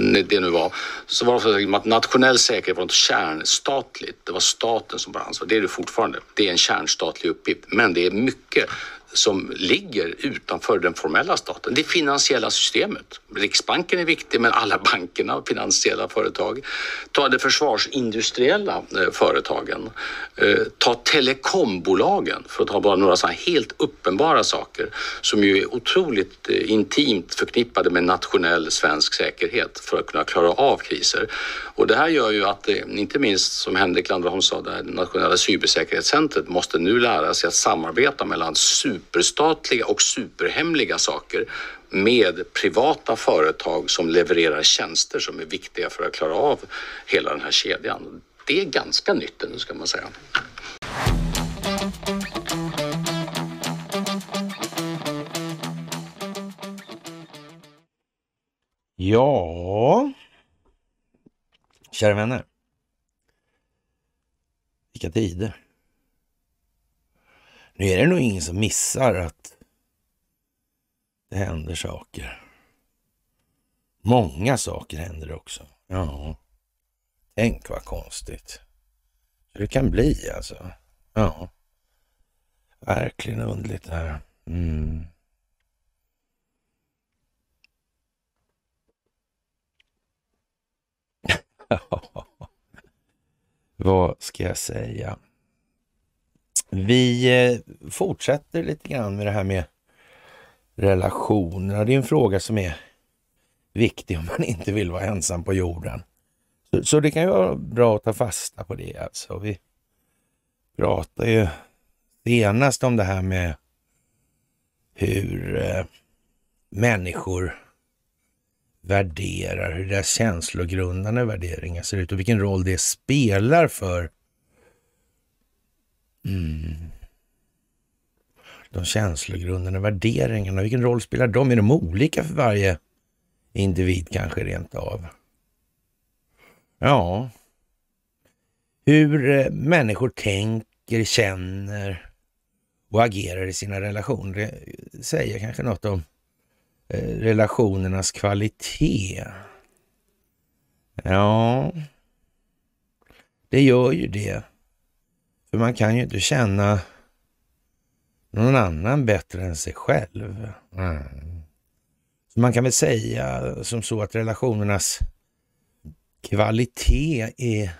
det nu var, så var det försäkrade att nationell säkerhet var något kärnstatligt. Det var staten som bar ansvar, Det är det fortfarande. Det är en kärnstatlig uppgift, men det är mycket som ligger utanför den formella staten. Det finansiella systemet. Riksbanken är viktig, men alla bankerna och finansiella företag. Ta de försvarsindustriella eh, företagen. Eh, ta telekombolagen, för att ta bara några sådana helt uppenbara saker som ju är otroligt eh, intimt förknippade med nationell svensk säkerhet för att kunna klara av kriser. Och det här gör ju att, inte minst som Henrik Landerholm sa, det nationella cybersäkerhetscentret måste nu lära sig att samarbeta mellan super superstatliga och superhemliga saker med privata företag som levererar tjänster som är viktiga för att klara av hela den här kedjan. Det är ganska nytt nu ska man säga. Ja, kära vänner. Vilka tider. Nu är det nog ingen som missar att det händer saker. Många saker händer också. Ja, tänk vad konstigt. Det kan bli alltså. Ja, verkligen underligt det här. Mm. Vad ska jag säga? Vi eh, fortsätter lite grann med det här med relationerna. Det är en fråga som är viktig om man inte vill vara ensam på jorden. Så, det kan ju vara bra att ta fasta på det. Alltså, vi pratar ju senast om det här med hur eh, människor värderar, hur deras känslogrundande värderingar ser ut och vilken roll det spelar för Mm. De känslogrunderna, värderingarna, vilken roll spelar de? Är de olika för varje individ kanske rent av? Ja, hur eh, människor tänker, känner och agerar i sina relationer. Det säger kanske något om eh, relationernas kvalitet. Ja, det gör ju det. För man kan ju inte känna någon annan bättre än sig själv. Mm. man kan väl säga som så att relationernas kvalitet är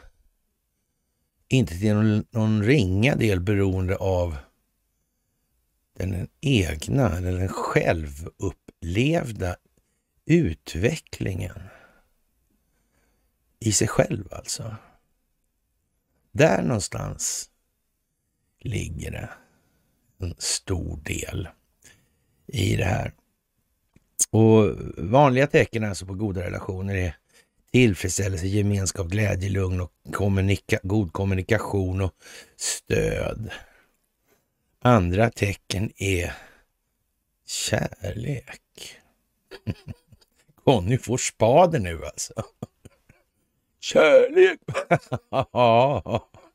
inte till någon, någon ringa del beroende av den egna eller den självupplevda utvecklingen i sig själv alltså. Där någonstans ligger det en stor del i det här. Och Vanliga tecken alltså på goda relationer är tillfredsställelse, gemenskap, glädje, lugn och kommunika god kommunikation och stöd. Andra tecken är kärlek. Conny får spader nu alltså. Kärlek!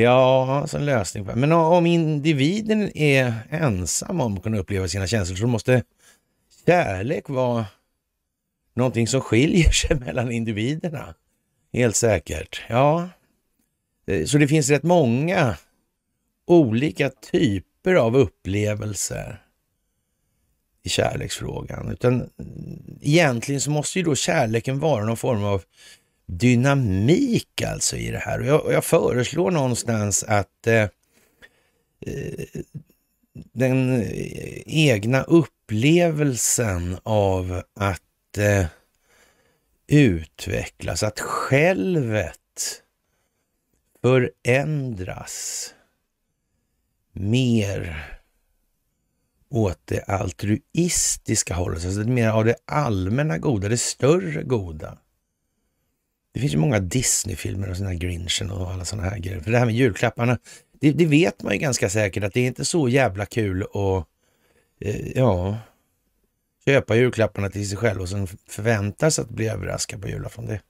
Ja, alltså en lösning. Men om individen är ensam om att kunna uppleva sina känslor så måste kärlek vara någonting som skiljer sig mellan individerna. Helt säkert. Ja, eh, så det finns rätt många olika typer av upplevelser i kärleksfrågan. Utan mm, egentligen så måste ju då kärleken vara någon form av dynamik alltså i det här. Och jag, och jag föreslår någonstans att eh, eh, den egna upplevelsen av att eh, utvecklas, att självet förändras mer åt det altruistiska hållet, alltså mer av det allmänna goda, det större goda det finns ju många Disney-filmer och sådana här Grinchen och alla sådana här grejer. För det här med julklapparna, det, det, vet man ju ganska säkert att det är inte så jävla kul att, eh, ja, köpa julklapparna till sig själv och sen förvänta sig att bli överraskad på julafton. Det,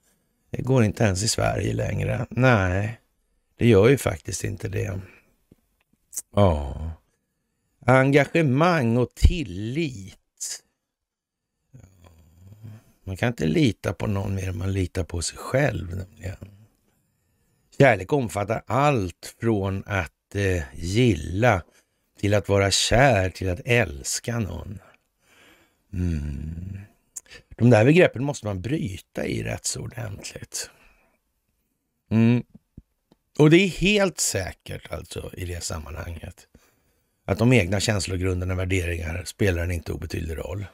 det går inte ens i Sverige längre. Nej, det gör ju faktiskt inte det. Ja. Engagemang och tillit. Man kan inte lita på någon mer än man litar på sig själv. Nämligen. Kärlek omfattar allt från att eh, gilla till att vara kär till att älska någon. Mm. De där begreppen måste man bryta i rätt så ordentligt. Mm. Och det är helt säkert alltså i det sammanhanget att de egna känslogrunderna och värderingar spelar en inte obetydlig roll.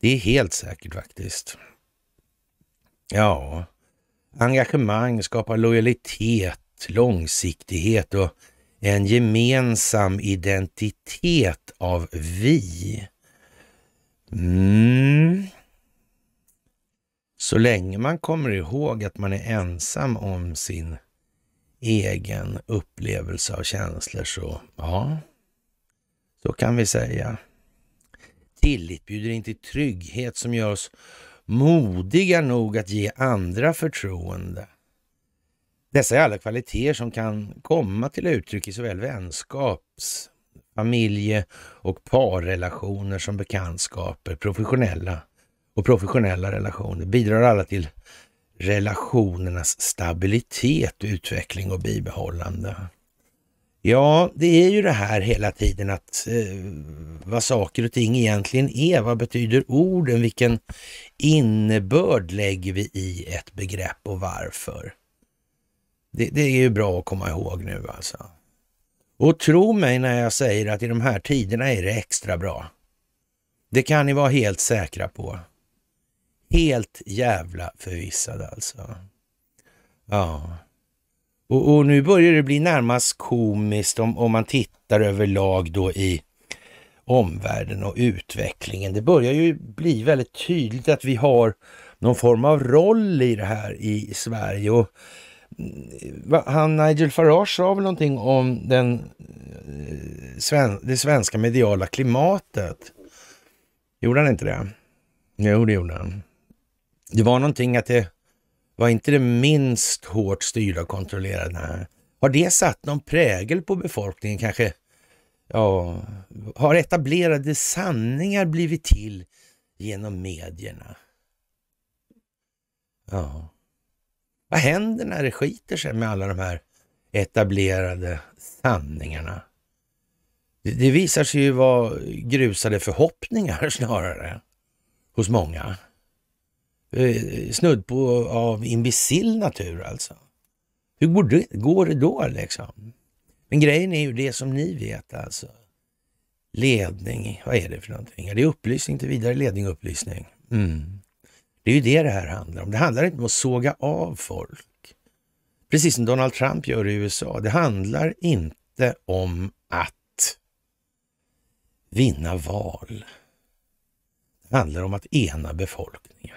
Det är helt säkert faktiskt. Ja, engagemang skapar lojalitet, långsiktighet och en gemensam identitet av vi. Mm. Så länge man kommer ihåg att man är ensam om sin egen upplevelse av känslor så, ja, så kan vi säga tillit, bjuder in till trygghet som gör oss modiga nog att ge andra förtroende. Dessa är alla kvaliteter som kan komma till uttryck i såväl vänskaps-, familje och parrelationer som bekantskaper, professionella och professionella relationer. Bidrar alla till relationernas stabilitet, utveckling och bibehållande. Ja, det är ju det här hela tiden att eh, vad saker och ting egentligen är. Vad betyder orden? Vilken innebörd lägger vi i ett begrepp och varför? Det, det är ju bra att komma ihåg nu alltså. Och tro mig när jag säger att i de här tiderna är det extra bra. Det kan ni vara helt säkra på. Helt jävla förvissade alltså. Ja. Och, och, nu börjar det bli närmast komiskt om, om man tittar överlag då i omvärlden och utvecklingen. Det börjar ju bli väldigt tydligt att vi har någon form av roll i det här i Sverige. Och mm, han Nigel Farage sa väl någonting om den, eh, det svenska mediala klimatet. Gjorde han inte det? Jo, det gjorde han. Det var någonting att det var inte det minst hårt styrda och kontrollerade. Nej. Har det satt någon prägel på befolkningen kanske? Ja, har etablerade sanningar blivit till genom medierna? Ja. Vad händer när det skiter sig med alla de här etablerade sanningarna? Det, det visar sig ju vara grusade förhoppningar snarare hos många. Eh, snudd på av imbecill natur alltså. Hur går det, går det då liksom? Men grejen är ju det som ni vet alltså. Ledning, vad är det för någonting? Det är upplysning till vidare ledning och upplysning. Mm. Det är ju det det här handlar om. Det handlar inte om att såga av folk. Precis som Donald Trump gör i USA. Det handlar inte om att vinna val. Det handlar om att ena befolkningen.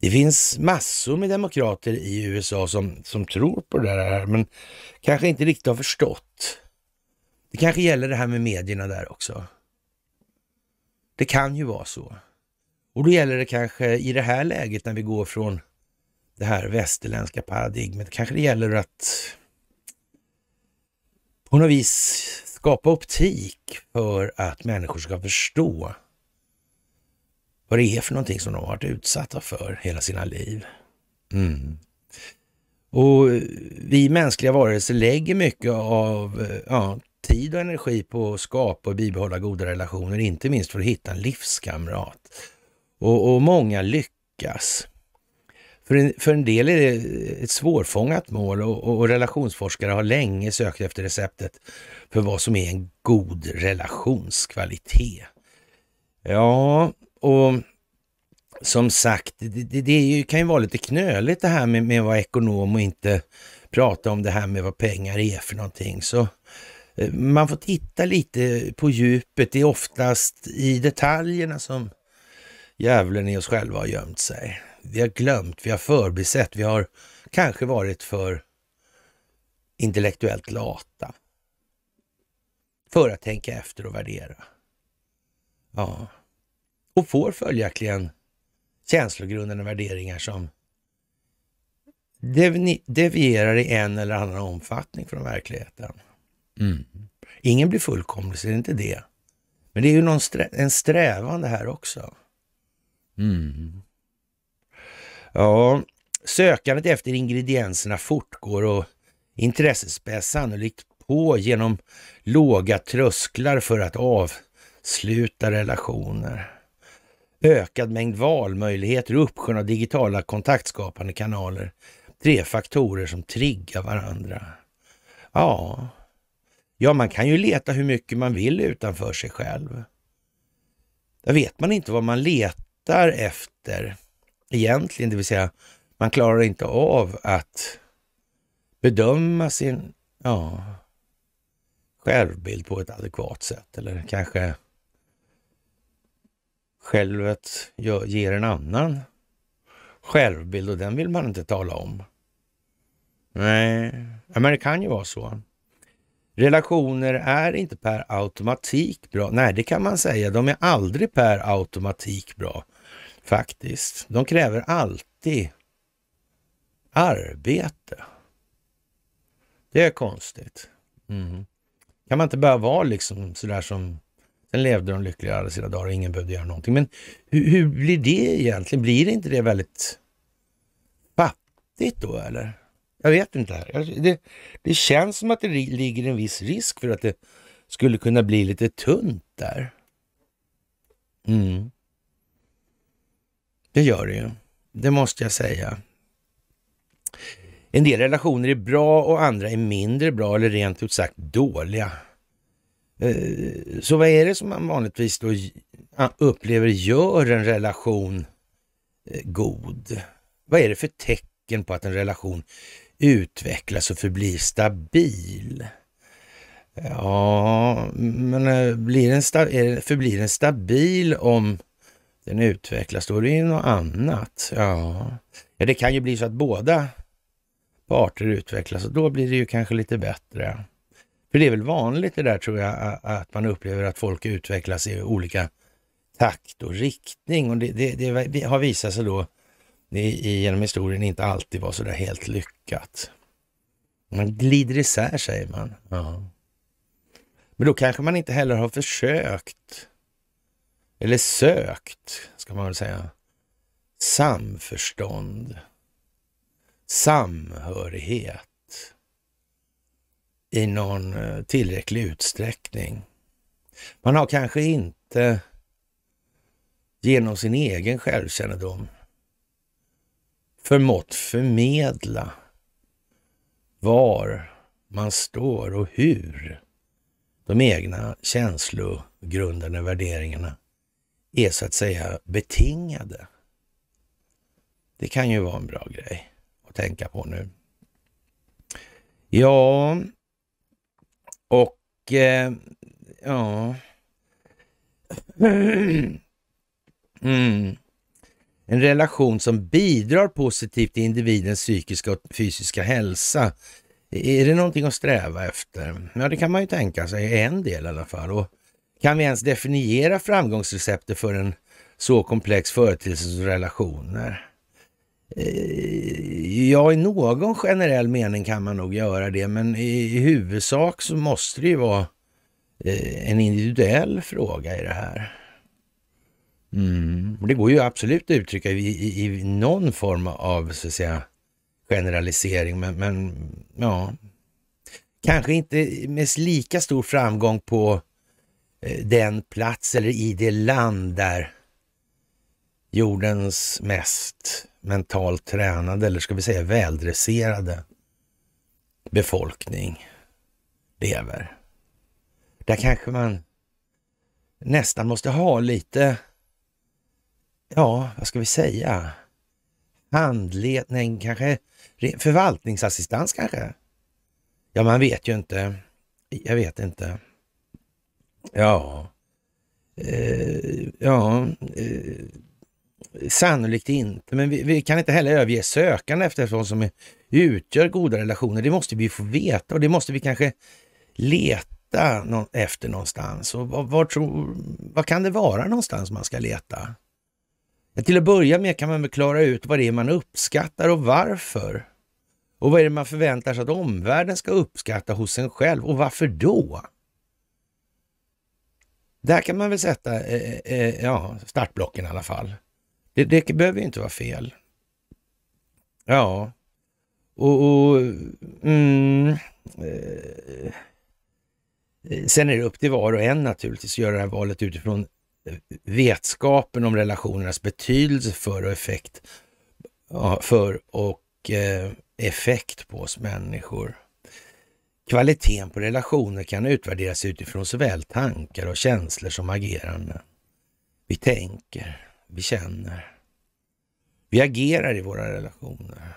Det finns massor med demokrater i USA som, som tror på det här, men kanske inte riktigt har förstått. Det kanske gäller det här med medierna där också. Det kan ju vara så. Och då gäller det kanske i det här läget när vi går från det här västerländska paradigmet, kanske det gäller att på något vis skapa optik för att människor ska förstå vad det är för någonting som de har varit utsatta för hela sina liv. Mm. Och eh, vi mänskliga varelser lägger mycket av eh, ja, tid och energi på att skapa och bibehålla goda relationer, inte minst för att hitta en livskamrat. Och, och många lyckas. För en, för en, del är det ett svårfångat mål och, och, och, relationsforskare har länge sökt efter receptet för vad som är en god relationskvalitet. Ja, och som sagt, det, det ju, kan ju vara lite knöligt det här med, med att vara ekonom och inte prata om det här med vad pengar är för någonting. Så eh, man får titta lite på djupet. Det är oftast i detaljerna som djävulen i oss själva har gömt sig. Vi har glömt, vi har förbisett, vi har kanske varit för intellektuellt lata. För att tänka efter och värdera. Ja och får följaktligen känslogrunden och värderingar som devierar i en eller annan omfattning från verkligheten. Mm. Ingen blir fullkomlig, så är det inte det. Men det är ju någon strä en strävan det här också. Mm. Ja, sökandet efter ingredienserna fortgår och intresset späs sannolikt på genom låga trösklar för att avsluta relationer ökad mängd valmöjligheter, och uppsjön av digitala kontaktskapande kanaler. Tre faktorer som triggar varandra. Ja, ja man kan ju leta hur mycket man vill utanför sig själv. Där vet man inte vad man letar efter egentligen, det vill säga man klarar inte av att bedöma sin ja, självbild på ett adekvat sätt eller kanske Självet ger en annan självbild och den vill man inte tala om. Nej, men det kan ju vara så. Relationer är inte per automatik bra. Nej, det kan man säga. De är aldrig per automatik bra, faktiskt. De kräver alltid arbete. Det är konstigt. Mm. Kan man inte bara vara liksom sådär som Sen levde de lyckliga alla sina dagar och ingen behövde göra någonting. Men hur, hur blir det egentligen? Blir det inte det väldigt fattigt då eller? Jag vet inte. Det, det känns som att det ligger en viss risk för att det skulle kunna bli lite tunt där. Mm. Det gör det ju. Det måste jag säga. En del relationer är bra och andra är mindre bra eller rent ut sagt dåliga. Eh, så vad är det som man vanligtvis då upplever gör en relation eh, god? Vad är det för tecken på att en relation utvecklas och förblir stabil? Ja, men eh, blir en förblir den stabil om den utvecklas? Då är det ju något annat. Ja. ja, det kan ju bli så att båda parter utvecklas och då blir det ju kanske lite bättre. För det är väl vanligt det där tror jag, att man upplever att folk utvecklas i olika takt och riktning. Och det, det, det har visat sig då i, genom historien inte alltid vara sådär helt lyckat. Man glider isär säger man. Ja. Men då kanske man inte heller har försökt, eller sökt, ska man väl säga, samförstånd, samhörighet i någon eh, tillräcklig utsträckning. Man har kanske inte genom sin egen självkännedom förmått förmedla var man står och hur de egna känslogrundande värderingarna är så att säga betingade. Det kan ju vara en bra grej att tänka på nu. Ja, och eh, ja... Mm. En relation som bidrar positivt till individens psykiska och fysiska hälsa. Är det någonting att sträva efter? Ja, det kan man ju tänka sig, en del i alla fall. Och kan vi ens definiera framgångsreceptet för en så komplex företeelse som relationer? Eh, ja, i någon generell mening kan man nog göra det, men i huvudsak så måste det ju vara eh, en individuell fråga i det här. Mm. Det går ju absolut att uttrycka i, i, i någon form av så att säga, generalisering, men, men ja, kanske inte med lika stor framgång på eh, den plats eller i det land där jordens mest mentalt tränade, eller ska vi säga väldresserade befolkning lever. Där kanske man nästan måste ha lite, ja, vad ska vi säga, handledning, kanske förvaltningsassistans kanske? Ja, man vet ju inte. Jag vet inte. Ja, eh, ja, eh, Sannolikt inte, men vi, vi, kan inte heller överge sökande efter sådant som utgör goda relationer. Det måste vi få veta och det måste vi kanske leta någon, efter någonstans. Och var, var tror, vad kan det vara någonstans man ska leta? till att börja med kan man väl klara ut vad det är man uppskattar och varför. Och vad är det man förväntar sig att omvärlden ska uppskatta hos en själv och varför då? Där kan man väl sätta eh, eh, eh ja, startblocken i alla fall. Det, det behöver ju inte vara fel. Ja, och, och mm, eh, Sen är det upp till var och en naturligtvis att göra det här valet utifrån eh, vetskapen om relationernas betydelse för och effekt, för och eh, effekt på oss människor. Kvaliteten på relationer kan utvärderas utifrån såväl tankar och känslor som agerande. Vi tänker vi känner. Vi agerar i våra relationer.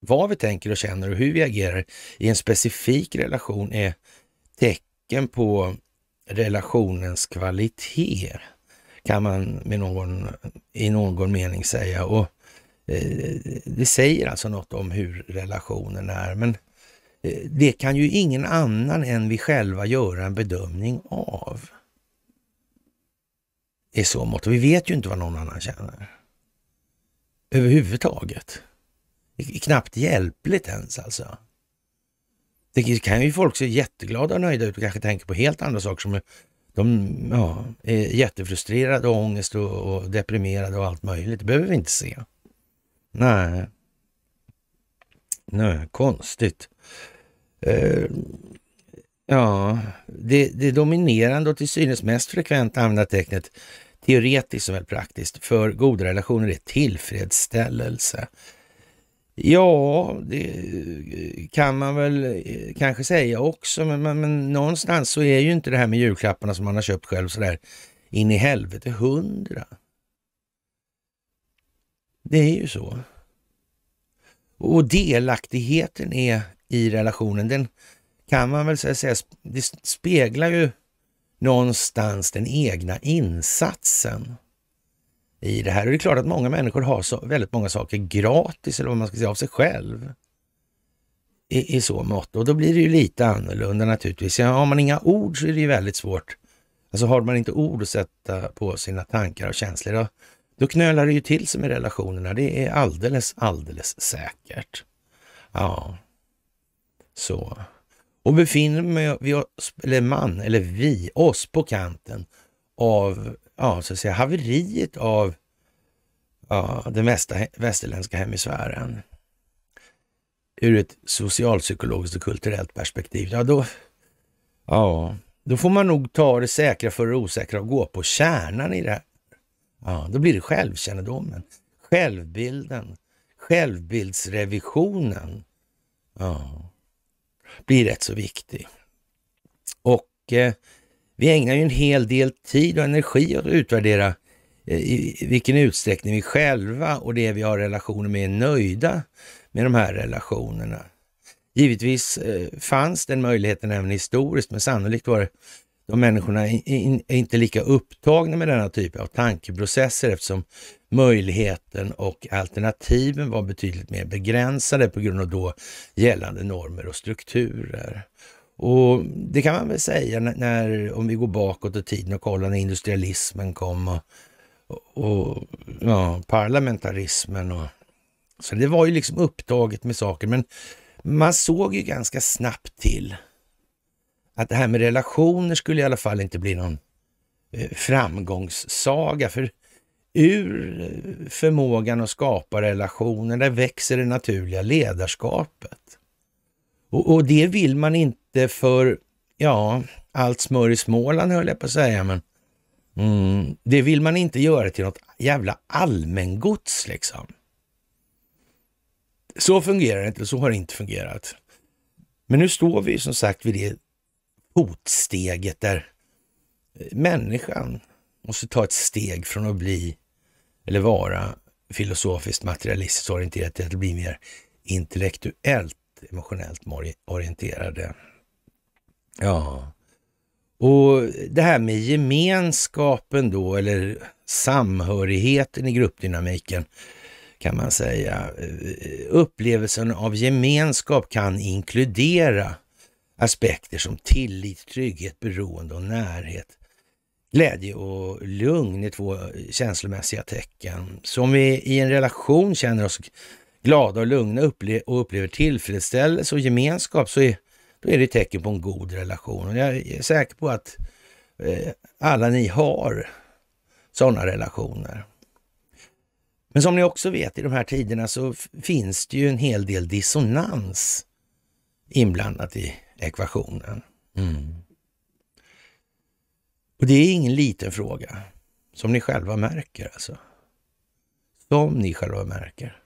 Vad vi tänker och känner och hur vi agerar i en specifik relation är tecken på relationens kvalitet, kan man med någon, i någon mening säga. Och eh, det säger alltså något om hur relationen är, men eh, det kan ju ingen annan än vi själva göra en bedömning av i så mått. Vi vet ju inte vad någon annan tjänar. Överhuvudtaget. Det är Knappt hjälpligt ens alltså. Det kan ju folk se jätteglada och nöjda ut och kanske tänker på helt andra saker som de ja, är jättefrustrerade och ångest och, och deprimerade och allt möjligt. Det behöver vi inte se. Nej, Nej konstigt. Eh, Ja, det, det dominerande och till synes mest frekvent använda tecknet teoretiskt väl praktiskt för goda relationer är tillfredsställelse. Ja, det eh, kan man väl eh, kanske säga också, men, men, men, någonstans så är ju inte det här med julklapparna som man har köpt själv sådär in i helvete hundra. Det är ju så. Och delaktigheten är i relationen, den kan man väl säga, det speglar ju någonstans den egna insatsen i det här. Och det är klart att många människor har så väldigt många saker gratis, eller vad man ska säga, av sig själv. I, i så mått. Och då blir det ju lite annorlunda naturligtvis. Ja, har man inga ord så är det ju väldigt svårt. Alltså har man inte ord att sätta på sina tankar och känslor, då, då knölar det ju till sig med relationerna. Det är alldeles, alldeles säkert. Ja, så och befinner mig, vi, eller man, eller vi, oss på kanten av, ja, så att säga, haveriet av ja, den mesta, västerländska hemisfären. Ur ett socialpsykologiskt och kulturellt perspektiv. Ja, då, ja, då får man nog ta det säkra för det osäkra och gå på kärnan i det här. Ja, då blir det självkännedomen, självbilden, självbildsrevisionen. Ja blir rätt så viktig. Och eh, vi ägnar ju en hel del tid och energi åt att utvärdera eh, i vilken utsträckning vi själva och det vi har relationer med är nöjda med de här relationerna. Givetvis eh, fanns den möjligheten även historiskt, men sannolikt var det de människorna är, inte lika upptagna med denna typ av tankeprocesser eftersom möjligheten och alternativen var betydligt mer begränsade på grund av då gällande normer och strukturer. Och det kan man väl säga när, när om vi går bakåt i tiden och kollar när industrialismen kom och, och ja, parlamentarismen och så det var ju liksom upptaget med saker, men man såg ju ganska snabbt till att det här med relationer skulle i alla fall inte bli någon eh, framgångssaga. För ur eh, förmågan att skapa relationer, där växer det naturliga ledarskapet. Och, och, det vill man inte för, ja, allt smör i Småland höll jag på att säga, men mm, det vill man inte göra till något jävla allmängods liksom. Så fungerar det inte, så har det inte fungerat. Men nu står vi som sagt vid det potsteget där eh, människan måste ta ett steg från att bli eller vara filosofiskt materialistiskt orienterad till att bli mer intellektuellt emotionellt orienterade. Ja, och det här med gemenskapen då eller samhörigheten i gruppdynamiken kan man säga. Eh, eh, upplevelsen av gemenskap kan inkludera aspekter som tillit, trygghet, beroende och närhet. Glädje och lugn är två eh, känslomässiga tecken. Så om vi i en relation känner oss glada och lugna och upplever tillfredsställelse och gemenskap så är, då är det tecken på en god relation. Och jag är säker på att eh, alla ni har sådana relationer. Men som ni också vet i de här tiderna så finns det ju en hel del dissonans inblandat i ekvationen. Mm. Och det är ingen liten fråga, som ni själva märker alltså. Som ni själva märker.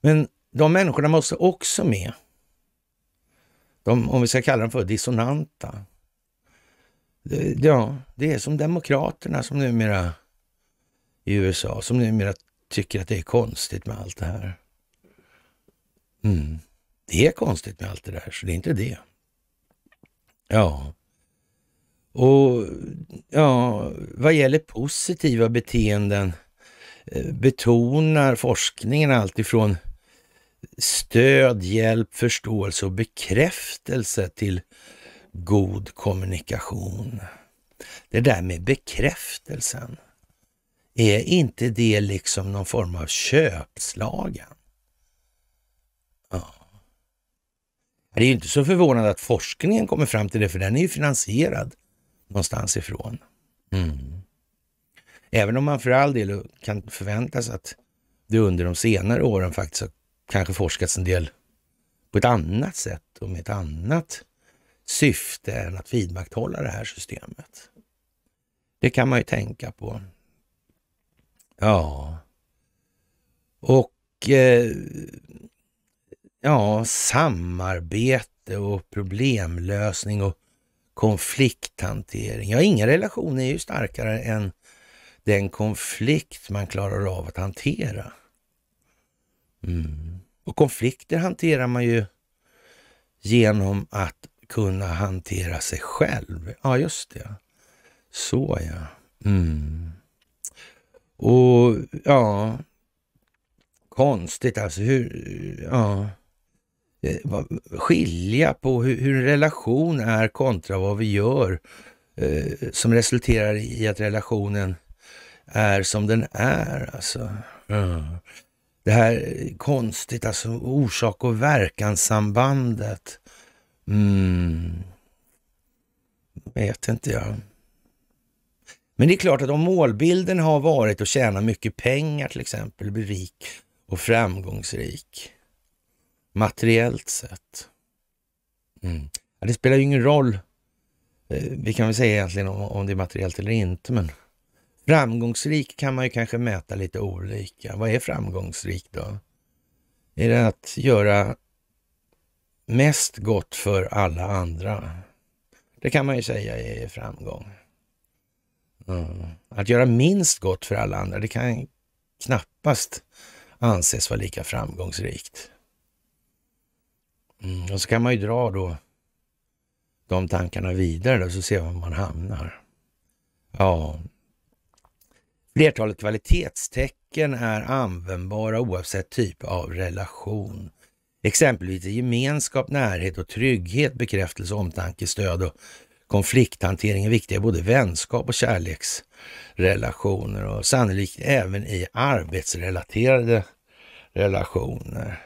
Men de människorna måste också med. De, om vi ska kalla dem för dissonanta. Det, ja, det är som demokraterna som numera i USA, som numera tycker att det är konstigt med allt det här. Mm. Det är konstigt med allt det där, så det är inte det. Ja. Och ja, vad gäller positiva beteenden eh, betonar forskningen alltifrån stöd, hjälp, förståelse och bekräftelse till god kommunikation. Det där med bekräftelsen, är inte det liksom någon form av köpslagen? Ja. Det är ju inte så förvånande att forskningen kommer fram till det, för den är ju finansierad någonstans ifrån. Mm. Även om man för all del kan förväntas att det under de senare åren faktiskt har kanske forskats en del på ett annat sätt och med ett annat syfte än att vidmakthålla det här systemet. Det kan man ju tänka på. Ja. Och eh, ja, samarbete och problemlösning och konflikthantering. Ja, inga relationer är ju starkare än den konflikt man klarar av att hantera. Mm. Och konflikter hanterar man ju genom att kunna hantera sig själv. Ja, just det. Så ja. Mm. Och ja, konstigt alltså. Hur, ja. Eh, skilja på hur, hur en relation är kontra vad vi gör eh, som resulterar i att relationen är som den är. Alltså. Mm. Det här konstigt, alltså orsak och verkanssambandet. Mm. Vet inte jag. Men det är klart att om målbilden har varit att tjäna mycket pengar till exempel, bli rik och framgångsrik materiellt sett. Mm. Ja, det spelar ju ingen roll, eh, vi kan väl säga egentligen om, om det är materiellt eller inte, men framgångsrik kan man ju kanske mäta lite olika. Vad är framgångsrik då? Är det att göra mest gott för alla andra? Det kan man ju säga är framgång. Mm. Att göra minst gott för alla andra, det kan knappast anses vara lika framgångsrikt. Mm. Och så kan man ju dra då de tankarna vidare och så se var man hamnar. Ja. Flertalet kvalitetstecken är användbara oavsett typ av relation. Exempelvis i gemenskap, närhet och trygghet, bekräftelse, omtanke, stöd och konflikthantering är viktiga både vänskap och kärleksrelationer och sannolikt även i arbetsrelaterade relationer.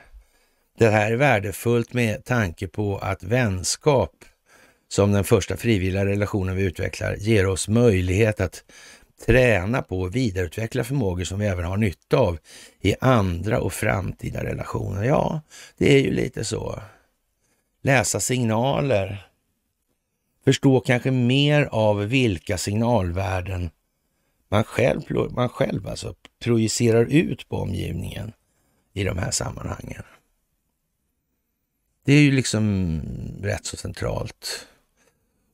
Det här är värdefullt med tanke på att vänskap som den första frivilliga relationen vi utvecklar ger oss möjlighet att träna på och vidareutveckla förmågor som vi även har nytta av i andra och framtida relationer. Ja, det är ju lite så. Läsa signaler. Förstå kanske mer av vilka signalvärden man själv, man själv alltså projicerar ut på omgivningen i de här sammanhangen. Det är ju liksom rätt så centralt.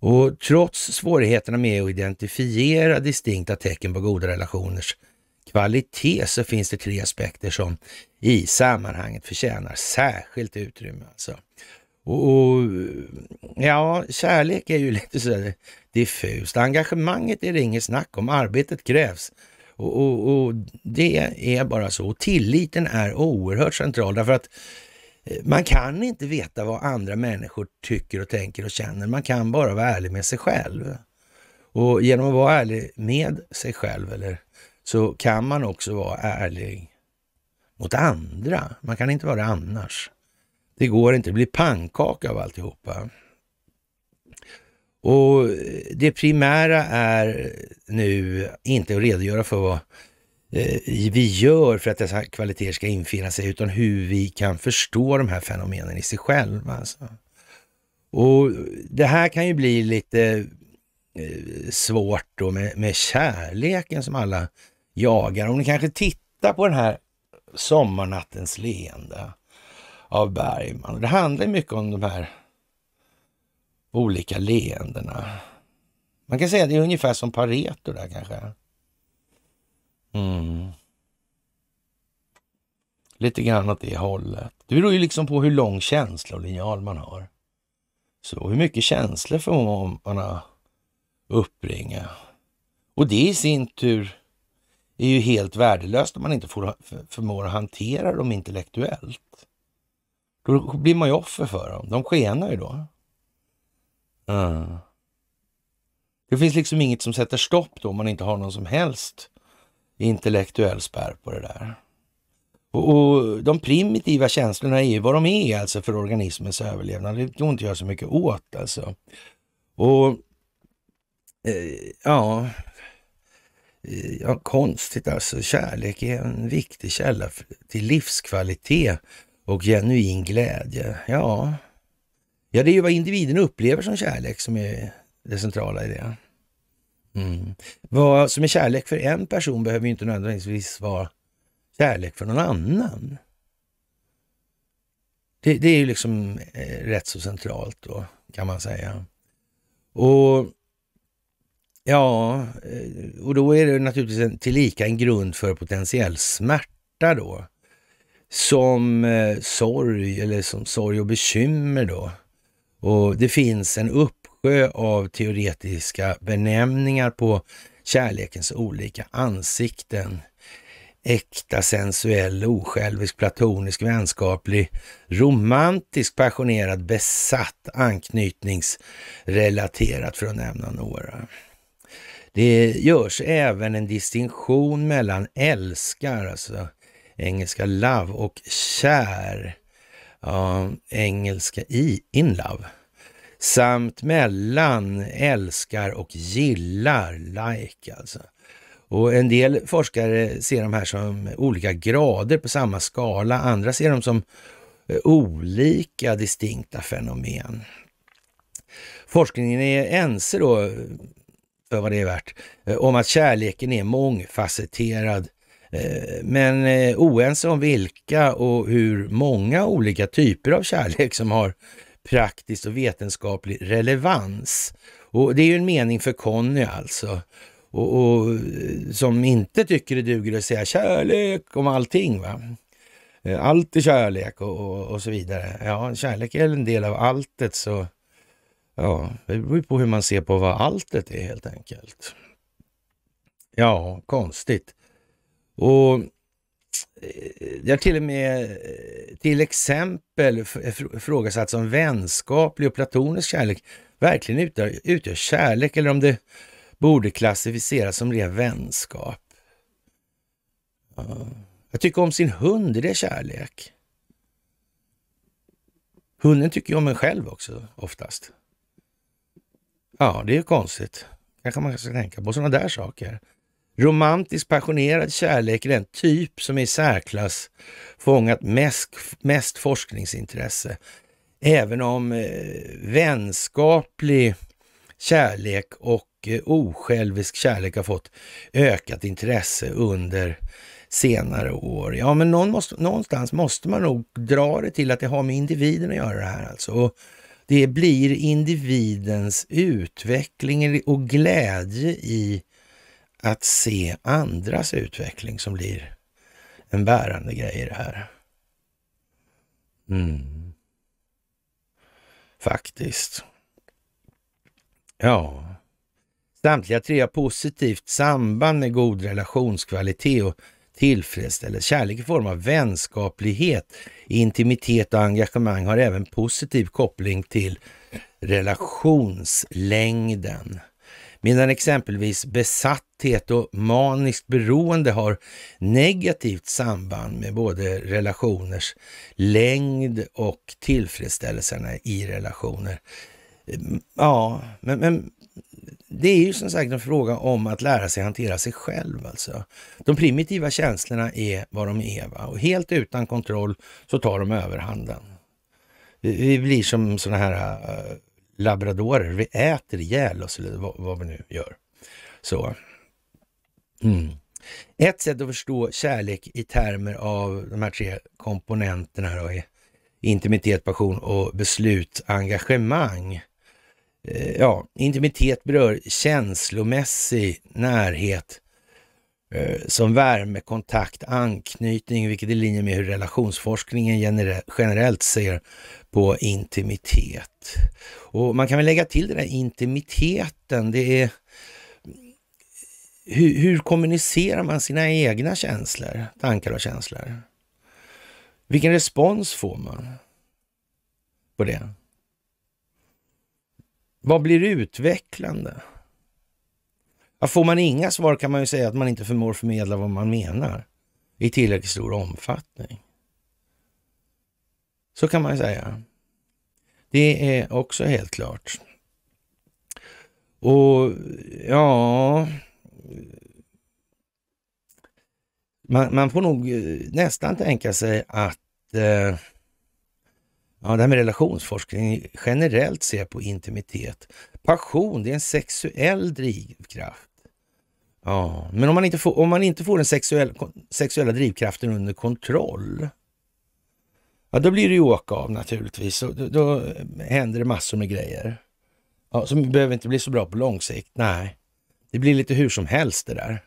Och trots svårigheterna med att identifiera distinkta tecken på goda relationers kvalitet så finns det tre aspekter som i sammanhanget förtjänar särskilt utrymme. Alltså. Och, och ja, kärlek är ju lite sådär diffust. Engagemanget är det inget snack om, arbetet krävs. Och, och, och, det är bara så. Och tilliten är oerhört central därför att man kan inte veta vad andra människor tycker och tänker och känner. Man kan bara vara ärlig med sig själv. Och genom att vara ärlig med sig själv eller, så kan man också vara ärlig mot andra. Man kan inte vara det annars. Det går inte, det blir pannkaka av alltihopa. Och det primära är nu inte att redogöra för vad Eh, vi gör för att dessa kvaliteter ska infinna sig, utan hur vi kan förstå de här fenomenen i sig själva. Alltså. Och det här kan ju bli lite eh, svårt då med, med kärleken som alla jagar. Om ni kanske tittar på den här Sommarnattens leende av Bergman. Det handlar mycket om de här olika leendena. Man kan säga att det är ungefär som Pareto där kanske. Mm. Lite grann åt det hållet. Det beror ju liksom på hur lång känsla och linjal man har. Så hur mycket känslor får man uppringa? Och det i sin tur är ju helt värdelöst om man inte får, förmår hantera dem intellektuellt. Då blir man ju offer för dem. De skenar ju då. Mm. Det finns liksom inget som sätter stopp då om man inte har någon som helst intellektuell spärr på det där. Och, och, de primitiva känslorna är ju vad de är alltså för organismens överlevnad. Det går inte göra så mycket åt alltså. Och eh, ja, eh, ja, konstigt alltså. Kärlek är en viktig källa till livskvalitet och genuin glädje. Ja, ja det är ju vad individen upplever som kärlek som är det centrala i det. Mm. Vad som är kärlek för en person behöver ju inte nödvändigtvis vara kärlek för någon annan. Det, det är ju liksom eh, rätt så centralt då, kan man säga. Och ja, eh, och då är det naturligtvis en, tillika en grund för potentiell smärta då. Som eh, sorg, eller som sorg och bekymmer då. Och det finns en upp uppsjö av teoretiska benämningar på kärlekens olika ansikten. Äkta, sensuell, osjälvisk, platonisk, vänskaplig, romantisk, passionerad, besatt, anknytningsrelaterat för att nämna några. Det görs även en distinktion mellan älskar, alltså engelska love och kär, ja, engelska i in love samt mellan älskar och gillar, like alltså. Och en del forskare ser de här som olika grader på samma skala, andra ser dem som eh, olika distinkta fenomen. Forskningen är ense då, eh, för vad det är värt, eh, om att kärleken är mångfacetterad men oense om vilka och hur många olika typer av kärlek som har praktisk och vetenskaplig relevans. Och det är ju en mening för Conny alltså. Och, och, som inte tycker det duger att säga kärlek om allting. Va? Eh, allt är kärlek och, och, och så vidare. Ja, kärlek är en del av alltet så ja, det beror på hur man ser på vad alltet är helt enkelt. Ja, konstigt. Och det har till och med eh, till exempel frågasatts om vänskaplig och platonisk kärlek verkligen utgör, utgör kärlek eller om det borde klassificeras som ren vänskap. Att tycka om sin hund, är det kärlek? Hunden tycker ju om en själv också oftast. Ja, det är ju konstigt. kanske man ska tänka på sådana där saker. Romantisk passionerad kärlek är den typ som i särklass fångat mest, mest forskningsintresse. Även om eh, vänskaplig kärlek och eh, osjälvisk kärlek har fått ökat intresse under senare år. Ja, men någon måste, någonstans måste man nog dra det till att det har med individen att göra det här alltså. Och det blir individens utveckling och glädje i att se andras utveckling som blir en bärande grej i det här. Mm. Faktiskt. Ja. Samtliga tre har positivt samband med god relationskvalitet och tillfredsställelse. Kärlek i form av vänskaplighet, intimitet och engagemang har även positiv koppling till relationslängden medan exempelvis besatthet och maniskt beroende har negativt samband med både relationers längd och tillfredsställelserna i relationer. Ehm, ja, men, men det är ju som sagt en fråga om att lära sig hantera sig själv alltså. De primitiva känslorna är vad de är va? och helt utan kontroll så tar de överhanden. Vi, vi blir som sådana här eh, labradorer. Vi äter ihjäl oss, eller vad, vad vi nu gör. Så. Mm. Ett sätt att förstå kärlek i termer av de här tre komponenterna då är intimitet, passion och beslut, engagemang. Eh, ja, intimitet berör känslomässig närhet eh, som värme, kontakt, anknytning, vilket är i linje med hur relationsforskningen generellt ser på intimitet. Och man kan väl lägga till den här intimiteten. Det är hur, hur kommunicerar man sina egna känslor, tankar och känslor? Vilken respons får man på det? Vad blir utvecklande? får man inga svar kan man ju säga att man inte förmår förmedla vad man menar i tillräckligt stor omfattning. Så kan man säga. Det är också helt klart. Och ja... Man, man får nog eh, nästan tänka sig att eh, Ja, det här med relationsforskning, generellt se på intimitet. Passion, det är en sexuell drivkraft. Ja, men om man inte får, om man inte får den sexuell, sexuella drivkraften under kontroll, ja då blir det ju åka av naturligtvis. Då, då händer det massor med grejer. Ja, som behöver inte bli så bra på lång sikt. Nej, det blir lite hur som helst det där.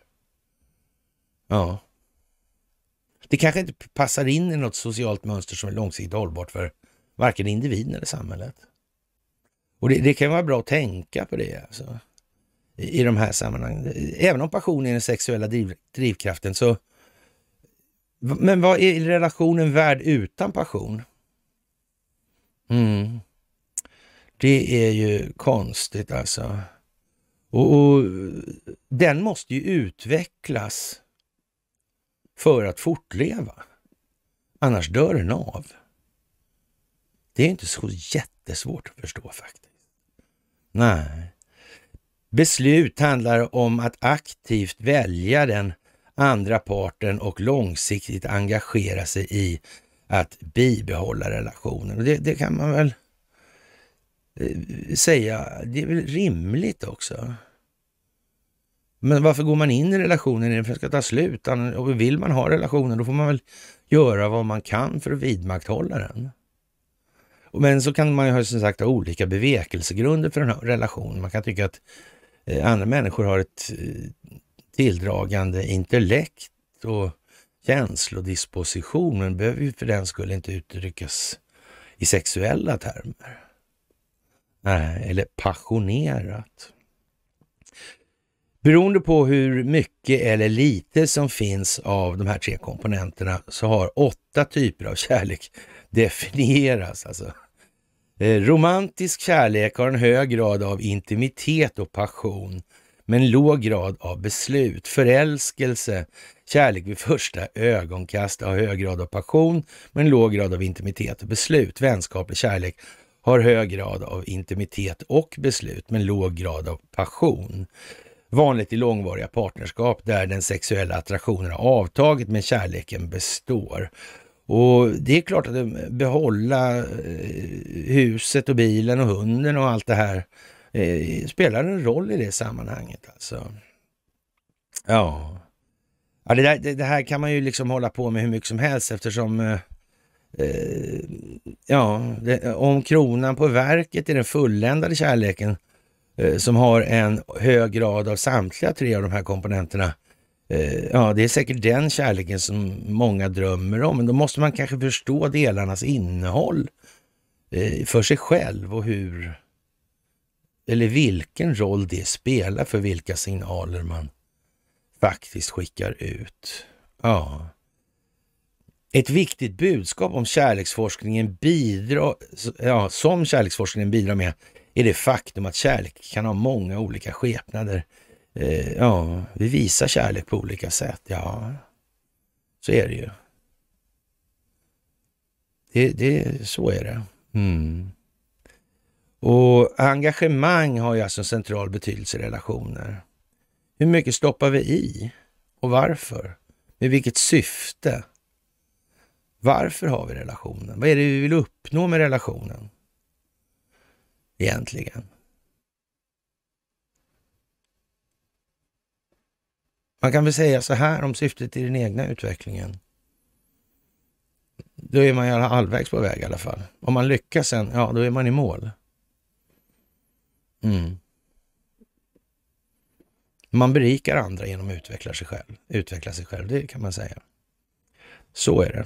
Ja. Det kanske inte passar in i något socialt mönster som är långsiktigt hållbart för varken individen eller samhället. Och det, det kan vara bra att tänka på det alltså. I, I, de här sammanhangen. Även om passion är den sexuella driv, drivkraften så men vad är relationen värd utan passion? Mm. Det är ju konstigt alltså. Och, och, den måste ju utvecklas för att fortleva. Annars dör den av. Det är inte så jättesvårt att förstå faktiskt. Nej. Beslut handlar om att aktivt välja den andra parten och långsiktigt engagera sig i att bibehålla relationen. Och det, det kan man väl eh, säga, det är väl rimligt också. Men varför går man in i relationen? Är för att ska ta slut? Och vill man ha relationen, då får man väl göra vad man kan för att vidmakthålla den. Men så kan man ju som sagt ha olika bevekelsegrunder för den här relationen. Man kan tycka att eh, andra människor har ett eh, tilldragande intellekt och känslodisposition, men behöver ju för den skull inte uttryckas i sexuella termer. Nej, eller passionerat. Beroende på hur mycket eller lite som finns av de här tre komponenterna så har åtta typer av kärlek definierats. Alltså. Eh, romantisk kärlek har en hög grad av intimitet och passion med en låg grad av beslut, förälskelse, kärlek vid första ögonkast, har hög grad av passion, men låg grad av intimitet och beslut. Vänskaplig kärlek har hög grad av intimitet och beslut, men låg grad av passion. Vanligt i långvariga partnerskap där den sexuella attraktionen har avtagit, men kärleken består. Och det är klart att behålla eh, huset och bilen och hunden och allt det här Eh, spelar en roll i det sammanhanget alltså. Ja, ja det, där, det, det, här kan man ju liksom hålla på med hur mycket som helst eftersom eh, eh ja, det, om kronan på verket är den fulländade kärleken eh, som har en hög grad av samtliga tre av de här komponenterna. Ja, det är säkert den kärleken som många drömmer om, men då måste man kanske förstå delarnas innehåll för sig själv och hur eller vilken roll det spelar för vilka signaler man faktiskt skickar ut. Ja. Ett viktigt budskap om kärleksforskningen bidrar, ja, som kärleksforskningen bidrar med är det faktum att kärlek kan ha många olika skepnader. Eh, ja, vi visar kärlek på olika sätt. Ja, så är det ju. Det, det, så är det. Mm. Och engagemang har ju alltså en central betydelse i relationer. Hur mycket stoppar vi i? Och varför? Med vilket syfte? Varför har vi relationen? Vad är det vi vill uppnå med relationen? Egentligen. Man kan väl säga så här om syftet i den egna utvecklingen. Då är man ju halvvägs på väg i alla fall. Om man lyckas sen, ja då är man i mål. Mm. Man berikar andra genom att utveckla sig själv. Utveckla sig själv, det kan man säga. Så är det.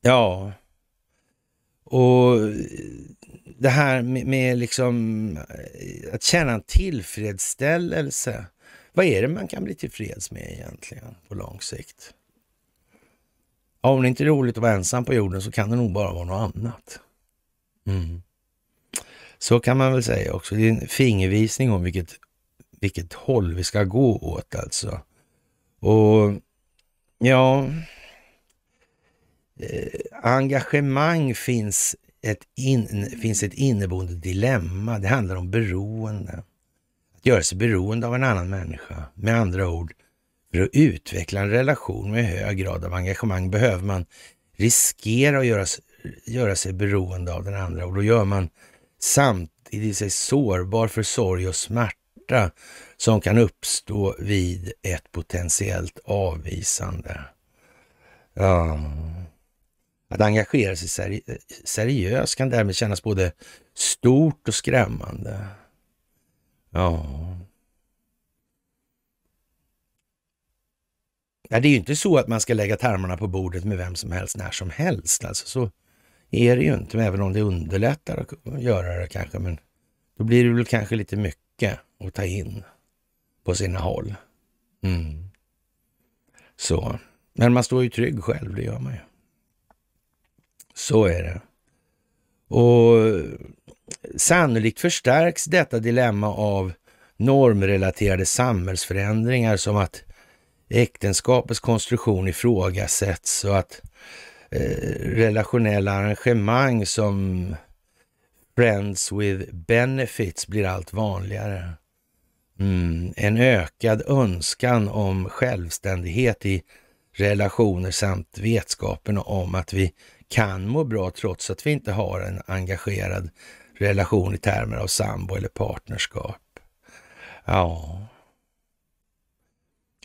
Ja, och det här med, med liksom eh, att känna en tillfredsställelse. Vad är det man kan bli tillfreds med egentligen på lång sikt? om det inte är roligt att vara ensam på jorden så kan det nog bara vara något annat. Mm. Så kan man väl säga också. Det är en fingervisning om vilket, vilket håll vi ska gå åt alltså. Och ja, eh, engagemang finns ett, in, finns ett inneboende dilemma. Det handlar om beroende. Att göra sig beroende av en annan människa. Med andra ord, för att utveckla en relation med hög grad av engagemang behöver man riskera att göra, göra sig beroende av den andra och då gör man samtidigt sig sårbar för sorg och smärta som kan uppstå vid ett potentiellt avvisande. Ja. Att engagera sig seri seriöst kan därmed kännas både stort och skrämmande. Ja. ja. Det är ju inte så att man ska lägga tarmarna på bordet med vem som helst när som helst. Alltså så är det ju inte, även om det underlättar att göra det kanske. Men då blir det väl kanske lite mycket att ta in på sina håll. Mm. Så. Men man står ju trygg själv, det gör man ju. Så är det. Och sannolikt förstärks detta dilemma av normrelaterade samhällsförändringar som att äktenskapets konstruktion ifrågasätts och att Eh, relationella arrangemang som Friends with benefits blir allt vanligare. Mm. En ökad önskan om självständighet i relationer samt vetskapen om att vi kan må bra trots att vi inte har en engagerad relation i termer av sambo eller partnerskap. Ja,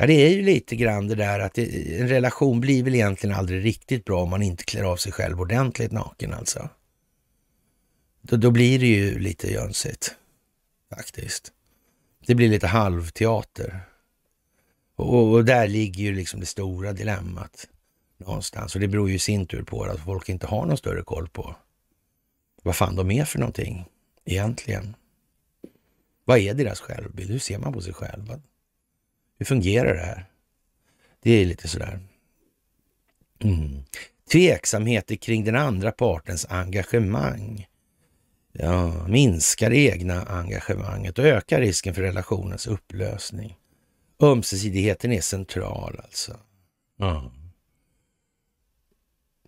Ja, det är ju lite grann det där att det, en relation blir väl egentligen aldrig riktigt bra om man inte klär av sig själv ordentligt naken alltså. Då, då blir det ju lite jönsigt faktiskt. Det blir lite halvteater. Och, och där ligger ju liksom det stora dilemmat någonstans. Och det beror ju i sin tur på att folk inte har någon större koll på vad fan de är för någonting egentligen. Vad är deras självbild? Hur ser man på sig själv? Hur fungerar det här? Det är lite sådär. Mm. Tveksamheter kring den andra partens engagemang. Ja, minskar det egna engagemanget och ökar risken för relationens upplösning. Ömsesidigheten är central alltså. Mm.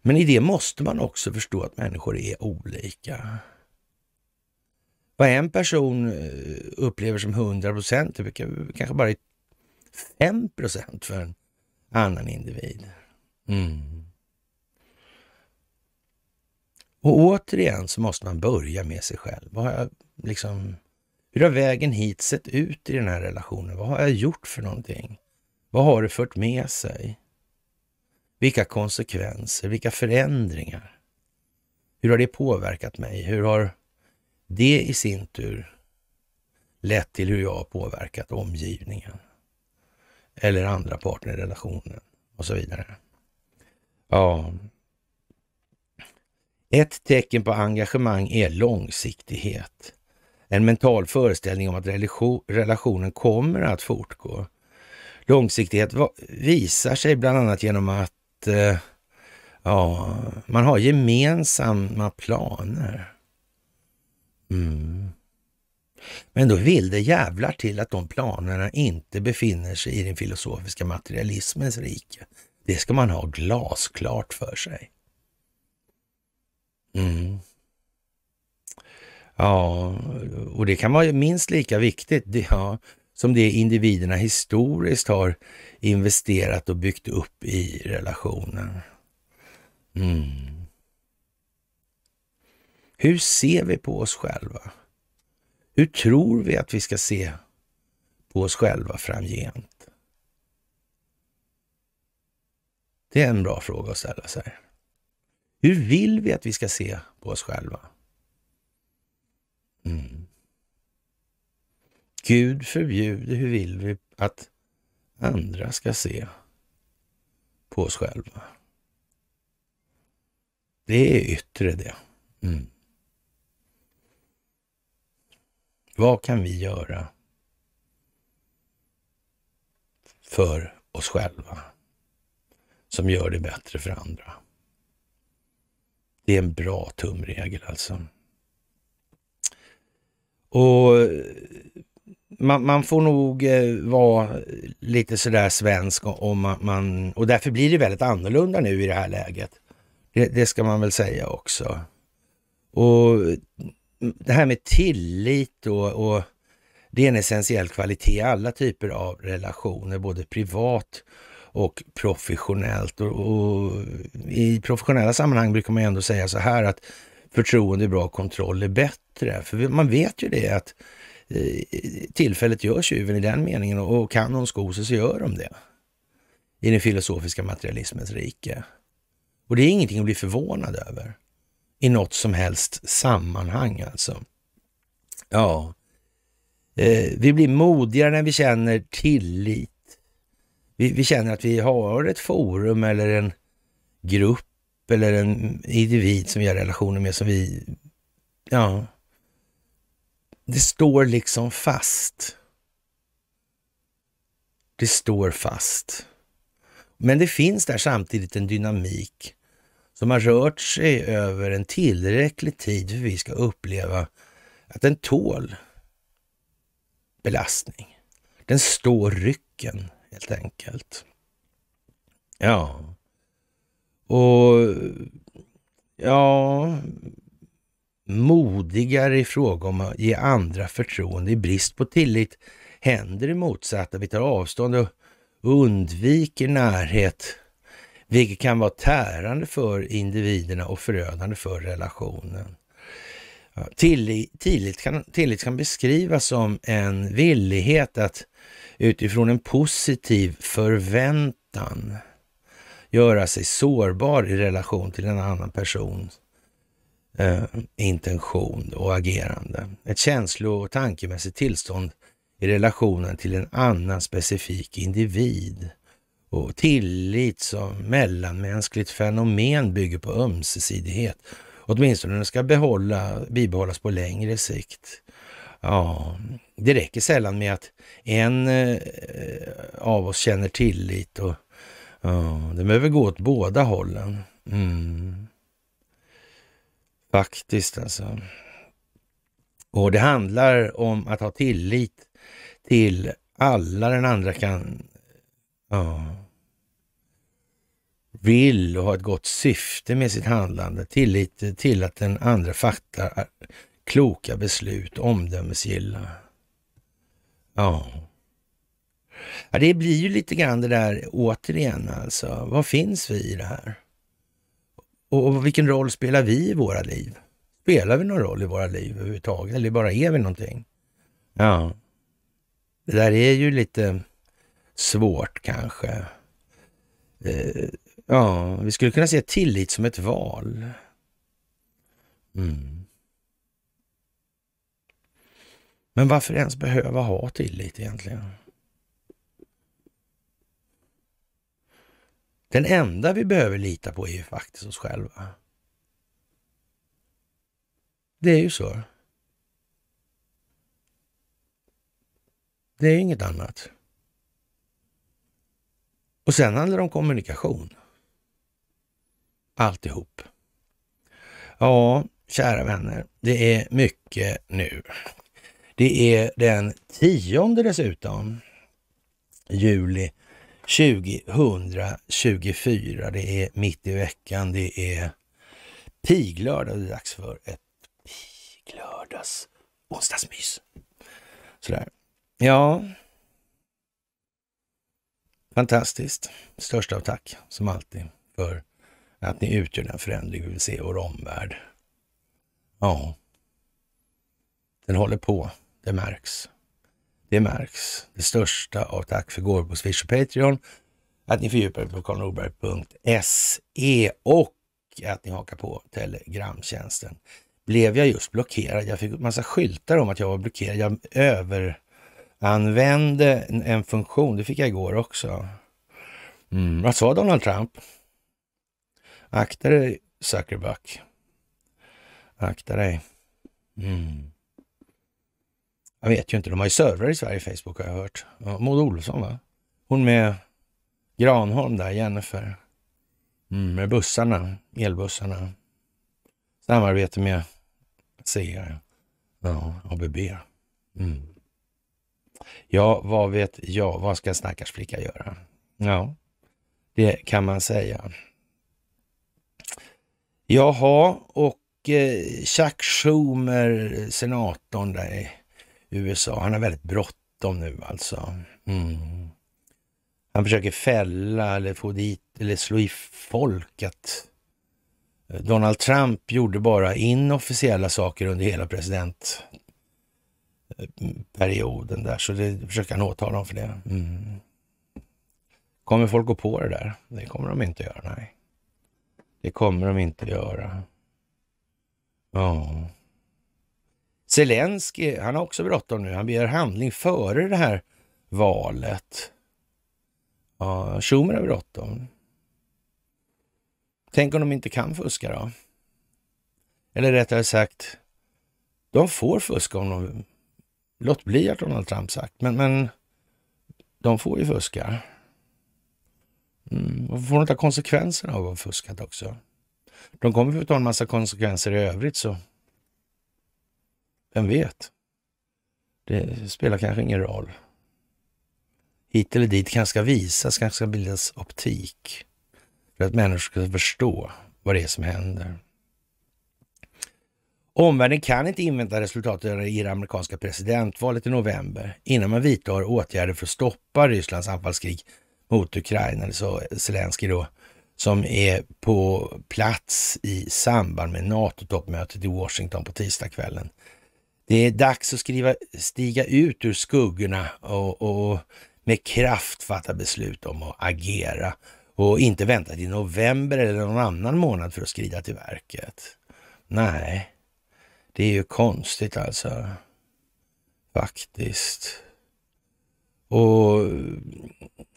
Men i det måste man också förstå att människor är olika. Vad en person eh, upplever som 100 procent, det kanske bara är 5 procent för en annan individ. Mm. Och återigen så måste man börja med sig själv. Vad har jag liksom, hur har vägen hit sett ut i den här relationen? Vad har jag gjort för någonting? Vad har det fört med sig? Vilka konsekvenser? Vilka förändringar? Hur har det påverkat mig? Hur har det i sin tur lett till hur jag har påverkat omgivningen? eller andra partner i relationen och så vidare. Ja. Ett tecken på engagemang är långsiktighet. En mental föreställning om att relationen kommer att fortgå. Långsiktighet visar sig bland annat genom att eh, ja, man har gemensamma planer. Mm. Men då vill det jävlar till att de planerna inte befinner sig i den filosofiska materialismens rike. Det ska man ha glasklart för sig. Mm. Ja, och det kan vara minst lika viktigt ja, som det individerna historiskt har investerat och byggt upp i relationen. Mm. Hur ser vi på oss själva? Hur tror vi att vi ska se på oss själva framgent? Det är en bra fråga att ställa sig. Hur vill vi att vi ska se på oss själva? Mm. Gud förbjuder, hur vill vi att andra ska se på oss själva? Det är yttre det. Mm. Vad kan vi göra för oss själva som gör det bättre för andra? Det är en bra tumregel alltså. Och man, man, får nog eh, vara lite sådär svensk om man, och därför blir det väldigt annorlunda nu i det här läget. Det, det ska man väl säga också. Och det här med tillit och, och det är en essentiell kvalitet i alla typer av relationer, både privat och professionellt. Och, och, I professionella sammanhang brukar man ändå säga så här att förtroende är bra, kontroll är bättre. För man vet ju det att eh, tillfället gör tjuven i den meningen och, kan hon sko sig så gör de det. I den filosofiska materialismens rike. Och det är ingenting att bli förvånad över i något som helst sammanhang alltså. Ja, eh, vi blir modigare när vi känner tillit. Vi, vi, känner att vi har ett forum eller en grupp eller en individ som vi har relationer med som vi, ja, det står liksom fast. Det står fast. Men det finns där samtidigt en dynamik som har rört sig över en tillräcklig tid för vi ska uppleva att den tål belastning. Den står rycken helt enkelt. Ja. Och ja, modigare i fråga om att ge andra förtroende i brist på tillit händer det motsatta. Vi tar avstånd och undviker närhet vilket kan vara tärande för individerna och förödande för relationen. tillit, tillit, kan, tillit kan beskrivas som en villighet att utifrån en positiv förväntan göra sig sårbar i relation till en annan persons eh, intention och agerande. Ett känslo och tankemässigt tillstånd i relationen till en annan specifik individ och tillit som mellanmänskligt fenomen bygger på ömsesidighet. Åtminstone den ska behålla, bibehållas på längre sikt. Ja, det räcker sällan med att en eh, av oss känner tillit och ja, det behöver gå åt båda hållen. Mm. Faktiskt alltså. Och det handlar om att ha tillit till alla den andra kan Ja. Vill och har ett gott syfte med sitt handlande. Tillit till att den andra fattar kloka beslut, omdömesgilla. Ja. ja. Det blir ju lite grann det där återigen alltså. Vad finns vi i det här? Och, och vilken roll spelar vi i våra liv? Spelar vi någon roll i våra liv överhuvudtaget? Eller bara är vi någonting? Ja. Det där är ju lite svårt kanske. Eh, ja, vi skulle kunna se tillit som ett val. Mm. Men varför ens behöva ha tillit egentligen? Den enda vi behöver lita på är ju faktiskt oss själva. Det är ju så. Det är inget annat. Och sen handlar det om kommunikation. Alltihop. Ja, kära vänner, det är mycket nu. Det är den tionde dessutom, juli 2024. Det är mitt i veckan, det är piglördag det är dags för ett piglördags onsdagsmys. Sådär. Ja, Fantastiskt. Största av tack, som alltid, för att ni utgör den förändring vi vill se i vår omvärld. Ja, den håller på. Det märks. Det märks. Det största av tack för gåvor på Swish och Patreon, att ni fördjupar er på karlnorberg.se och att ni hakar på telegramtjänsten. Blev jag just blockerad? Jag fick massa skyltar om att jag var blockerad. Jag över använde en funktion, det fick jag igår också. Mm. Vad sa Donald Trump? Akta dig Zuckerberg. Akta dig. Mm. Jag vet ju inte, de har ju servrar i Sverige, Facebook har jag hört. Maud Olofsson va? Hon med Granholm där, Jennifer. Mm, med bussarna, elbussarna. Samarbete med CR, ja, ABB. Mm. Ja, vad vet jag? Vad ska en stackars flicka göra? Ja, det kan man säga. Jaha, och eh, Chuck Schumer, senatorn där i USA, han har väldigt bråttom nu alltså. Mm. Han försöker fälla eller få dit eller slå i folk att eh, Donald Trump gjorde bara inofficiella saker under hela president perioden där, så det försöker han åtala dem för det. Mm. Kommer folk gå på det där? Det kommer de inte göra, nej. Det kommer de inte göra. Ja. Oh. Zelensky, han har också bråttom nu. Han begär handling före det här valet. Ja, oh, Schumer har bråttom. Tänk om de inte kan fuska då? Eller rättare sagt, de får fuska om de låt bli att Donald Trump sagt, men, men de får ju fuska. Mm, och får de ta konsekvenserna av att ha fuskat också? De kommer få ta en massa konsekvenser i övrigt så vem vet? Det spelar kanske ingen roll. Hit eller dit kanske ska visas, kanske ska bildas optik för att människor ska förstå vad det är som händer. Omvärlden kan inte invänta resultatet i det amerikanska presidentvalet i november innan man vidtar åtgärder för att stoppa Rysslands anfallskrig mot Ukraina, så Zelenskyj då, som är på plats i samband med NATO-toppmötet i Washington på tisdagskvällen. Det är dags att skriva, stiga ut ur skuggorna och, och med kraft fatta beslut om att agera och inte vänta till november eller någon annan månad för att skrida till verket. Nej, det är ju konstigt alltså. Faktiskt. Och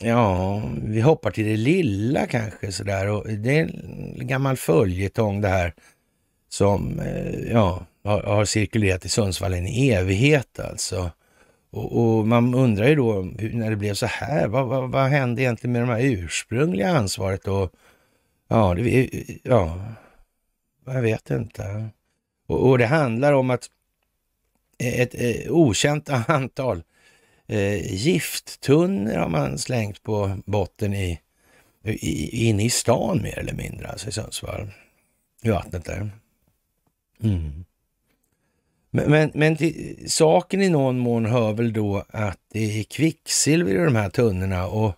ja, vi hoppar till det lilla kanske sådär. Och det är en gammal följetong det här som eh, ja, har, cirkulerat i Sundsvall en evighet alltså. Och, och, man undrar ju då när det blev så här, vad, vad, vad hände egentligen med det här ursprungliga ansvaret? Och, ja, det, ja, jag vet inte. Och, och det handlar om att eh, ett, ett eh, okänt antal eh, gifttunnor har man slängt på botten i, i, inne i stan mer eller mindre, alltså i Sundsvall. I vattnet där. Mm. Men, men, men till, saken i någon mån hör väl då att det är kvicksilver i de här tunnorna och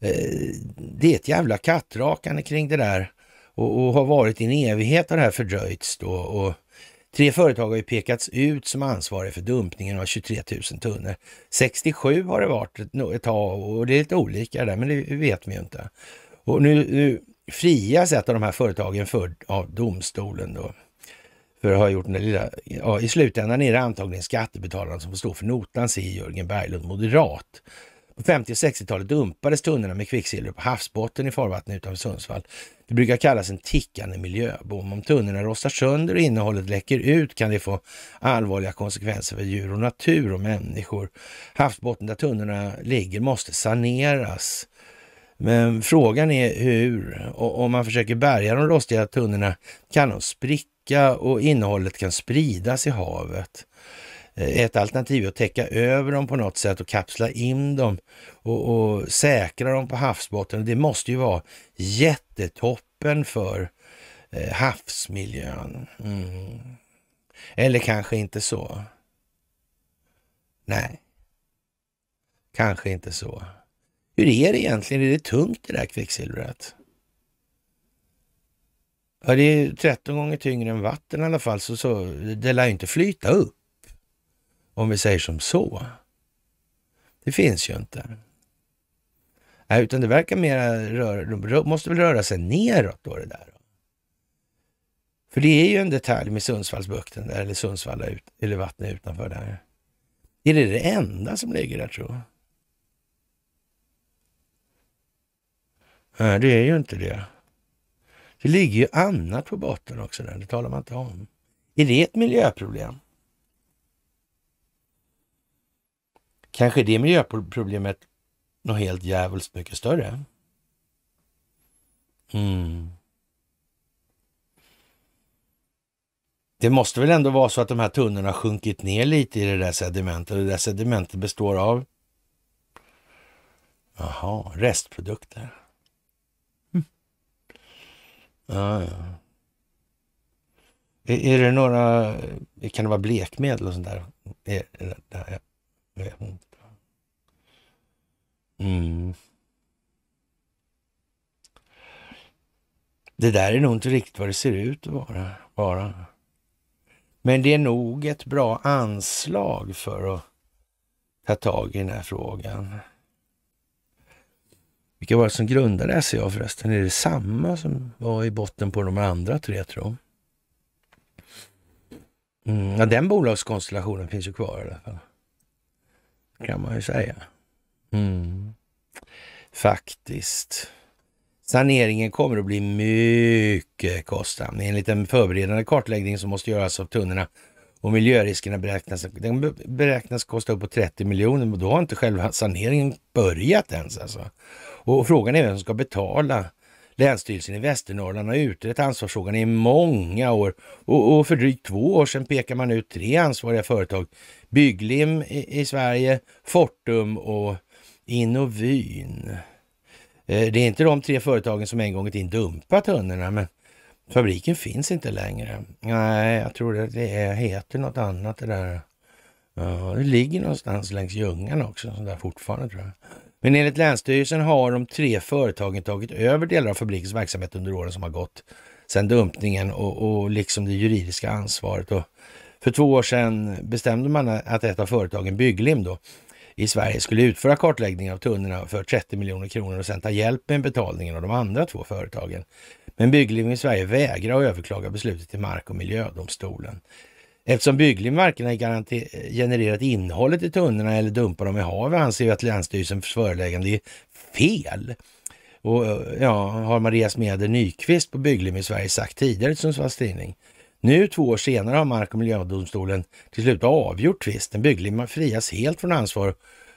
eh, det är ett jävla kattrakande kring det där och, och har varit i en evighet har det här fördröjts då. Och tre företag har ju pekats ut som ansvariga för dumpningen av 23 000 tunnor. 67 har det varit ett tag och det är lite olika där, men det vet vi ju inte. Och nu, nu frias ett av de här företagen för, av domstolen då för att ha gjort den där lilla... Ja, I slutändan är det antagligen skattebetalarna som får stå för notan, säger Jörgen Berglund, moderat, på 50 och 60-talet dumpades tunnorna med kvicksilver på havsbotten i farvattnen utanför Sundsvall. Det brukar kallas en tickande miljöbom. Om tunnorna rostar sönder och innehållet läcker ut kan det få allvarliga konsekvenser för djur och natur och människor. Havsbotten där tunnorna ligger måste saneras. Men frågan är hur? Och om man försöker bärga de rostiga tunnorna kan de spricka och innehållet kan spridas i havet. Eh, ett alternativ är att täcka över dem på något sätt och kapsla in dem och, och säkra dem på havsbotten. Det måste ju vara jättetoppen för eh, havsmiljön. Mm. Eller kanske inte så. Nej, kanske inte så. Hur är det egentligen? Är det tungt det där kvicksilvret? Ja, det är 13 gånger tyngre än vatten i alla fall, så, så det lär ju inte flyta upp. Om vi säger som så. Det finns ju inte. Nej, utan det verkar mer, röra, måste väl röra sig neråt då det där. För det är ju en detalj med Sundsvallsbukten där, eller Sundsvalla ut, eller vattnet utanför där. Är det det enda som ligger där tror jag? Nej, det är ju inte det. Det ligger ju annat på botten också där, det talar man inte om. Är det ett miljöproblem? kanske det miljöproblemet något helt djävulskt mycket större. Mm. Det måste väl ändå vara så att de här tunnorna sjunkit ner lite i det där sedimentet och det där sedimentet består av Jaha, restprodukter. Mm. Ja, ja. Är, är det några, kan det vara blekmedel och sånt där? Är, är det, ja. 네, 홍보다. Mm. Det där är nog inte riktigt vad det ser ut att vara. Bara. Men det är nog ett bra anslag för att ta tag i den här frågan. Vilka var det som grundade SCA e förresten? Är det samma som var i botten på de andra tre, tror jag? Mm. Ja, den bolagskonstellationen finns ju kvar i alla fall kan man ju säga. Mm. Faktiskt. Saneringen kommer att bli mycket kostsam. Enligt en förberedande kartläggning som måste göras av tunnorna och miljöriskerna beräknas, den beräknas kosta upp på 30 miljoner. då har inte själva saneringen börjat ens alltså. Och frågan är vem som ska betala Länsstyrelsen i Västernorrland har utrett ansvarsfrågan i många år och, och för drygt två år sedan pekade man ut tre ansvariga företag, Bygglim i, i Sverige, Fortum och Innovyn. Eh, det är inte de tre företagen som en gång i tiden dumpat tunnorna, men fabriken finns inte längre. Nej, jag tror det, det är, heter något annat det där. Ja, det ligger någonstans längs Ljungan också, så fortfarande tror jag. Men enligt Länsstyrelsen har de tre företagen tagit över delar av fabrikens verksamhet under åren som har gått sedan dumpningen och, och liksom det juridiska ansvaret. Och för två år sedan bestämde man att ett av företagen, Bygglim då, i Sverige skulle utföra kartläggning av tunnorna för 30 miljoner kronor och sen ta hjälp med betalningen av de andra två företagen. Men Bygglim i Sverige vägrar att överklaga beslutet till Mark och miljödomstolen. Eftersom har genererat innehållet i tunnorna eller dumpar dem i havet anser vi att Länsstyrelsens föreläggande är fel. Och eh, ja, har Maria Smeder Nyqvist på Bygglim i Sverige sagt tidigare till Sundsvalls Tidning. Nu två år senare har Mark och miljödomstolen till slut avgjort tvisten. Bygglim frias helt från ansvar.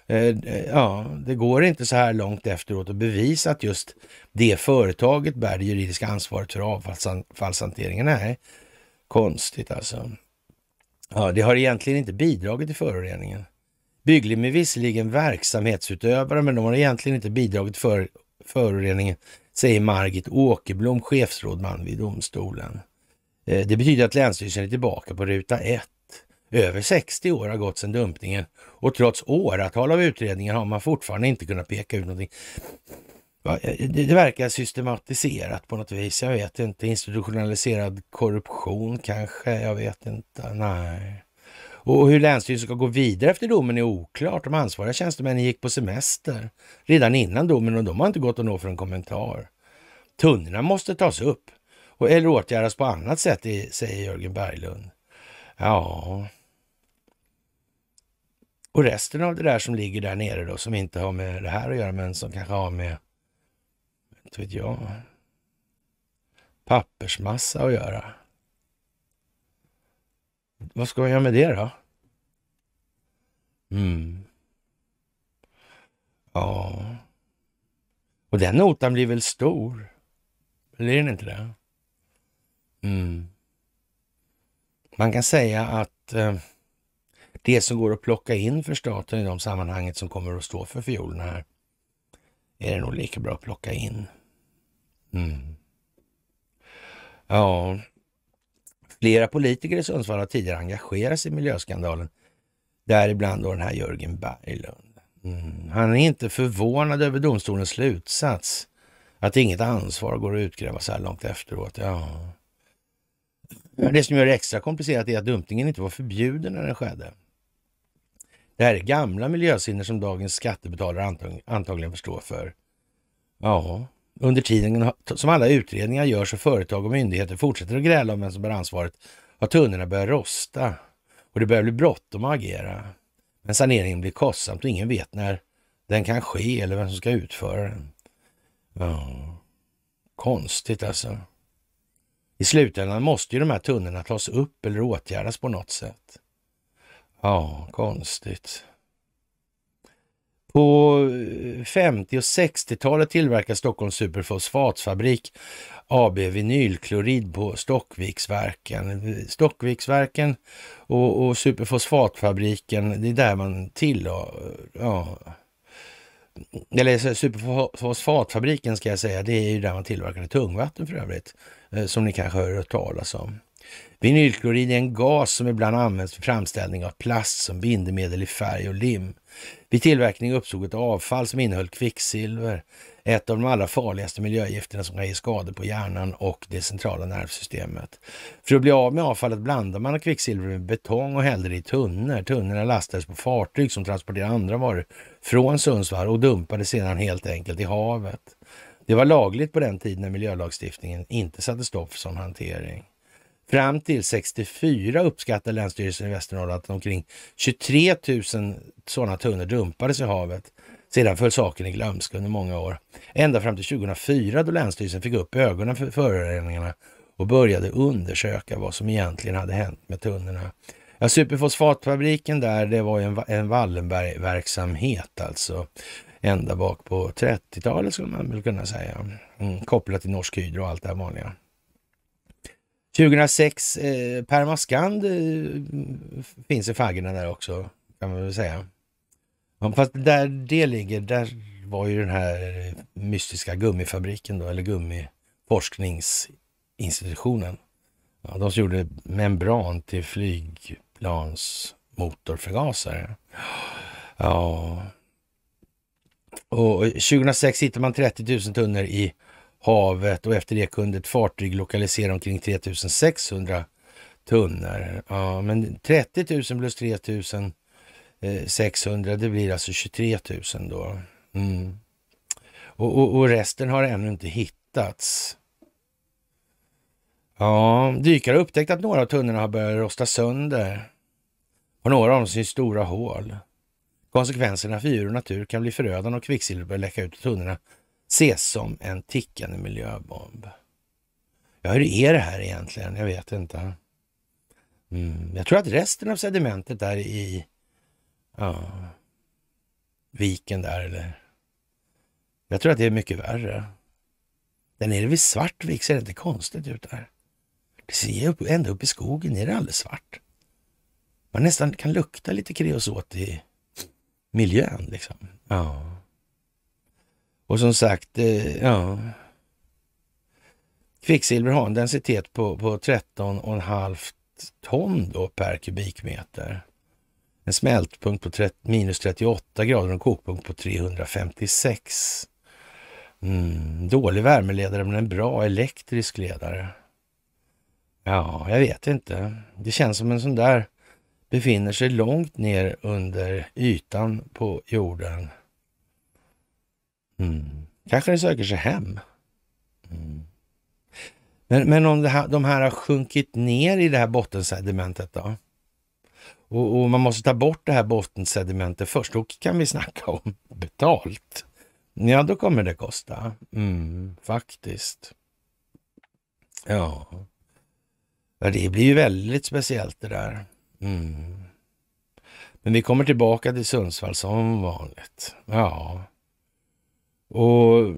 Eh, eh, ja, det går inte så här långt efteråt att bevisa att just det företaget bär det juridiska ansvaret för avfallshanteringen. Nej, konstigt alltså. Ja, det har egentligen inte bidragit till föroreningen. Bygglim är visserligen verksamhetsutövare, men de har egentligen inte bidragit för föroreningen, säger Margit Åkerblom, chefsrådman vid domstolen. Eh, det betyder att Länsstyrelsen är tillbaka på ruta ett. Över 60 år har gått sedan dumpningen och trots åratal av utredningar har man fortfarande inte kunnat peka ut någonting. Eh, det verkar systematiserat på något vis. Jag vet inte. Institutionaliserad korruption kanske? Jag vet inte. Nej. Och hur länsstyrelsen ska gå vidare efter domen är oklart. De ansvariga tjänstemännen gick på semester redan innan domen och de har inte gått att nå för en kommentar. Tunnorna måste tas upp och eller åtgärdas på annat sätt, säger Jörgen Berglund. Ja... Och resten av det där som ligger där nere då, som inte har med det här att göra, men som kanske har med inte vet jag. Pappersmassa att göra. Vad ska jag göra med det då? Mm. Ja. Och den notan blir väl stor? Eller är den inte det? Mm. Man kan säga att eh, det som går att plocka in för staten i de sammanhanget som kommer att stå för fiolerna här, är det nog lika bra att plocka in. Mm. Ja, flera politiker i Sundsvall har tidigare engagerat sig i miljöskandalen, däribland då den här Jörgen Berglund. Mm. Han är inte förvånad över domstolens slutsats att inget ansvar går att utkräva så här långt efteråt. Ja. Det som gör det extra komplicerat är att dumpningen inte var förbjuden när den skedde. Det här är gamla miljösynder som dagens skattebetalare antagligen förstår för. Ja, under tiden som alla utredningar görs och företag och myndigheter fortsätter att gräla om vem som bär ansvaret har tunnorna börjat rosta och det börjar bli bråttom att agera. Men saneringen blir kostsamt och ingen vet när den kan ske eller vem som ska utföra den. Ja, konstigt alltså. I slutändan måste ju de här tunnorna tas upp eller åtgärdas på något sätt. Ja, konstigt. På 50 eh, och 60-talet tillverkade Stockholms Superfosfatfabrik AB vinylklorid på Stockviksverken. Stockviksverken och, och Superfosfatfabriken, det är där man till... Ja, eller superfosfatfabriken ska jag säga, det är ju där man tillverkade tungvatten för övrigt, eh, som ni kanske har hört talas om. Vinylklorid är en gas som ibland används för framställning av plast som bindemedel i färg och lim. Vid tillverkning uppstod ett avfall som innehöll kvicksilver, ett av de allra farligaste miljögifterna som kan ge skador på hjärnan och det centrala nervsystemet. För att bli av med avfallet blandade man kvicksilver med betong och hällde det i tunnor. Tunnorna lastades på fartyg som transporterade andra varor från Sundsvall och dumpades sedan helt enkelt i havet. Det var lagligt på den tiden när miljölagstiftningen inte satte stopp för sån hantering. Fram till 64 uppskattar Länsstyrelsen i Västernorrland att omkring 23 000 sådana tunnor dumpades i havet. Sedan föll saken i glömska under många år. Ända fram till 2004 då Länsstyrelsen fick upp ögonen för föroreningarna och började undersöka vad som egentligen hade hänt med tunnorna. Ja, superfosfatfabriken där, det var ju en, en wallenberg alltså. Ända bak på 30-talet skulle man väl kunna säga. Mm, kopplat till Norsk Hydro och allt det här vanliga. 2006, eh, Permaskand eh, finns i faggorna där också, kan man väl säga. fast där det ligger, där var ju den här eh, mystiska gummifabriken då, eller gummiforskningsinstitutionen. Ja, de som gjorde membran till flygplansmotorförgasare. Ja. Och 2006 hittade man 30 000 tunnor i havet och efter det kunde ett fartyg lokalisera omkring 3600 tunnor. Ja, men 30 000 plus 3600, det blir alltså 23 000 då. Mm. Och, och, och, resten har ännu inte hittats. Ja, dykare har upptäckt att några av tunnorna har börjat rosta sönder. Och några av dem syns stora hål. Konsekvenserna för djur och natur kan bli förödande och kvicksilver börjar läcka ut i tunnorna ses som en tickande miljöbomb. Ja, hur är det här egentligen? Jag vet inte. Mm. Jag tror att resten av sedimentet där i ja, viken där, eller... Jag tror att det är mycket värre. Där nere vid Svartvik ser det inte konstigt ut där. Det ser upp, ända upp i skogen är det alldeles svart. Man nästan kan lukta lite kreosot i miljön liksom. Ja. Och som sagt, eh, ja. Kvicksilver har en densitet på, på 13,5 ton då per kubikmeter. En smältpunkt på 30, minus 38 grader och en kokpunkt på 356. Mm, dålig värmeledare men en bra elektrisk ledare. Ja, jag vet inte. Det känns som en sån där befinner sig långt ner under ytan på jorden. Mm. Kanske den söker sig hem. Mm. Men, men om här, de här har sjunkit ner i det här bottensedimentet då? Och, och, man måste ta bort det här bottensedimentet först. Då kan vi snacka om betalt. Ja, då kommer det kosta. Mm, faktiskt. Ja. ja, det blir ju väldigt speciellt det där. Mm. Men vi kommer tillbaka till Sundsvall som vanligt. Ja, och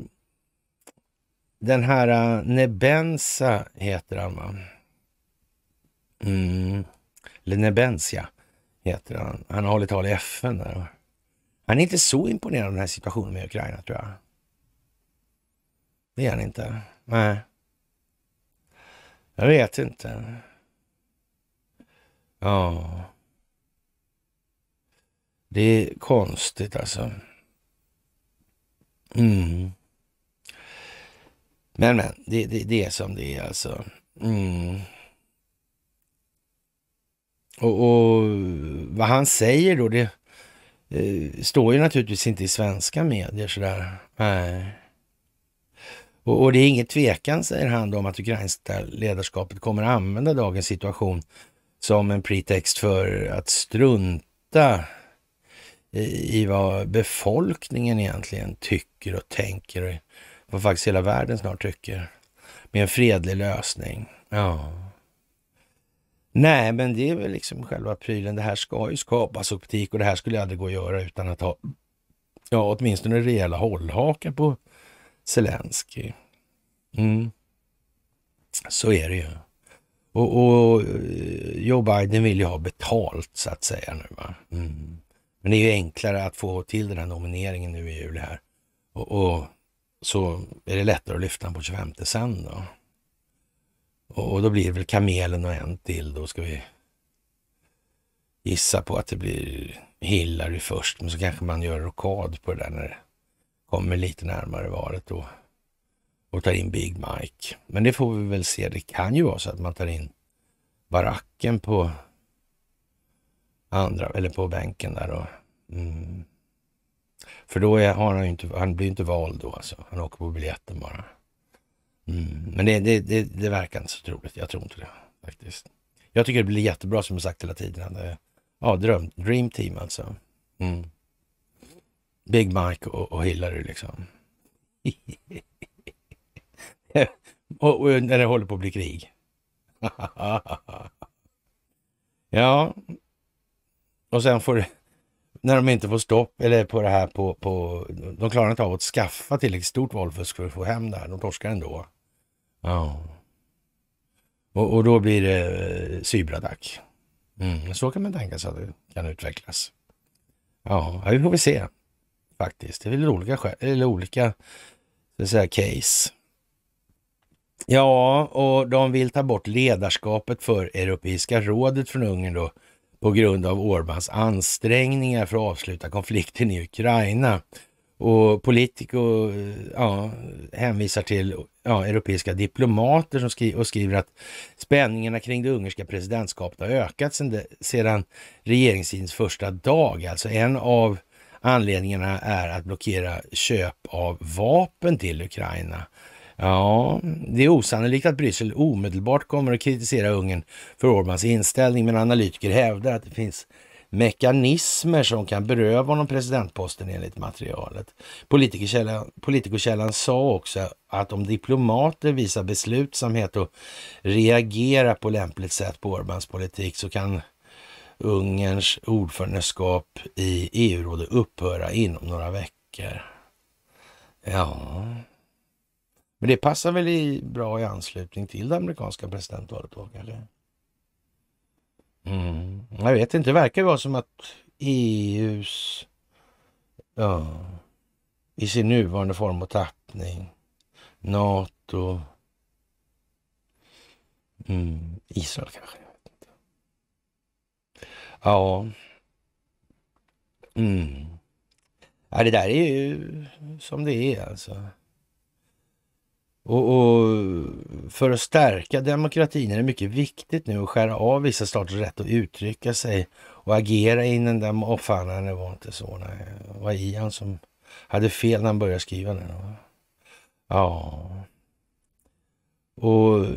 den här äh, Nebensa heter han va? Mm. Eller Nebensia heter han. Han har hållit tal i FN där. Han är inte så imponerad av den här situationen med Ukraina tror jag. Det är han inte. Nej. Jag vet inte. Ja. Det är konstigt alltså. Mm. Men, men, det, det, det, är som det är alltså. Mm. Och, och, vad han säger då, det eh, står ju naturligtvis inte i svenska medier sådär. Nej. Och, och det är ingen tvekan, säger han, då, om att ukrainska ledarskapet kommer använda dagens situation som en pretext för att strunta i vad befolkningen egentligen tycker och tänker och vad faktiskt hela världen snart tycker med en fredlig lösning. Ja. Nej, men det är väl liksom själva prylen. Det här ska ju skapas optik och det här skulle aldrig gå att göra utan att ha ja, åtminstone rejäla hållhakar på Zelensky. Mm. Så är det ju. Och, och, eh, Joe Biden vill ju ha betalt så att säga nu. Va? Mm. Men det är ju enklare att få till den här nomineringen nu i juli här. Och, och så är det lättare att lyfta den på 25 sen då. Och, och, då blir det väl kamelen och en till då ska vi gissa på att det blir Hillary först. Men så kanske man gör rockad på det där när det kommer lite närmare valet då. Och tar in Big Mike. Men det får vi väl se. Det kan ju vara så att man tar in baracken på andra, eller på bänken där då. Mm. För då är, har han ju inte, han blir inte vald då alltså. Han åker på biljetten bara. Mm. Men det, det, det, det, verkar inte så troligt. Jag tror inte det faktiskt. Jag tycker det blir jättebra som jag sagt hela tiden. Ja, dröm, dream team alltså. Mm. Big Mike och, och Hillary liksom. och, och, när det håller på att bli krig. ja, och sen får när de inte får stopp eller på det här på, på de klarar inte av att skaffa tillräckligt stort valfusk för att få hem det här. De torskar ändå. Ja. Och, och då blir det eh, cyberattack. Mm. Så kan man tänka sig att det kan utvecklas. Ja, det får vi se faktiskt. Det är väl olika, eller olika så att säga, case. Ja, och de vill ta bort ledarskapet för Europeiska rådet från Ungern då på grund av Orbans ansträngningar för att avsluta konflikten i Ukraina. Och Politico ja, hänvisar till ja, europeiska diplomater som skri och skriver att spänningarna kring det ungerska presidentskapet har ökat sedan, sedan regeringstidens första dag. Alltså en av anledningarna är att blockera köp av vapen till Ukraina. Ja, det är osannolikt att Bryssel omedelbart kommer att kritisera Ungern för Orbans inställning, men analytiker hävdar att det finns mekanismer som kan beröva honom presidentposten enligt materialet. Politikerkällan, sa också att om diplomater visar beslutsamhet och reagerar på lämpligt sätt på Orbans politik så kan Ungerns ordförandeskap i EU-rådet upphöra inom några veckor. Ja, men det passar väl i, bra i anslutning till det amerikanska presidentvalet då kanske? Mm. Jag vet inte, det verkar vara som att EUs, ja, i sin nuvarande form och tappning, NATO, mm. Israel kanske. Ja. Mm. ja, det där är ju som det är alltså. Och, och, för att stärka demokratin är det mycket viktigt nu att skära av vissa staters rätt att uttrycka sig och agera innan dem. Och fan, det var inte så. Nej. Det var Ian som hade fel när han började skriva den. Ja. Och eh,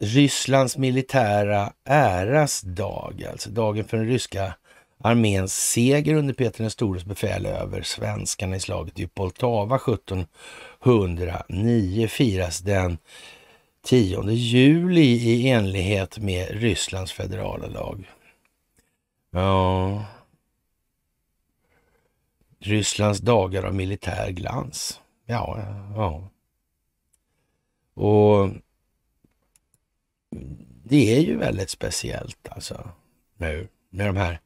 Rysslands militära äras dag, alltså dagen för den ryska arméns seger under Peter den stores befäl över svenskarna i slaget i Poltava 17 109 firas den 10 juli i enlighet med Rysslands federala lag. Ja... Rysslands dagar av militär glans. Ja, ja. Och det är ju väldigt speciellt alltså nu med de här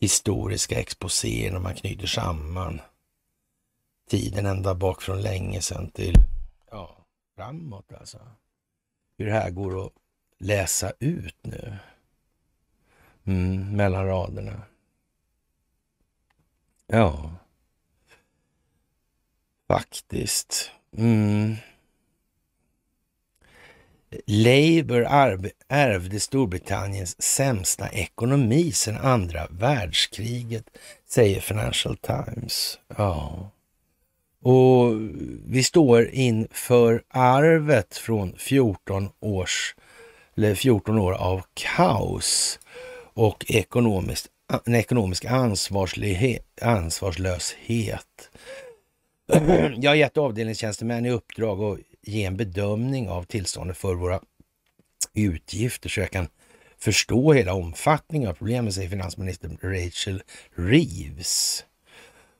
historiska exposéerna man knyter samman tiden ända bak från länge sedan till ja, framåt alltså. Hur det här går att läsa ut nu. Mm, mellan raderna. Ja. Faktiskt. Mm. Labour ärvde Storbritanniens sämsta ekonomi sedan andra världskriget, säger Financial Times. Ja. Och vi står inför arvet från 14, års, eller 14 år av kaos och ekonomiskt, en ekonomisk ansvarslöshet. Jag har gett avdelningstjänstemän i uppdrag att ge en bedömning av tillståndet för våra utgifter så jag kan förstå hela omfattningen av problemet, säger finansminister Rachel Reeves.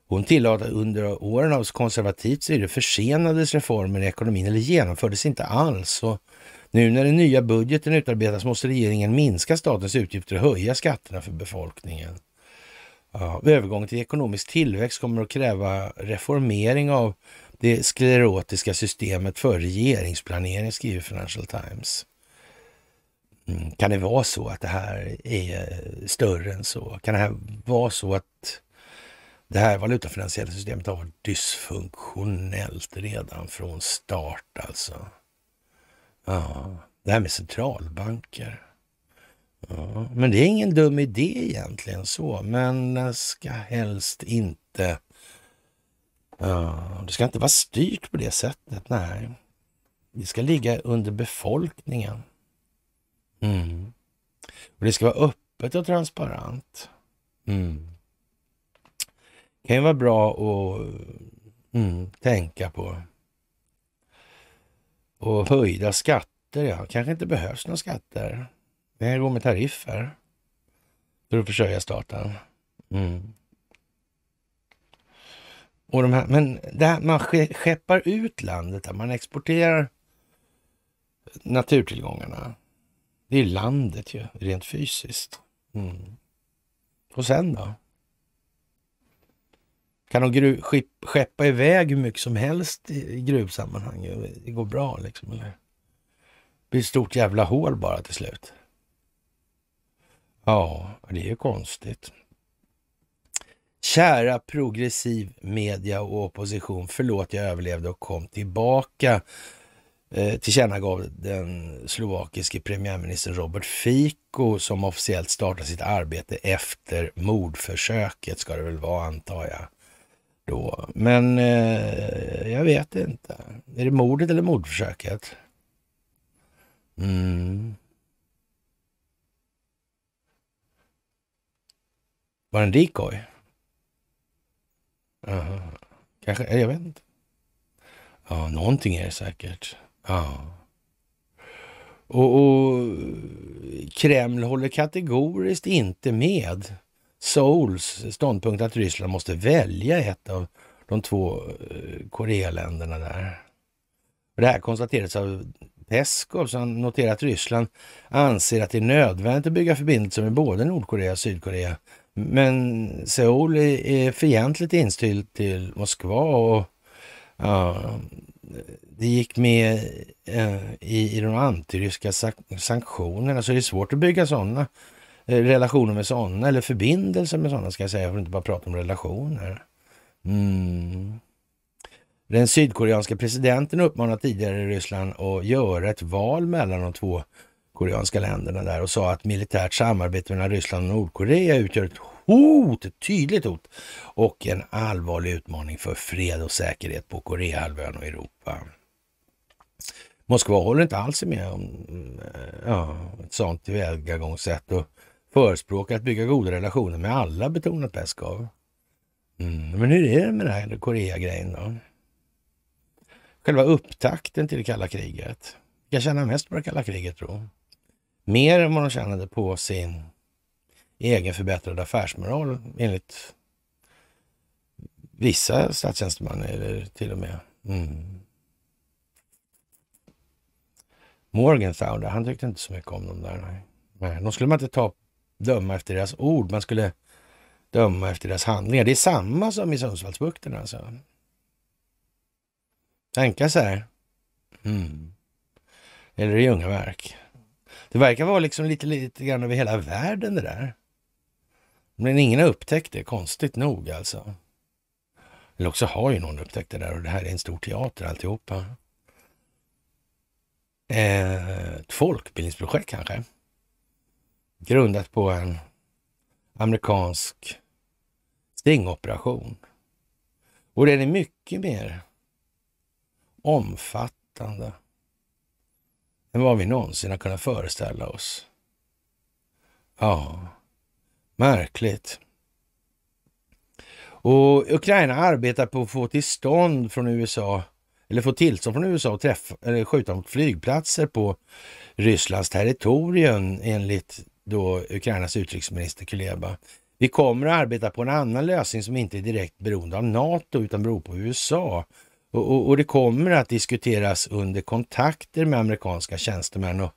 Hon tillade att under åren av konservativt styre försenades reformer i ekonomin eller genomfördes inte alls. Och nu när den nya budgeten utarbetas måste regeringen minska statens utgifter och höja skatterna för befolkningen. Ja, övergång till ekonomisk tillväxt kommer att kräva reformering av det sklerotiska systemet för regeringsplanering, skriver Financial Times. Mm, kan det vara så att det här är större än så? Kan det här vara så att det här valutafinansiella systemet har varit dysfunktionellt redan från start alltså. Ja, det här med centralbanker. Ja, men det är ingen dum idé egentligen så, men den ska helst inte... Ja, det ska inte vara styrt på det sättet, nej. Det ska ligga under befolkningen. Mm. Och det ska vara öppet och transparent. Mm kan ju vara bra att mm, tänka på. Och höjda skatter, ja. Kanske inte behövs några skatter. Det kan gå med tariffer för att försörja staten. Mm. Och de här, men det här, man skeppar ut landet, man exporterar naturtillgångarna. Det är landet ju, rent fysiskt. Mm. Och sen då? kan de gru, skip, skeppa iväg hur mycket som helst i, i gruvsammanhang. Det går bra liksom. Eller? Det blir ett stort jävla hål bara till slut. Ja, det är ju konstigt. Kära progressiv media och opposition, förlåt jag överlevde och kom tillbaka. Eh, tillkännagav den slovakiske premiärministern Robert Fico som officiellt startar sitt arbete efter mordförsöket, ska det väl vara antar jag då. Men eh, jag vet inte. Är det mordet eller mordförsöket? Mm. Var det en decoy? Aha. Kanske, jag vet inte. Ja, någonting är det säkert. Ja. Och, och Kreml håller kategoriskt inte med Souls ståndpunkt att Ryssland måste välja ett av de två eh, Korealänderna där. Det här konstaterades av Peskov som noterar att Ryssland anser att det är nödvändigt att bygga förbindelser med både Nordkorea och Sydkorea. Men Seoul är fientligt inställd till Moskva och ja, det gick med eh, i, i de antiryska sank sanktionerna så det är svårt att bygga sådana Eh, relationer med sådana, eller förbindelser med sådana ska jag säga, för att inte bara prata om relationer. Mm. Den sydkoreanska presidenten uppmanade tidigare Ryssland att göra ett val mellan de två koreanska länderna där och sa att militärt samarbete mellan Ryssland och Nordkorea utgör ett hot, ett tydligt hot och en allvarlig utmaning för fred och säkerhet på Koreahalvön och Europa. Moskva håller inte alls med om mm, ja, ett sådant tillvägagångssätt och förespråkar att bygga goda relationer med alla, betonar Peskov. Mm. Men hur är det med den här Korea-grejen då? Själva upptakten till det kalla kriget. Vilka tjänar mest på det kalla kriget då? Mer än vad de tjänade på sin egen förbättrade affärsmoral enligt vissa statstjänstemän eller till och med. Mm. Morgenthau, han tyckte inte så mycket om dem där. Nej, de skulle man inte ta döma efter deras ord, man skulle döma efter deras handlingar. Det är samma som i Sundsvallsbukten alltså. Tänka så här. Mm. Eller i Ljungaverk. Det verkar vara liksom lite, lite grann över hela världen det där. Men ingen har upptäckt det, konstigt nog alltså. Eller också har ju någon upptäckt det där och det här är en stor teater alltihopa. Eh, ett folkbildningsprojekt kanske? grundat på en amerikansk stingoperation. Och den är mycket mer omfattande än vad vi någonsin har kunnat föreställa oss. Ja, märkligt. Och Ukraina arbetar på att få tillstånd från USA eller få tillstånd från USA att träffa, eller skjuta mot flygplatser på Rysslands territorium enligt då Ukrainas utrikesminister Kuleba. Vi kommer att arbeta på en annan lösning som inte är direkt beroende av NATO utan beror på USA. Och, och, och det kommer att diskuteras under kontakter med amerikanska tjänstemän och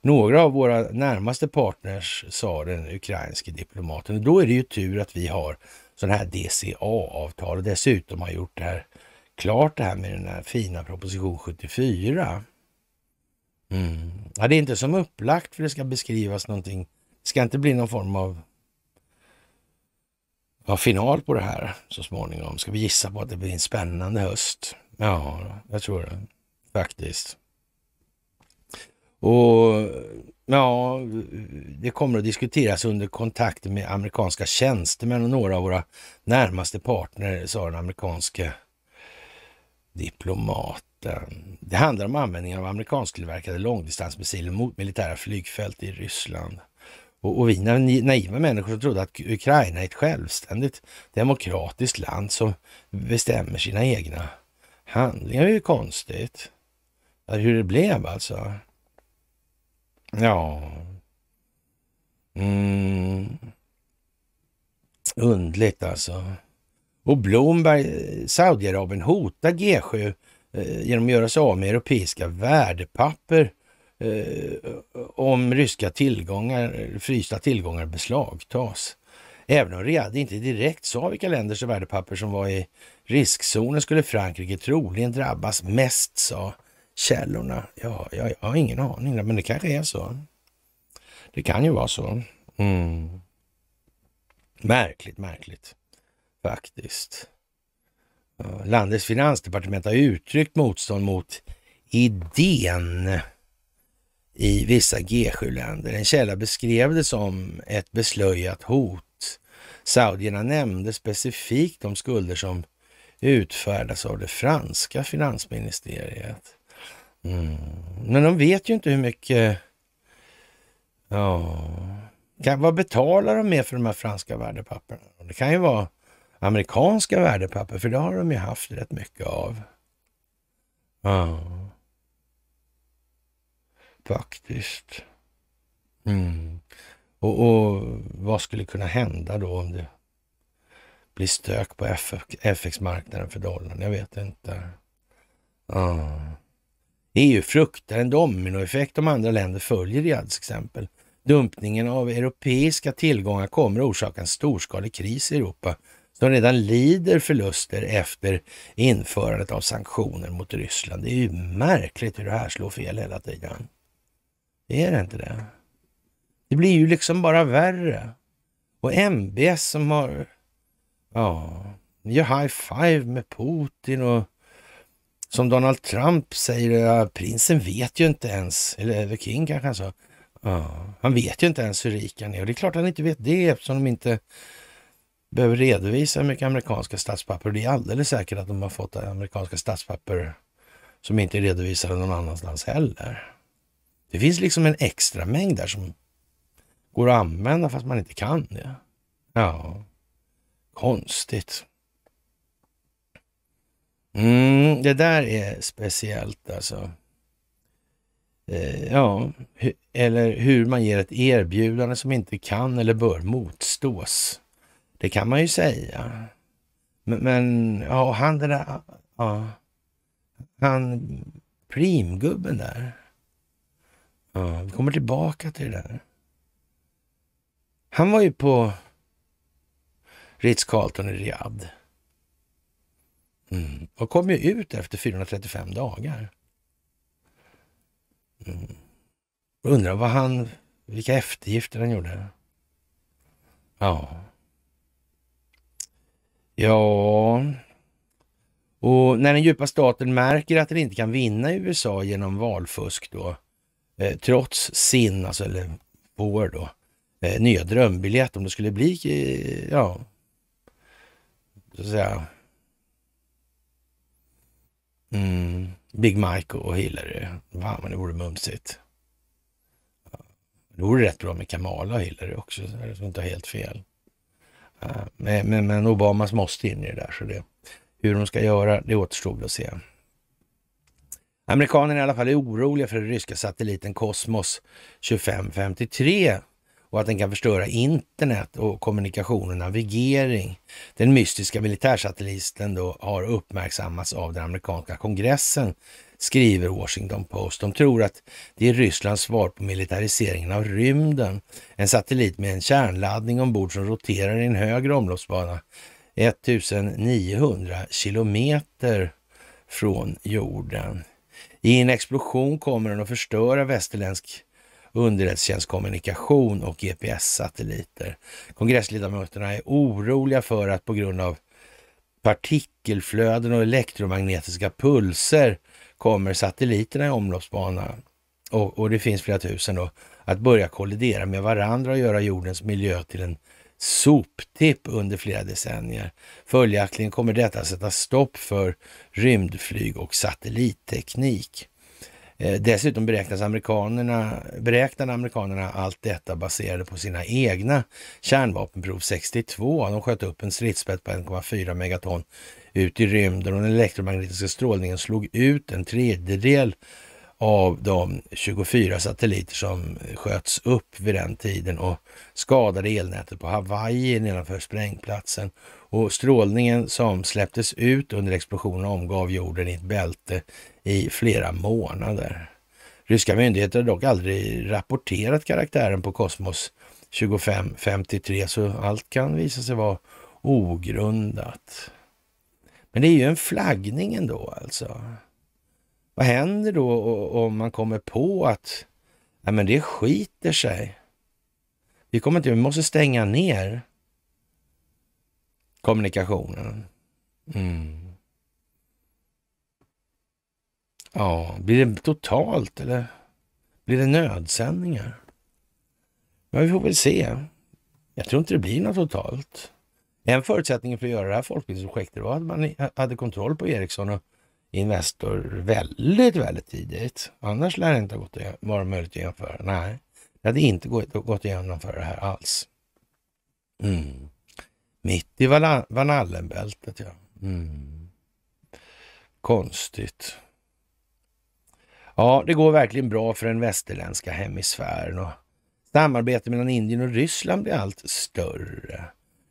några av våra närmaste partners, sa den ukrainske diplomaten. Och då är det ju tur att vi har sådana här DCA-avtal och dessutom har gjort det här klart det här med den här fina proposition 74. Mm. Ja, det är inte som upplagt för det ska beskrivas någonting. Det ska inte bli någon form av ja, final på det här så småningom. Ska vi gissa på att det blir en spännande höst? Ja, jag tror det faktiskt. Och ja, det kommer att diskuteras under kontakt med amerikanska tjänstemän och några av våra närmaste partner, sa den amerikanske diplomaten Eh, det handlar om användningen av amerikansktillverkade långdistansmissiler mot militära flygfält i Ryssland. Och, och vi naiva människor som trodde att Ukraina är ett självständigt demokratiskt land som bestämmer sina egna handlingar. Det är ju konstigt hur det blev alltså. Ja. Mm. Undligt alltså. Och Blomberg, eh, Saudiarabien hotar G7 Eh, genom att göra sig av med europeiska värdepapper eh, om ryska tillgångar, frysta tillgångar beslagtas. Även om Riyadh inte direkt sa vilka länders och värdepapper som var i riskzonen skulle Frankrike troligen drabbas mest, sa källorna. Ja, jag, jag har ingen aning, men det kanske är så. Det kan ju vara så. Mm. Märkligt, märkligt faktiskt. Eh, landets finansdepartement har uttryckt motstånd mot idén i vissa G7-länder. En källa beskrev det som ett beslöjat hot. Saudierna nämnde specifikt de skulder som utfärdas av det franska finansministeriet. Mm. Men de vet ju inte hur mycket... Ja... Kan, vad betalar de med för de här franska värdepapperna? Det kan ju vara amerikanska värdepapper, för det har de ju haft rätt mycket av. Ja, faktiskt. Mm. Och, och, vad skulle kunna hända då om det blir stök på FX-marknaden för dollarn? Jag vet inte. Ja. EU fruktar en dominoeffekt om andra länder följer Riads exempel. Dumpningen av europeiska tillgångar kommer att orsaka en storskalig kris i Europa som redan lider förluster efter införandet av sanktioner mot Ryssland. Det är ju märkligt hur det här slår fel hela tiden. är det inte det? Det blir ju liksom bara värre. Och MBS som har, ja, gör high five med Putin och som Donald Trump säger, prinsen vet ju inte ens, eller The King kanske han sa, ja, han vet ju inte ens hur rik han är. Och det är klart han inte vet det eftersom de inte behöver redovisa hur mycket amerikanska statspapper. Det är alldeles säkert att de har fått amerikanska statspapper som inte är redovisade någon annanstans heller. Det finns liksom en extra mängd där som går att använda fast man inte kan det. Ja, konstigt. Mm, det där är speciellt alltså. Eh, ja, eller hur man ger ett erbjudande som inte kan eller bör motstås. Det kan man ju säga. Men, men ja, han den där... Ja, han primgubben där. Ja, vi kommer tillbaka till det där. Han var ju på Ritz-Carlton i Riyadh. Mm. Och kom ju ut efter 435 dagar. Mm. Undrar vad han, vilka eftergifter han gjorde. Ja. Ja... Och när den djupa staten märker att den inte kan vinna i USA genom valfusk då, eh, trots sin, alltså, eller vår då, eh, nya drömbiljett om det skulle bli, eh, ja, så att säga, mm, Big Mike och Hillary. Fan, men det vore mumsigt. Det vore rätt bra med Kamala och Hillary också, så det är inte helt fel. Men, eh, men, men Obamas måste in i det där, så det, hur de ska göra, det återstår att se. Amerikanerna är i alla fall oroliga för den ryska satelliten Kosmos 2553 och att den kan förstöra internet och kommunikation och navigering. Den mystiska militärsatelliten då har uppmärksammats av den amerikanska kongressen, skriver Washington Post. De tror att det är Rysslands svar på militariseringen av rymden. En satellit med en kärnladdning ombord som roterar i en högre omloppsbana 1900 kilometer från jorden. I en explosion kommer den att förstöra västerländsk underrättelsetjänstkommunikation och GPS-satelliter. Kongressledamöterna är oroliga för att på grund av partikelflöden och elektromagnetiska pulser kommer satelliterna i omloppsbana och, och, det finns flera tusen då, att börja kollidera med varandra och göra jordens miljö till en soptipp under flera decennier. Följaktligen kommer detta sätta stopp för rymdflyg och satellitteknik. Eh, dessutom beräknas amerikanerna, beräknade amerikanerna allt detta baserade på sina egna kärnvapenprov 62. De sköt upp en stridsspets på 1,4 megaton ut i rymden och den elektromagnetiska strålningen slog ut en tredjedel av de 24 satelliter som sköts upp vid den tiden och skadade elnätet på Hawaii nedanför sprängplatsen och strålningen som släpptes ut under explosionen omgav jorden i ett bälte i flera månader. Ryska myndigheter har dock aldrig rapporterat karaktären på Kosmos 2553 så allt kan visa sig vara ogrundat. Men det är ju en flaggning ändå alltså. Vad händer då om man kommer på att nej men det skiter sig? Vi kommer inte, vi måste stänga ner kommunikationen. Mm. Ja, blir det totalt eller blir det nödsändningar? Ja, vi får väl se. Jag tror inte det blir något totalt. En förutsättning för att göra det här folkbildningsprojektet var att man hade kontroll på Ericsson och Investor väldigt, väldigt tidigt. Annars lär det inte ha vara möjligt att jämföra. Nej, det hade inte gått, gått att jämföra det här alls. Mm. Mitt i Van allen ja. Mm. Konstigt. Ja, det går verkligen bra för den västerländska hemisfären och samarbetet mellan Indien och Ryssland blir allt större.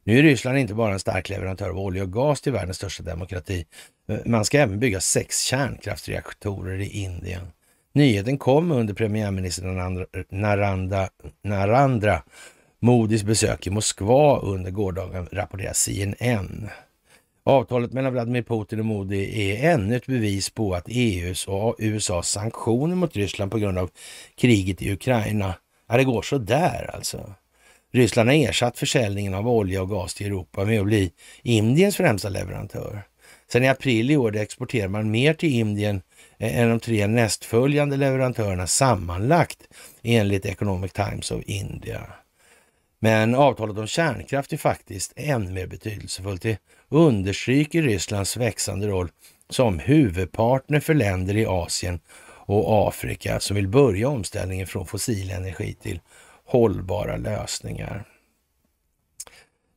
Nu är Ryssland inte bara en stark leverantör av olja och gas till världens största demokrati. Eh, man ska även bygga sex kärnkraftsreaktorer i Indien. Nyheten kom under premiärminister Narandra, Narandra Modis besök i Moskva under gårdagen, rapporterar CNN. Avtalet mellan Vladimir Putin och Modi är ännu ett bevis på att EUs och USAs sanktioner mot Ryssland på grund av kriget i Ukraina, ja det går så där alltså. Ryssland har ersatt försäljningen av olja och gas till Europa med att bli Indiens främsta leverantör. Sen i april i år exporterar man mer till Indien än de tre nästföljande leverantörerna sammanlagt enligt Economic Times of India. Men avtalet om kärnkraft är faktiskt än mer betydelsefullt. Det understryker Rysslands växande roll som huvudpartner för länder i Asien och Afrika som vill börja omställningen från fossil energi till hållbara lösningar.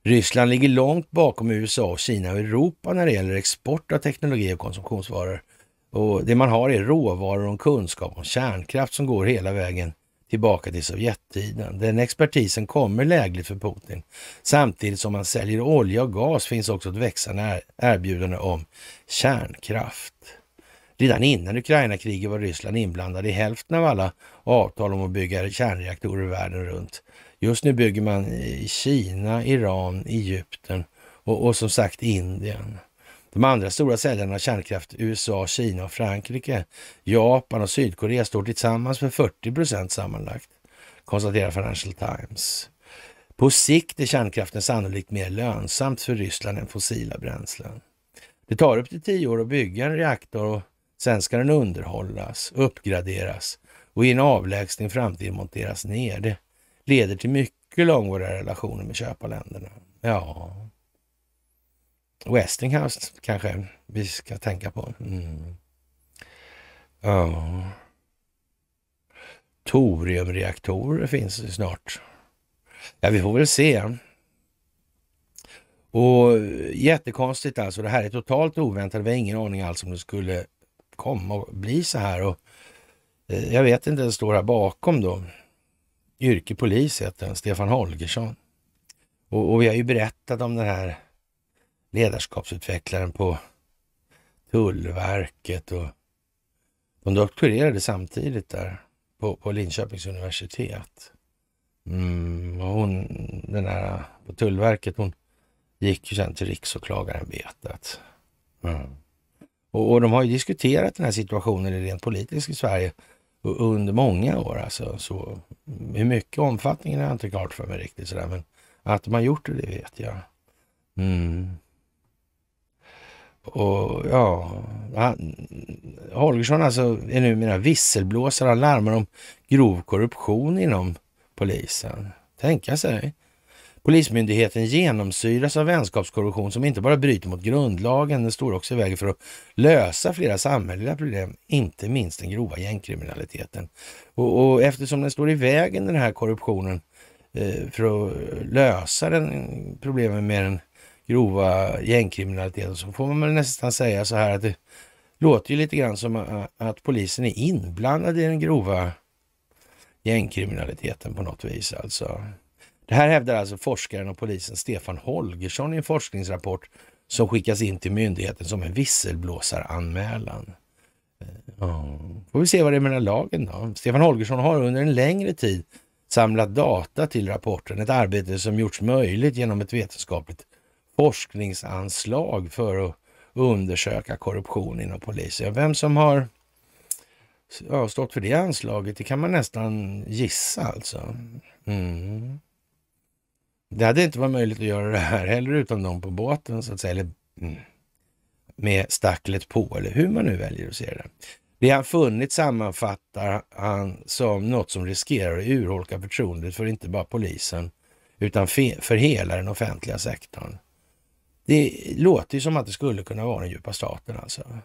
Ryssland ligger långt bakom USA, Kina och Europa när det gäller export av teknologi och konsumtionsvaror. Och Det man har är råvaror och kunskap om kärnkraft som går hela vägen tillbaka till Sovjettiden. Den expertisen kommer lägligt för Putin. Samtidigt som man säljer olja och gas finns också ett växande erbjudande om kärnkraft. Redan innan Ukraina-kriget var Ryssland inblandad i hälften av alla avtal om att bygga kärnreaktorer världen runt. Just nu bygger man i Kina, Iran, Egypten och, och som sagt Indien. De andra stora säljarna av kärnkraft, USA, Kina och Frankrike, Japan och Sydkorea, står tillsammans för 40 procent sammanlagt, konstaterar Financial Times. På sikt är kärnkraften sannolikt mer lönsamt för Ryssland än fossila bränslen. Det tar upp till tio år att bygga en reaktor och sen ska den underhållas, uppgraderas och i en avlägsen framtid monteras ner. Det leder till mycket långvariga relationer med köparländerna. Ja, Westinghouse kanske vi ska tänka på. Mm. Ja. Toriumreaktorer finns ju snart. Ja, vi får väl se. Och Jättekonstigt alltså. Det här är totalt oväntat. Vi har ingen aning alls om det skulle komma och bli så här. Och eh, jag vet inte, det står här bakom då. Yrke polis heter den, Stefan Holgersson. Och, och vi har ju berättat om den här ledarskapsutvecklaren på Tullverket och de doktorerade samtidigt där på, på Linköpings universitet. Mm, och hon, den där på Tullverket, hon gick ju sen till riksåklagarämbetet. Mm. Och, och de har ju diskuterat den här situationen rent politiskt i Sverige under många år. Alltså, så, hur mycket omfattningen är jag inte klart för mig riktigt sådär, men att de har gjort det, det vet jag. Mm. Och ja, Holgersson alltså är numera visselblåsare Han larmar om grov korruption inom polisen. Tänka sig. Polismyndigheten genomsyras av vänskapskorruption som inte bara bryter mot grundlagen, den står också i vägen för att lösa flera samhälleliga problem, inte minst den grova gängkriminaliteten. Och, och eftersom den står i vägen den här korruptionen eh, för att lösa den, problemen med den grova gängkriminaliteten så får man väl nästan säga så här att det låter ju lite grann som att polisen är inblandad i den grova gängkriminaliteten på något vis. Alltså. Det här hävdar alltså forskaren och polisen Stefan Holgersson i en forskningsrapport som skickas in till myndigheten som en visselblåsaranmälan. Eh, ja. Får vi se vad det är med den här lagen då. Stefan Holgersson har under en längre tid samlat data till rapporten, ett arbete som gjorts möjligt genom ett vetenskapligt forskningsanslag för att undersöka korruption inom polisen. Vem som har ja, stått för det anslaget, det kan man nästan gissa alltså. Mm. Det hade inte varit möjligt att göra det här heller utan dem på båten så att säga. Eller, mm, med stacklet på eller hur man nu väljer att se det. Det han funnit sammanfattar han som något som riskerar att urholka förtroendet för inte bara polisen utan för hela den offentliga sektorn. Det låter ju som att det skulle kunna vara den djupa staten alltså.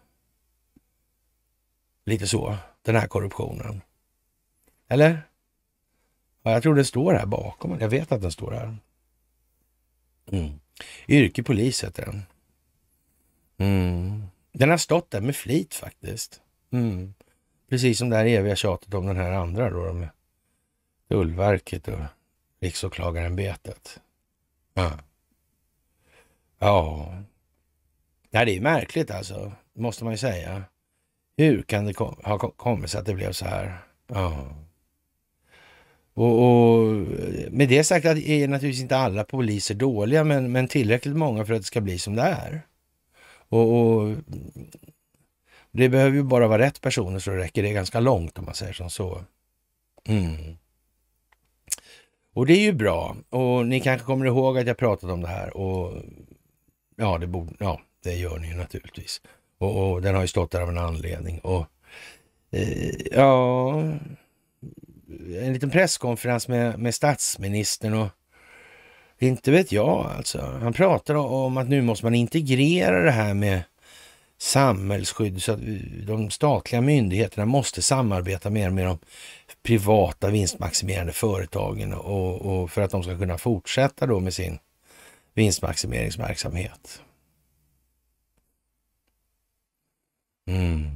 Lite så, den här korruptionen. Eller? Ja, jag tror den står här bakom. Jag vet att den står här. Mm. Yrke polis heter den. Mm. Den har stått där med flit faktiskt. Mm. Precis som det här eviga tjatet om den här andra då med Tullverket och Riksåklagarämbetet. Ja. Ja. ja, det är märkligt alltså, måste man ju säga. Hur kan det kom, ha kommit sig att det blev så här? Ja. Och, och, med det sagt att är naturligtvis inte alla poliser dåliga, men, men tillräckligt många för att det ska bli som det är. Och, och det behöver ju bara vara rätt personer så det räcker. Det ganska långt om man säger som så. Mm. Och det är ju bra. Och ni kanske kommer ihåg att jag pratat om det här och ja, det borde, ja, det gör ni ju naturligtvis. Och, och den har ju stått där av en anledning. Och eh, ja, en liten presskonferens med, med statsministern och inte vet jag alltså. Han pratar om att nu måste man integrera det här med samhällsskydd så att de statliga myndigheterna måste samarbeta mer med de privata vinstmaximerande företagen och, och för att de ska kunna fortsätta då med sin vinstmaximeringsverksamhet. Mm.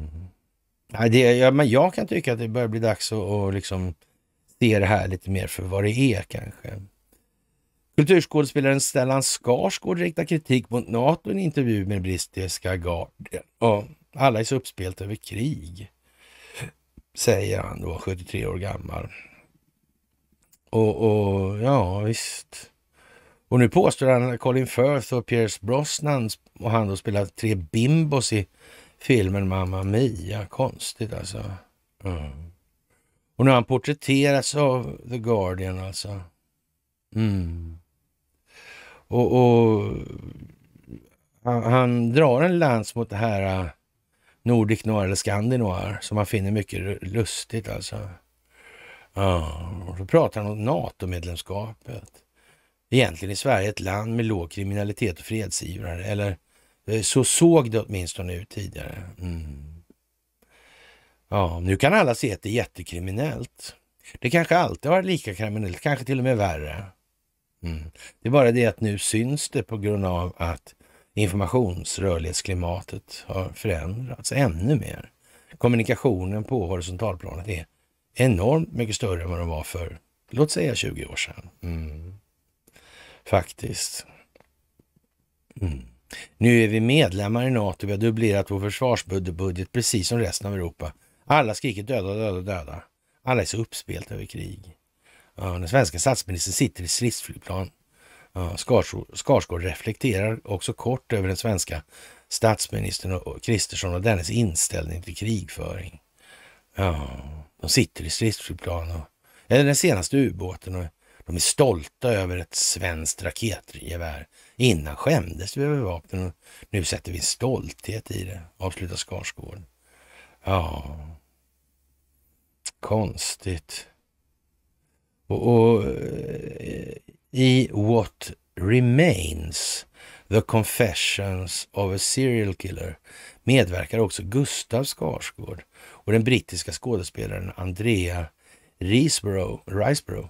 det, ja, men jag kan tycka att det börjar bli dags att, att liksom se det här lite mer för vad det är kanske. Kulturskådespelaren Stellan Skarsgård riktar kritik mot NATO i en intervju med brittiska Guardian. Och alla är så uppspelt över krig, säger han då, 73 år gammal. Och, och ja, visst. Och nu påstår han att Colin Firth och Pierce Brosnan och han då spelar tre bimbos i filmen Mamma Mia. Konstigt alltså. Mm. Och nu har han porträtterats av The Guardian alltså. Mm. Och, och han, han, drar en lans mot det här äh, Nordic Noir eller Skandinoir som man finner mycket lustigt alltså. Ja, och så pratar han om NATO-medlemskapet. Egentligen är Sverige ett land med låg kriminalitet och fredsivrare, eller eh, så såg det åtminstone ut tidigare. Mm. Ja, nu kan alla se att det är jättekriminellt. Det kanske alltid har varit lika kriminellt, kanske till och med värre. Mm. Det är bara det att nu syns det på grund av att informationsrörlighetsklimatet har förändrats ännu mer. Kommunikationen på horisontalplanet är enormt mycket större än vad den var för, låt säga 20 år sedan. Mm faktiskt. Mm. Nu är vi medlemmar i NATO, vi har dubblerat vår försvarsbudget precis som resten av Europa. Alla skriker döda, döda, döda. Alla är så uppspelta över krig. Ja, den svenska statsministern sitter i stridsflygplan. Ja, Skarsgård, Skarsgård reflekterar också kort över den svenska statsministern och Kristersson och dennes inställning till krigföring. Ja, de sitter i stridsflygplan och, eller den senaste ubåten och de är stolta över ett svenskt raketgevär. Innan skämdes vi över vapnen och nu sätter vi stolthet i det, avslutar Skarsgård. Ja, konstigt. Och, och eh, i What Remains, The Confessions of a Serial Killer medverkar också Gustav Skarsgård och den brittiska skådespelaren Andrea Riseborough, Riseborough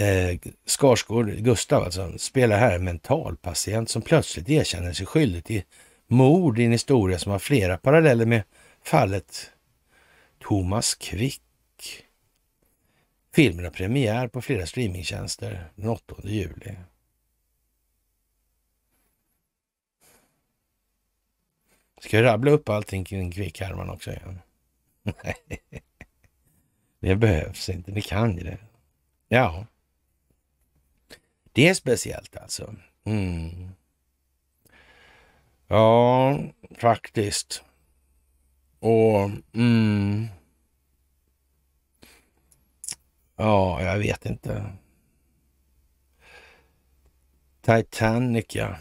eh, Skarsgård, Gustav alltså, spelar här en mentalpatient som plötsligt erkänner sig skyldig till mord i en historia som har flera paralleller med fallet Thomas Quick. Filmen har premiär på flera streamingtjänster den 8 juli. Ska jag rabbla upp allting kring kvickhärman också igen? Nej, det behövs inte. Ni kan ju det. Ja. Det är speciellt alltså. Mm. Ja, faktiskt. Och... Mm. Ja, jag vet inte. Titanic, ja.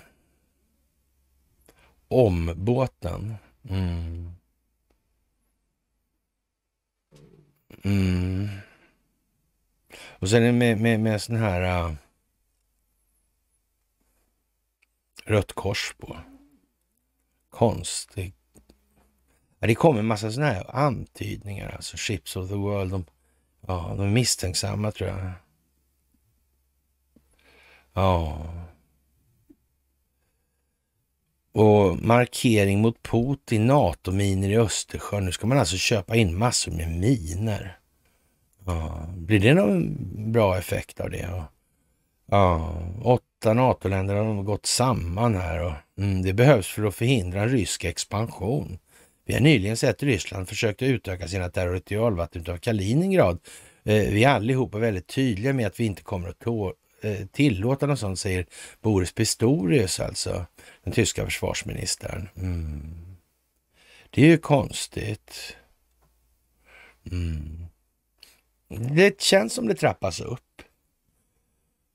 Om båten. Mm. Mm. Och sen med, med, med sån här... Äh, rött kors på. Konstigt. Ja, det kommer en massa sådana här antydningar, alltså Ships of the World. De, ja, de är misstänksamma tror jag. Ja. Och markering mot Putin, NATO-miner i Östersjön. Nu ska man alltså köpa in massor med miner. Ja. Blir det någon bra effekt av det? Ja åtta NATO-länder har gått samman här och mm, det behövs för att förhindra en rysk expansion. Vi har nyligen sett Ryssland försöka utöka sina territorialvatten av Kaliningrad. Eh, vi är allihopa väldigt tydliga med att vi inte kommer att eh, tillåta något sånt, säger Boris Pistorius alltså, den tyska försvarsministern. Mm. Det är ju konstigt. Mm. Det känns som det trappas upp.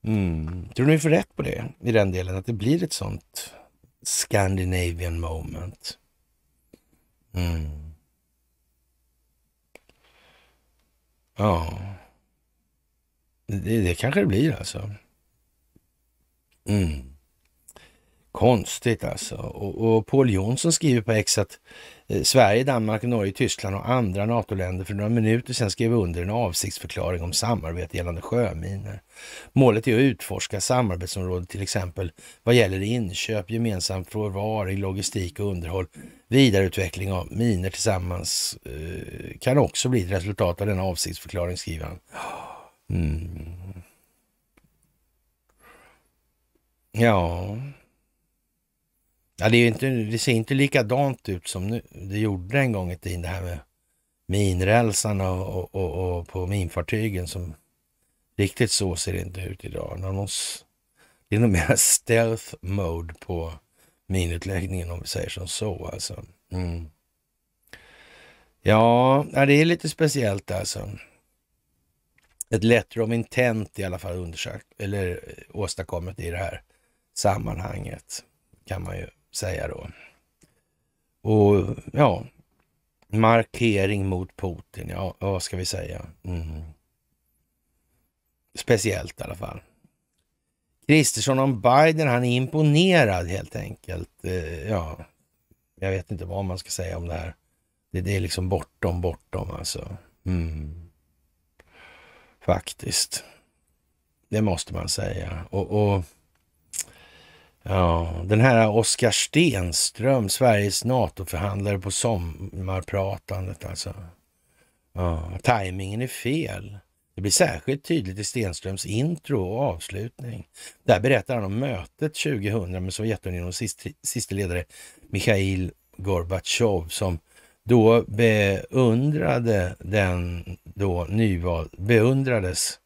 Mm. Tror ni får rätt på det i den delen, att det blir ett sånt Scandinavian moment? Mm. Ja, det, det kanske det blir alltså. Mm. Konstigt alltså. Och, och Paul Jonsson skriver på X att Eh, Sverige, Danmark, Norge, Tyskland och andra NATO-länder för några minuter sedan skrev under en avsiktsförklaring om samarbete gällande sjöminor. Målet är att utforska samarbetsområdet, till exempel vad gäller inköp, gemensam förvaring, logistik och underhåll. Vidareutveckling av miner tillsammans eh, kan också bli ett resultat av denna avsiktsförklaring, skriver han. Mm. Ja, Ja, det, är inte, det ser inte likadant ut som nu. det gjorde en gång i tiden, det här med minrälsarna och, och, och, på minfartygen. som Riktigt så ser det inte ut idag. Någons, det är nog mer stealth mode på minutläggningen om vi säger som så. Alltså. Mm. Ja, det är lite speciellt alltså. Ett letter of intent i alla fall undersökt eller åstadkommet i det här sammanhanget kan man ju säga då. Och ja, markering mot Putin, ja vad ska vi säga? Mm. Speciellt i alla fall. Kristersson om Biden, han är imponerad helt enkelt. Eh, ja, jag vet inte vad man ska säga om det här. Det, det är liksom bortom, bortom alltså. Mm. Faktiskt. Det måste man säga. och, och Ja, den här Oskar Stenström, Sveriges NATO-förhandlare på sommarpratandet alltså. Ja, tajmingen är fel. Det blir särskilt tydligt i Stenströms intro och avslutning. Där berättar han om mötet 2000 med Sovjetunionens siste ledare Mikhail Gorbatjov som då beundrade den då nyvald, beundrades,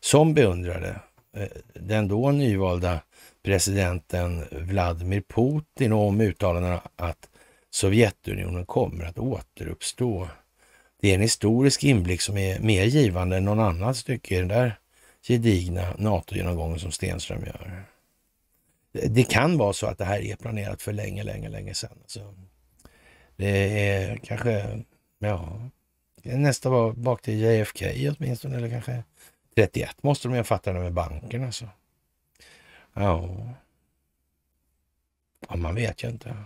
som beundrade eh, den då nyvalda presidenten Vladimir Putin om uttalandena att Sovjetunionen kommer att återuppstå. Det är en historisk inblick som är mer givande än någon annan stycke i den där gedigna NATO-genomgången som Stenström gör. Det kan vara så att det här är planerat för länge, länge, länge sedan. Så alltså, det är kanske, ja, nästa var bak till JFK åtminstone, eller kanske 31 måste de ju fatta det med banken alltså. Ja. ja man vet ju inte.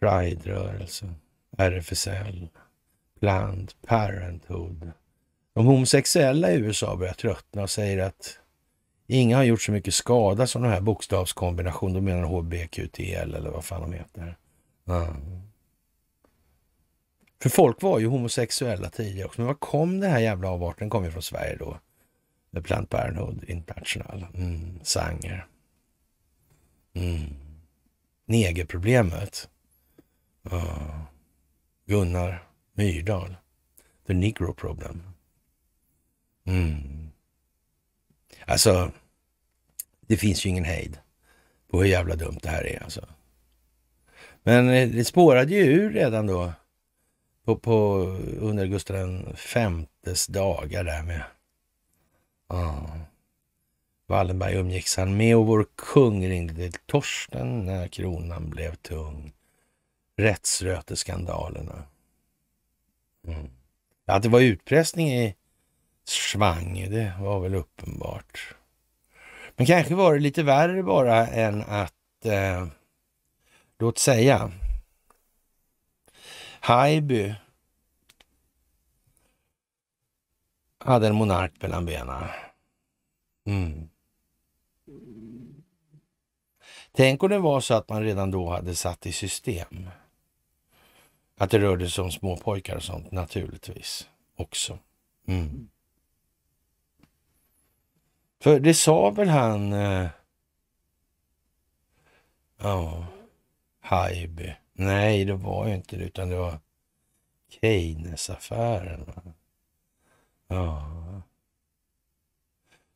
Pride-rörelsen, RFSL, Planned Parenthood. De homosexuella i USA börjar tröttna och säger att inga har gjort så mycket skada som den här bokstavskombinationen. De menar HBQTL eller vad fan de heter. Ja. För folk var ju homosexuella tidigare också. Men var kom den här jävla avarten? Den kom ju från Sverige då. The Planned Parenthood International. Mm, Sanger. Mm. Negerproblemet. Oh. Gunnar Myrdal. The Negro Problem. Mm. Alltså, det finns ju ingen hejd på hur jävla dumt det här är alltså. Men eh, det spårade ju ur redan då på, på under Gustav V's dagar där med Ja. Wallenberg umgicks han med och vår kung ringde till Torsten när kronan blev tung. Rättsröteskandalerna. Mm. Att det var utpressning i svang, det var väl uppenbart. Men kanske var det lite värre bara än att, eh, låt säga, Haiby hade en monark mellan benen. Mm. Tänk om det var så att man redan då hade satt i system att det rörde sig om små pojkar och sånt naturligtvis också. Mm. För det sa väl han... Eh, ja, eh, oh, Haijby. Nej, det var ju inte det, utan det var Keynes-affären. Ja.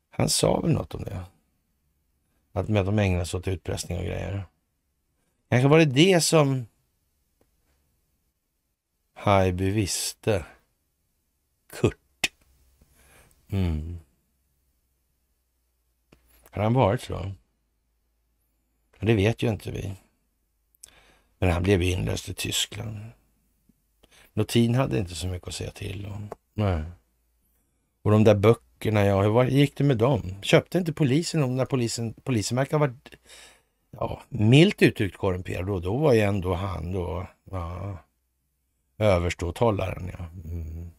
Han sa väl något om det? Att de ägnar sig åt utpressning och grejer. Kanske var det det som Haijby visste. Kurt. Mm. Har han varit så? Det vet ju inte vi. Men han blev inlöst i Tyskland. Notin hade inte så mycket att säga till om. Nej. Och de där böckerna, ja, hur gick det med dem? Köpte inte polisen dem när polisen, polisen verkar ha varit, ja, milt uttryckt korrumperad och då var ju ändå han då, ja, överståthållaren, ja. Mm.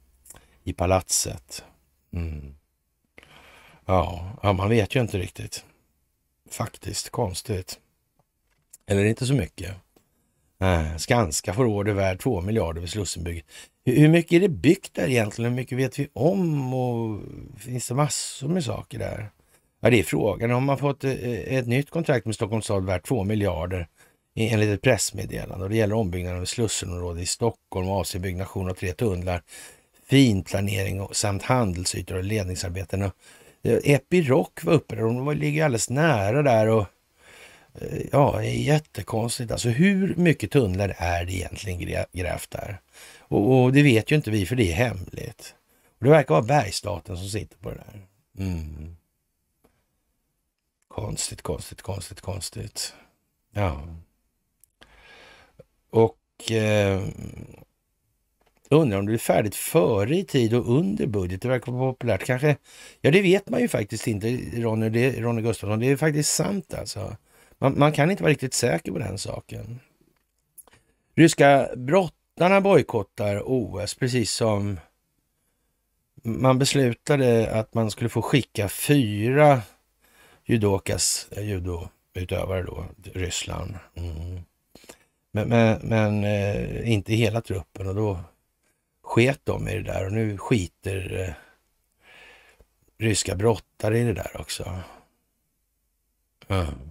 I palatset. Mm. Ja, ja, man vet ju inte riktigt. Faktiskt konstigt. Eller inte så mycket. Eh, Skanska får order värd 2 miljarder vid Slussenbygget. Hur, mycket är det byggt där egentligen? Hur mycket vet vi om? Och finns det massor med saker där? Ja, det är frågan. Har man fått eh, eh, ett nytt kontrakt med Stockholms stad värt 2 miljarder enligt ett pressmeddelande och det gäller ombyggnaden av Slussenområdet i Stockholm och avser byggnation av tre tunnlar, finplanering samt handelsytor och ledningsarbeten. Epiroc var uppe där, de ligger alldeles nära där och Eh, ja, det är jättekonstigt. Alltså hur mycket tunnlar är det egentligen grävt där? Och, och, det vet ju inte vi för det är hemligt. Och det verkar vara bergsstaten som sitter på det där. Mm. Konstigt, konstigt, konstigt, konstigt. Ja. Och eh, undrar om det blir färdigt före i tid och under budget. Det verkar vara populärt. Kanske, ja, det vet man ju faktiskt inte, Ronny, det, Ronny Gustafsson. Det är faktiskt sant alltså. Man, man kan inte vara riktigt säker på den saken. Ryska brottarna bojkottar OS, precis som man beslutade att man skulle få skicka fyra judokas, eh, judoutövare då, Ryssland. Mm. Men, men, men eh, inte hela truppen och då sket de i det där och nu skiter eh, ryska brottare i det där också. Mm.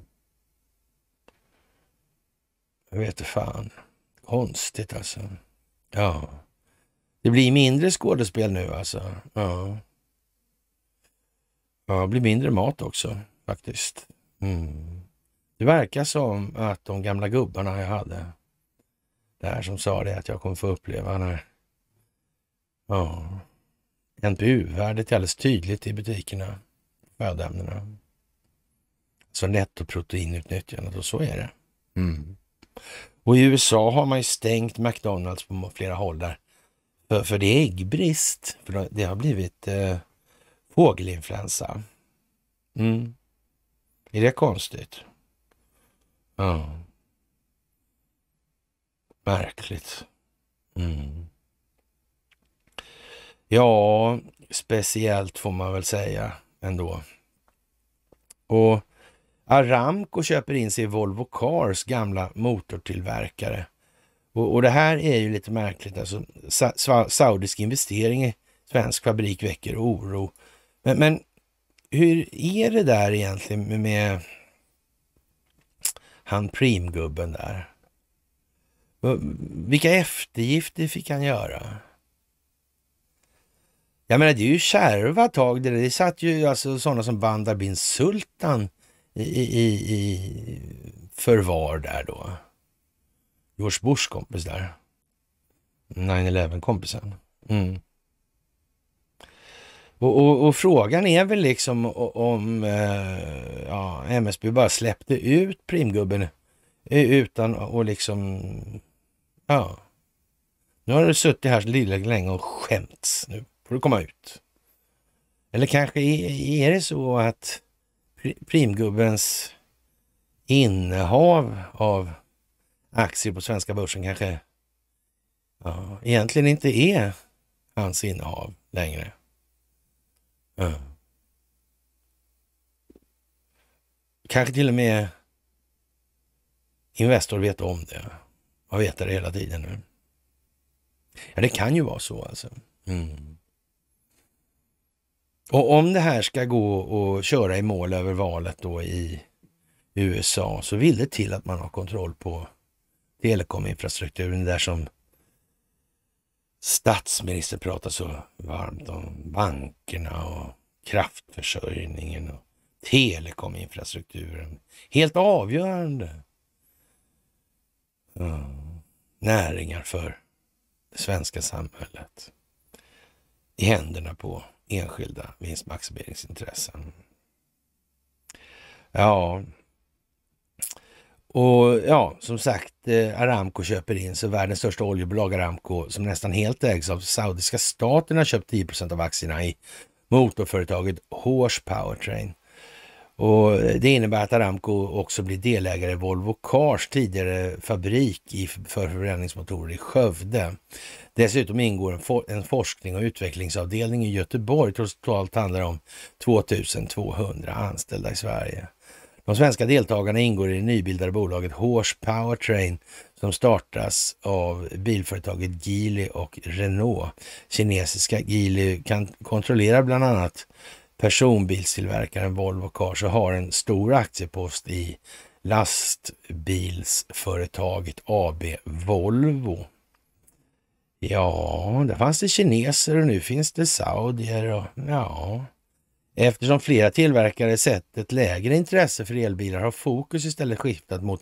Jag vet fan. Konstigt alltså. Ja. Det blir mindre skådespel nu alltså. Ja. Ja, det blir mindre mat också faktiskt. Mm. Det verkar som att de gamla gubbarna jag hade där som sa det att jag kommer få uppleva när ja, NPU-värdet är alldeles tydligt i butikerna, födoämnena. Så nettoproteinutnyttjandet och så är det. Mm. Och i USA har man ju stängt McDonalds på flera håll där. För, för det är äggbrist. För det har blivit eh, fågelinfluensa. Mm. Är det konstigt? Ja. Märkligt. Mm. Ja, speciellt får man väl säga ändå. Och Aramco köper in sig i Volvo Cars gamla motortillverkare. Och, och det här är ju lite märkligt. Alltså, sa, saudisk investering i svensk fabrik väcker oro. Men, men hur är det där egentligen med, med han primgubben där? Vilka eftergifter fick han göra? Jag menar, det är ju kärva tag det Det satt ju alltså sådana som Bandar bin Sultan i, i, i förvar där då. George Bushs kompis där. 9-11-kompisen. Mm. Och, och, och, frågan är väl liksom om eh, ja, MSB bara släppte ut primgubben utan att liksom... Ja. Nu har du suttit här så lilla länge och skämts. Nu får du komma ut. Eller kanske är, är det så att primgubbens innehav av aktier på svenska börsen kanske ja, egentligen inte är hans innehav längre. Ja. Kanske till och med Investor vet om det. Har vetat det hela tiden nu. Ja, det kan ju vara så alltså. Mm. Och om det här ska gå och köra i mål över valet då i USA så vill det till att man har kontroll på telekominfrastrukturen där som statsminister pratar så varmt om bankerna och kraftförsörjningen och telekominfrastrukturen. Helt avgörande ja. näringar för det svenska samhället i händerna på enskilda vinstmaximeringsintressen. Ja, och ja, som sagt, eh, Aramco köper in så världens största oljebolag Aramco, som nästan helt ägs av saudiska staten, har köpt 10 av aktierna i motorföretaget Horse Powertrain. Och det innebär att Aramco också blir delägare i Volvo Cars tidigare fabrik för förbränningsmotorer i Skövde. Dessutom ingår en, for en forskning och utvecklingsavdelning i Göteborg. Totalt handlar det om 2200 anställda i Sverige. De svenska deltagarna ingår i det nybildade bolaget Horse Powertrain som startas av bilföretaget Geely och Renault. Kinesiska Geely kan kontrollera bland annat personbilstillverkaren Volvo Cars och har en stor aktiepost i lastbilsföretaget AB Volvo. Ja, där fanns det kineser och nu finns det saudier och ja. Eftersom flera tillverkare sett ett lägre intresse för elbilar har fokus istället skiftat mot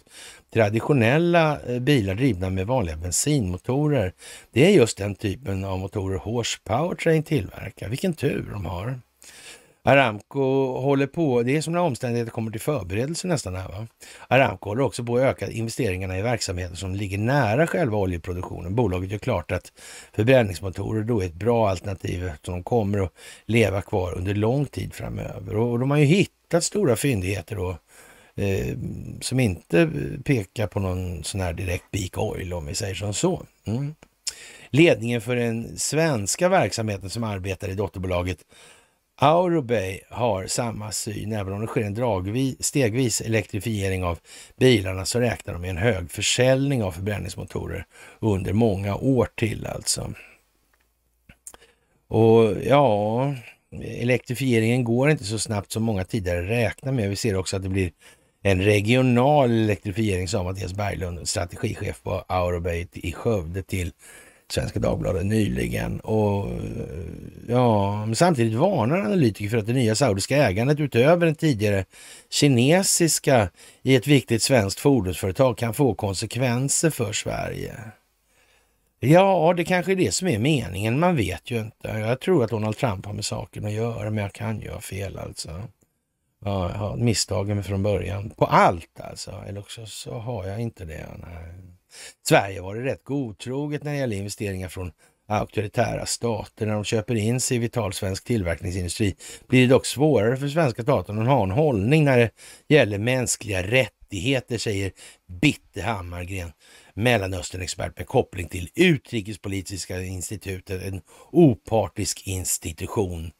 traditionella eh, bilar drivna med vanliga bensinmotorer. Det är just den typen av motorer Horse Powertrain tillverkar. Vilken tur de har! Aramco håller på, det är som när omständigheter kommer till förberedelse nästan här va. Aramco håller också på att öka investeringarna i verksamheter som ligger nära själva oljeproduktionen. Bolaget gör klart att förbränningsmotorer då är ett bra alternativ eftersom de kommer att leva kvar under lång tid framöver. Och de har ju hittat stora fyndigheter då eh, som inte pekar på någon sån här direkt peak oil om vi säger som så. Mm. Ledningen för den svenska verksamheten som arbetar i dotterbolaget Aurobay har samma syn. Även om det sker en dragvis, stegvis elektrifiering av bilarna så räknar de med en hög försäljning av förbränningsmotorer under många år till alltså. Och ja, elektrifieringen går inte så snabbt som många tidigare räknat med. Vi ser också att det blir en regional elektrifiering, sa Mattias Berglund, strategichef på Aurobay i Skövde till Svenska Dagbladet nyligen. Och ja, men samtidigt varnar analytiker för att det nya saudiska ägandet utöver den tidigare kinesiska i ett viktigt svenskt fordonsföretag kan få konsekvenser för Sverige. Ja, det kanske är det som är meningen. Man vet ju inte. Jag tror att Donald Trump har med saken att göra, men jag kan ju ha fel alltså. Ja, jag har misstagit mig från början. På allt alltså. Eller också så har jag inte det. Nej. Sverige varit rätt godtroget när det gäller investeringar från auktoritära stater. När de köper in sig i vital svensk tillverkningsindustri blir det dock svårare för svenska staten att ha en hållning när det gäller mänskliga rättigheter, säger Bitte Hammargren, Mellanösternexpert med koppling till Utrikespolitiska institutet, en opartisk institution.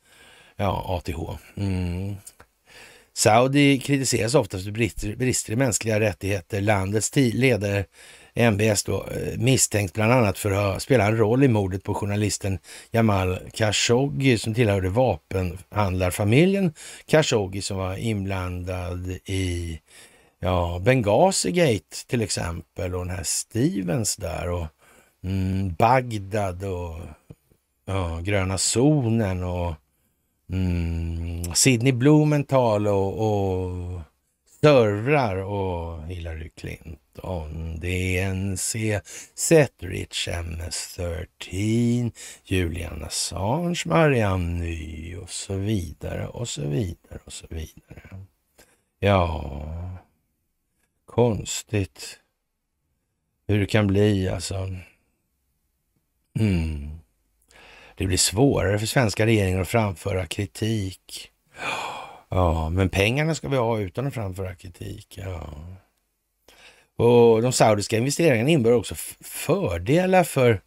Ja, ATH. Mm. Saudi kritiseras ofta för brister i mänskliga rättigheter. Landets ledare MBS då, eh, misstänkt bland annat för att spela en roll i mordet på journalisten Jamal Khashoggi som tillhörde vapenhandlarfamiljen Khashoggi som var inblandad i ja, Benghazi-gate till exempel och den här Stevens där och mm, Bagdad och ja, gröna zonen och Mm, Sidney Blumenthal och, och servrar och Hillary Clinton. DNC, Setrich, MS-13, Julian Assange, Marianne Ny och så vidare och så vidare och så vidare. Ja, konstigt hur det kan bli alltså. Mm. Det blir svårare för svenska regeringen att framföra kritik. Ja, men pengarna ska vi ha utan att framföra kritik. Ja. Och de saudiska investeringarna innebär också fördelar för,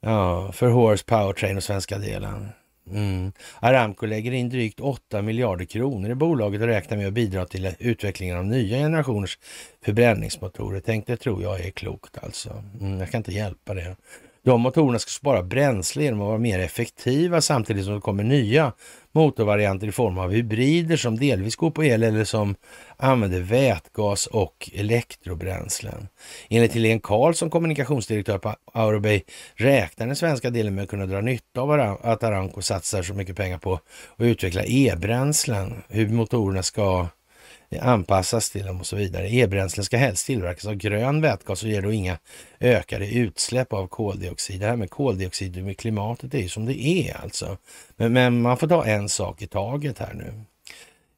ja, för Horse Power Train och svenska delen. Mm. Aramco lägger in drygt 8 miljarder kronor i bolaget och räknar med att bidra till utvecklingen av nya generationers förbränningsmotorer. Tänk det tror jag är klokt alltså. Mm, jag kan inte hjälpa det. De motorerna ska spara bränsle genom att vara mer effektiva samtidigt som det kommer nya motorvarianter i form av hybrider som delvis går på el eller som använder vätgas och elektrobränslen. Enligt Helene Karlsson, kommunikationsdirektör på Aurobay, räknar den svenska delen med att kunna dra nytta av att Aramco satsar så mycket pengar på att utveckla e-bränslen. Hur motorerna ska anpassas till dem och så vidare. E-bränslen ska helst tillverkas av grön vätgas och ger då inga ökade utsläpp av koldioxid. Det här med koldioxid med klimatet är ju som det är alltså. Men, men man får ta en sak i taget här nu.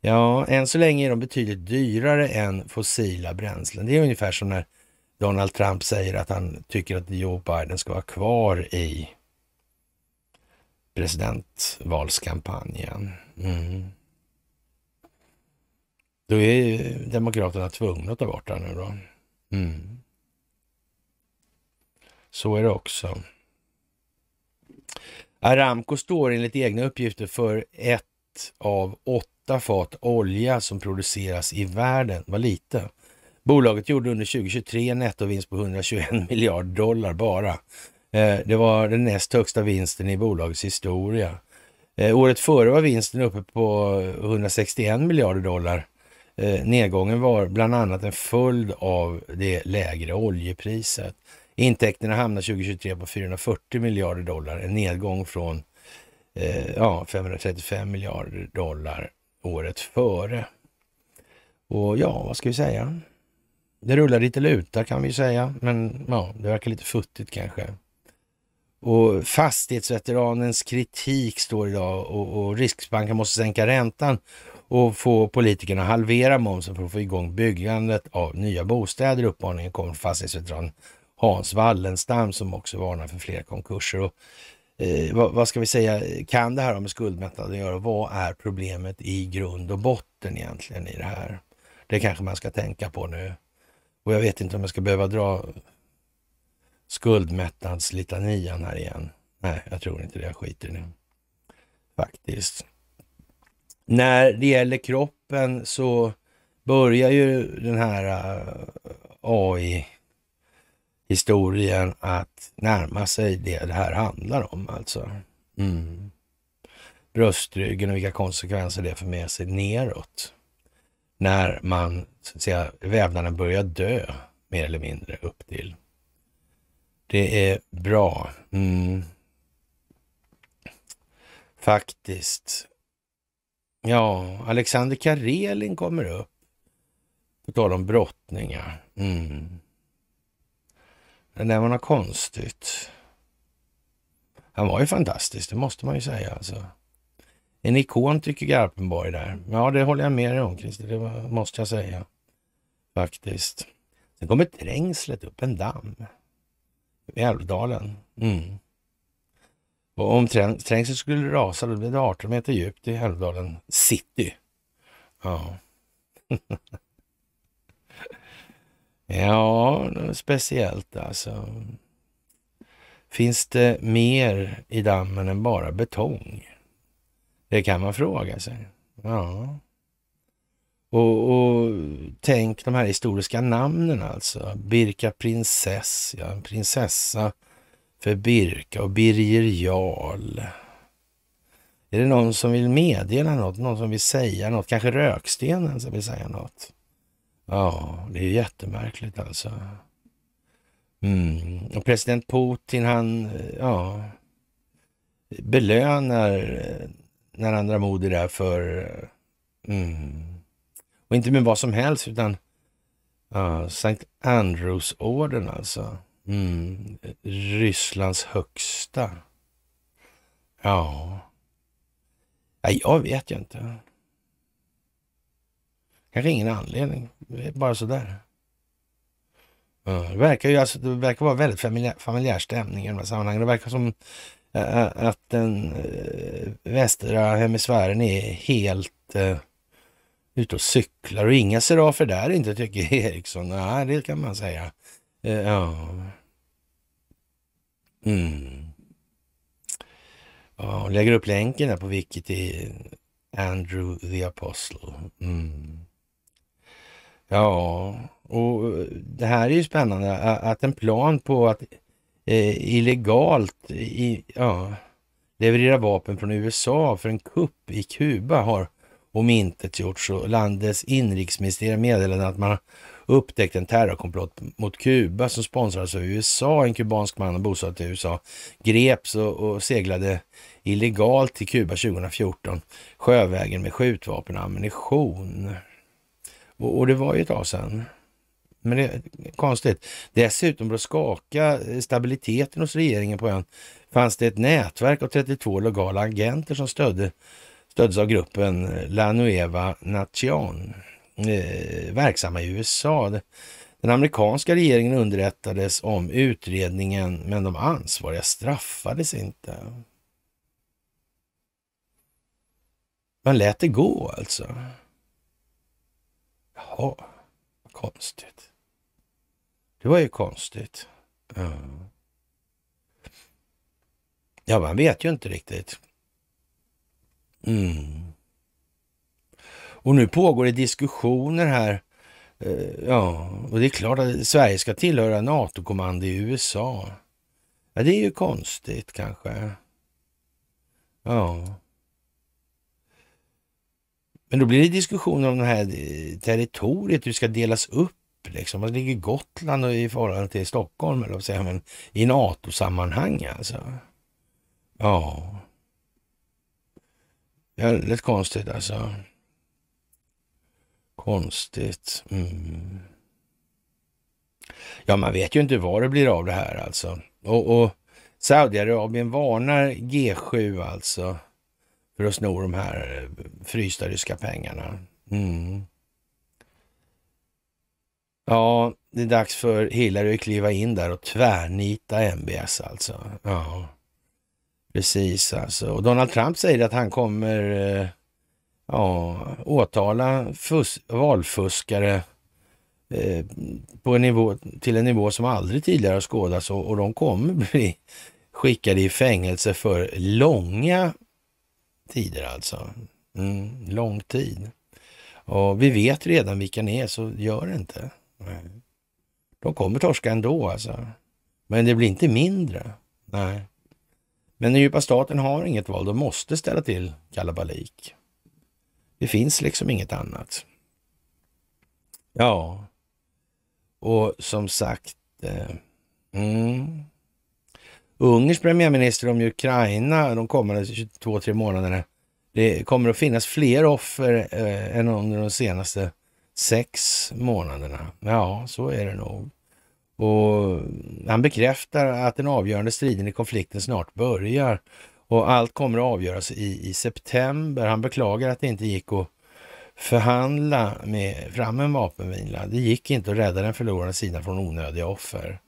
Ja, än så länge är de betydligt dyrare än fossila bränslen. Det är ungefär som när Donald Trump säger att han tycker att Joe Biden ska vara kvar i presidentvalskampanjen. Mm. Då är ju Demokraterna tvungna att ta bort den nu då. Mm. Så är det också. Aramco står enligt egna uppgifter för ett av åtta fat olja som produceras i världen. Vad lite. Bolaget gjorde under 2023 en nettovinst på 121 miljarder dollar bara. Eh, det var den näst högsta vinsten i bolagets historia. Eh, året före var vinsten uppe på 161 miljarder dollar. Eh, nedgången var bland annat en följd av det lägre oljepriset. Intäkterna hamnade 2023 på 440 miljarder dollar, en nedgång från eh, ja, 535 miljarder dollar året före. Och ja, vad ska vi säga? Det rullar lite lutar kan vi säga, men ja, det verkar lite futtigt kanske. Och fastighetsveteranens kritik står idag och, och Riksbanken måste sänka räntan och få politikerna att halvera momsen för att få igång byggandet av nya bostäder. Uppmaningen kommer från fastighetsveteranen Hans Wallenstam som också varnar för fler konkurser. Och, eh, vad, vad, ska vi säga, kan det här med skuldmättnaden göra? Vad är problemet i grund och botten egentligen i det här? Det kanske man ska tänka på nu. Och jag vet inte om jag ska behöva dra skuldmättnadslitanian här igen. Nej, jag tror inte det. Jag skiter i det. Faktiskt när det gäller kroppen så börjar ju den här äh, AI-historien att närma sig det det här handlar om alltså. Mm. Bröstryggen och vilka konsekvenser det för med sig neråt. När man, så att säga, vävnaden börjar dö mer eller mindre upp till. Det är bra. Mm. Faktiskt. Ja, Alexander Karelin kommer upp. På tal om brottningar. Mm. Det där var något konstigt. Han var ju fantastisk, det måste man ju säga alltså. En ikon tycker Garpenborg där. Ja, det håller jag med dig om Christer, det måste jag säga. Faktiskt. Sen kommer Trängslet upp en damm. I Älvdalen. Mm. Och om trängseln skulle rasa då blir det 18 meter djupt i Älvdalen city. Ja. ja, speciellt alltså. Finns det mer i dammen än bara betong? Det kan man fråga sig. Ja. Och, och, tänk de här historiska namnen alltså. Birka prinsess, ja, en prinsessa för Birka och Birger Jarl. Är det någon som vill meddela något? Någon som vill säga något? Kanske Rökstenen som vill säga något? Ja, det är jättemärkligt alltså. Mm. Och president Putin, han eh, ja, belönar eh, när andra moder där för... Eh, mm. Och inte med vad som helst, utan ja, Sankt Andrews-orden alltså. Mm. Rysslands högsta. Ja. Nej, jag vet ju inte. Kanske ingen anledning, bara sådär. Ja, det, verkar ju, alltså, det verkar vara väldigt familjär, familjär stämning i de här sammanhangen. Det verkar som äh, att den äh, västra hemisfären är helt äh, ute och cyklar och inga serafer där inte tycker Eriksson. Nej, det kan man säga. Eh, ja. Mm. Ja, hon lägger upp länken här på vilket till Andrew the Apostle. Mm. Ja, och det här är ju spännande att en plan på att eh, illegalt i, ja, leverera vapen från USA för en kupp i Kuba har omintetgjorts och landets inrikesministerium meddelade att man upptäckte en terrorkomplott mot Kuba som sponsrades av USA. En kubansk man bosatt i USA greps och, och seglade illegalt till Kuba 2014 sjövägen med skjutvapen och ammunition. Och, och det var ju ett tag sedan. Men det är konstigt. Dessutom, för att skaka eh, stabiliteten hos regeringen på ön, fanns det ett nätverk av 32 legala agenter som stödde, stöddes av gruppen eh, La Nueva Nation eh, verksamma i USA. Den amerikanska regeringen underrättades om utredningen, men de ansvariga straffades inte. Man lät det gå alltså. Jaha, vad konstigt. Det var ju konstigt. Mm. Ja, man vet ju inte riktigt. Mm. Och nu pågår det diskussioner här. Eh, ja, och det är klart att Sverige ska tillhöra NATO-kommando i USA. Ja, det är ju konstigt kanske. Ja. Men då blir det diskussioner om det här territoriet, hur det ska delas upp. Liksom. Var ligger Gotland i förhållande till Stockholm? Eller vad säger man? I NATO-sammanhang alltså. Ja. Det är lite konstigt alltså. Konstigt. Mm. Ja, man vet ju inte vad det blir av det här alltså. Och, och Saudiarabien varnar G7 alltså för att sno de här eh, frysta ryska pengarna. Mm. Ja, det är dags för Hillary att kliva in där och tvärnita MBS alltså. Ja, precis alltså. Och Donald Trump säger att han kommer eh, ja, åtala fus, valfuskare eh, på en nivå, till en nivå som aldrig tidigare har skådats och, och de kommer bli skickade i fängelse för långa tider alltså. Mm, lång tid. Och vi vet redan vilka ni är, så gör det inte. De kommer torska ändå alltså. Men det blir inte mindre. Nej. Men den djupa staten har inget val, de måste ställa till kalabalik. Det finns liksom inget annat. Ja, och som sagt, eh, mm. Ungerns premiärminister om Ukraina de kommande 22-3 månaderna. Det kommer att finnas fler offer eh, än under de senaste sex månaderna. Ja, så är det nog. Och han bekräftar att den avgörande striden i konflikten snart börjar och allt kommer att avgöras i, i september. Han beklagar att det inte gick att förhandla med, fram en vapenvila. Det gick inte att rädda den förlorande sidan från onödiga offer.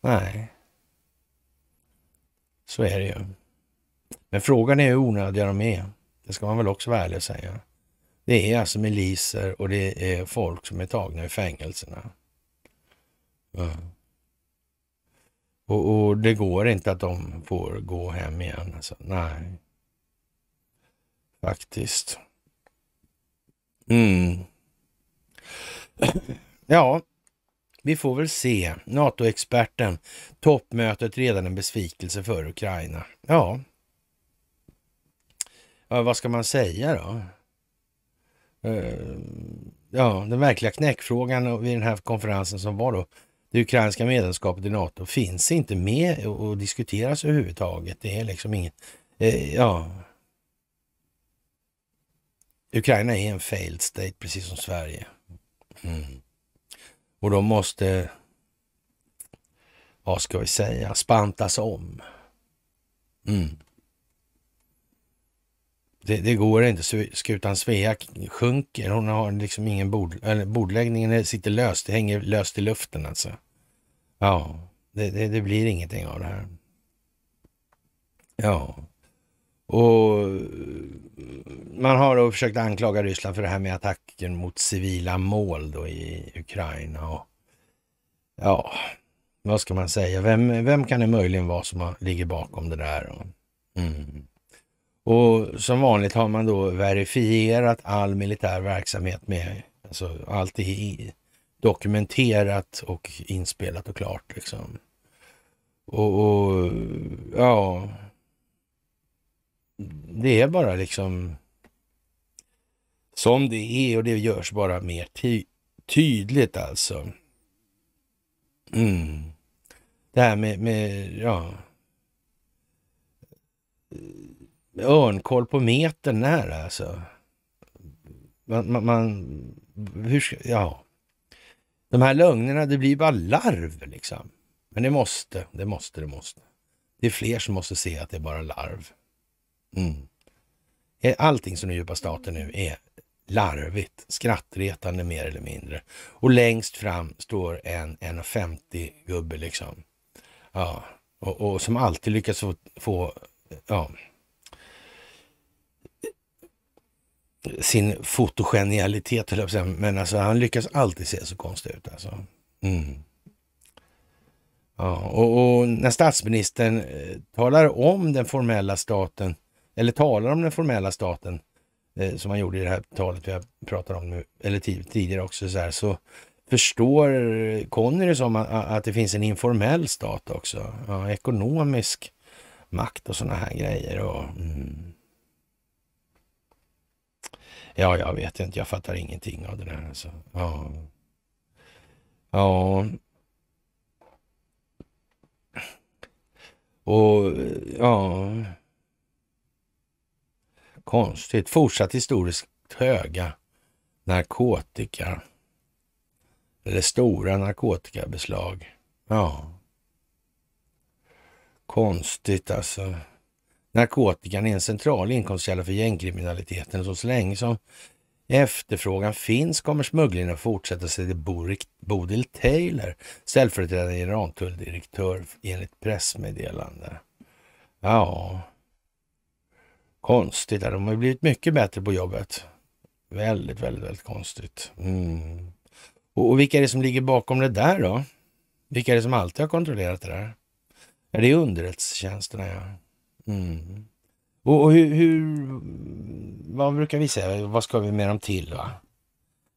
Nej, så är det ju. Men frågan är hur onödiga de är. Det ska man väl också vara ärlig och säga. Det är alltså miliser och det är folk som är tagna i fängelserna. Mm. Och, och, det går inte att de får gå hem igen. Alltså. Nej, faktiskt. Mm. Ja, vi får väl se. NATO-experten, toppmötet redan en besvikelse för Ukraina. Ja. ja, vad ska man säga då? Eh, ja, den verkliga knäckfrågan vid den här konferensen som var då det ukrainska medlemskapet i NATO finns inte med och diskuteras överhuvudtaget. Det är liksom inget... Eh, ja. Ukraina är en failed state, precis som Sverige. Mm. Och de måste, vad ska vi säga, spantas om. Mm. Det, det, går inte. Skutan Svea sjunker. Hon har liksom ingen bord, eller bordläggningen sitter löst. Det hänger löst i luften alltså. Ja, det, det, det blir ingenting av det här. Ja. Och man har då försökt anklaga Ryssland för det här med attacken mot civila mål då i Ukraina. Och, ja, vad ska man säga? Vem, vem kan det möjligen vara som ligger bakom det där? Mm. Och som vanligt har man då verifierat all militär verksamhet med, alltså allt är dokumenterat och inspelat och klart liksom. Och, och ja, det är bara liksom som det är och det görs bara mer ty tydligt alltså. Mm. Det här med, med ja, örnkoll på metern när alltså. Man, man, man, hur ska, ja. De här lögnerna, det blir bara larv liksom. Men det måste, det måste, det måste. Det är fler som måste se att det är bara larv. Mm. Eh, allting som är djupa staten nu är larvigt, skrattretande mer eller mindre. Och längst fram står en 1,50 gubbe liksom. Ja, och, och som alltid lyckas få, få ja, sin fotogenialitet, höll jag på men alltså, han lyckas alltid se så konstig ut. Alltså. Mm. Ja, och, och, när statsministern eh, talar om den formella staten, eller talar om den formella staten, eh, som han gjorde i det här talet vi pratade om nu, eller tidigare också, så, här, så förstår Conny det som att, att, det finns en informell stat också. Ja, ekonomisk makt och sådana här grejer. Och, mm. Ja, jag vet inte. Jag fattar ingenting av det där. Alltså. Ja. ja. Och ja... Konstigt. Fortsatt historiskt höga narkotika. Eller stora narkotikabeslag. Ja. Konstigt alltså narkotikan är en central inkomstkälla för gängkriminaliteten. Så, så länge som efterfrågan finns kommer smugglingen att fortsätta, säger Bodil Taylor, ställföreträdande generaltulldirektör enligt pressmeddelande. Ja, konstigt. De har blivit mycket bättre på jobbet. Väldigt, väldigt, väldigt konstigt. Mm. Och, och, vilka är det som ligger bakom det där då? Vilka är det som alltid har kontrollerat det där? Ja, det är underrättelsetjänsterna, ja. Mm. Och, och hur, hur, vad brukar vi säga, vad ska vi med dem till? va?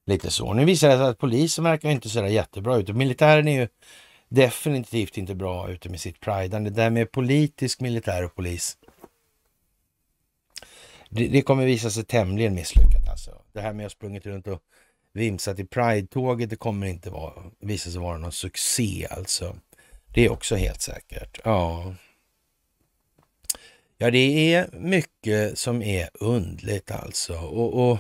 Lite så. Nu visar det sig att polisen verkar inte så där jättebra ut. militären är ju definitivt inte bra ute med sitt pridande. Det där med politisk militär och polis. Det, det kommer visa sig tämligen misslyckat alltså. Det här med att sprungit runt och vimsat i Pride-tåget, det kommer inte vara, visa sig vara någon succé alltså. Det är också helt säkert. Ja. Ja, det är mycket som är undligt alltså. Och, och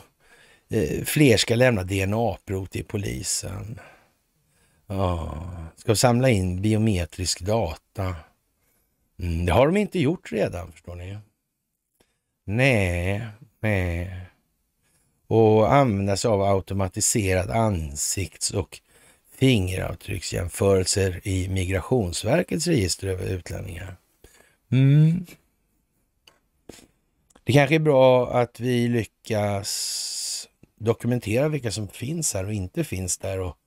eh, fler ska lämna DNA-prov till polisen. Ja, ska samla in biometrisk data. Mm, det har de inte gjort redan, förstår ni. Nej, nej. Och använda sig av automatiserad ansikts och fingeravtrycksjämförelser i Migrationsverkets register över utlänningar. Mm. Det kanske är bra att vi lyckas dokumentera vilka som finns här och inte finns där och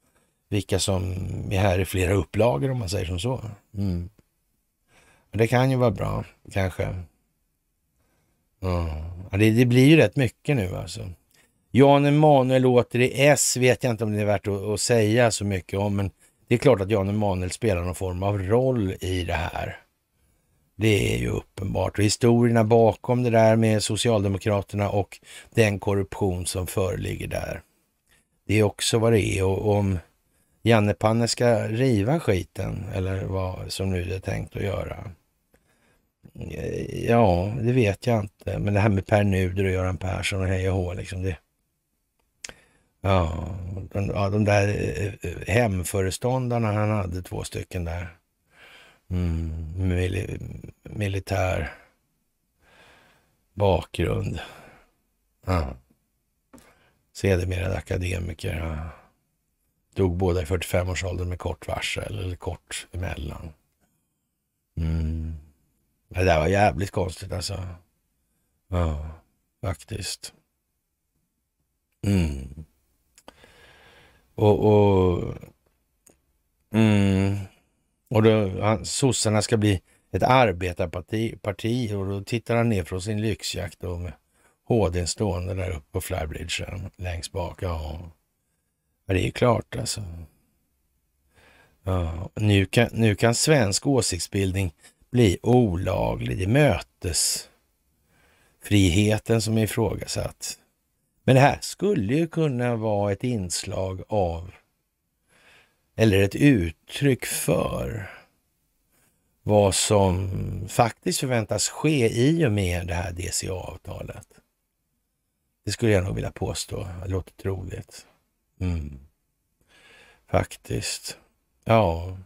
vilka som är här i flera upplagor om man säger som så. Mm. Det kan ju vara bra, kanske. Ja, det, det, blir ju rätt mycket nu alltså. Jan Emanuel åter i S vet jag inte om det är värt att, att, säga så mycket om, men det är klart att Jan Emanuel spelar någon form av roll i det här. Det är ju uppenbart. Och historierna bakom det där med Socialdemokraterna och den korruption som föreligger där. Det är också vad det är. Och om Janne Panne ska riva skiten, eller vad som nu är tänkt att göra. Eh, ja, det vet jag inte. Men det här med Per Nuder och Göran Persson och hej och hå, liksom det. Ja, de, ja, de där eh, eh, hemföreståndarna han hade, två stycken där. Mm, mil militär bakgrund. Ja. Sedermera akademiker. Ja. Dog båda i 45-årsåldern med kort varsel, eller kort emellan. Mm. Det där var jävligt konstigt alltså. Ja, faktiskt. Mm. Och, och... Mm. Och sossarna ska bli ett arbetarparti parti, och då tittar han ner från sin lyxjakt då med HD stående där uppe på Flybridge längst bak. Ja, det är ju klart alltså. Ja, nu, kan, nu kan svensk åsiktsbildning bli olaglig. Det mötes friheten som är ifrågasatt. Men det här skulle ju kunna vara ett inslag av eller ett uttryck för vad som faktiskt förväntas ske i och med det här DCA-avtalet. Det skulle jag nog vilja påstå. Det låter troligt. Mm. Faktiskt. Ja.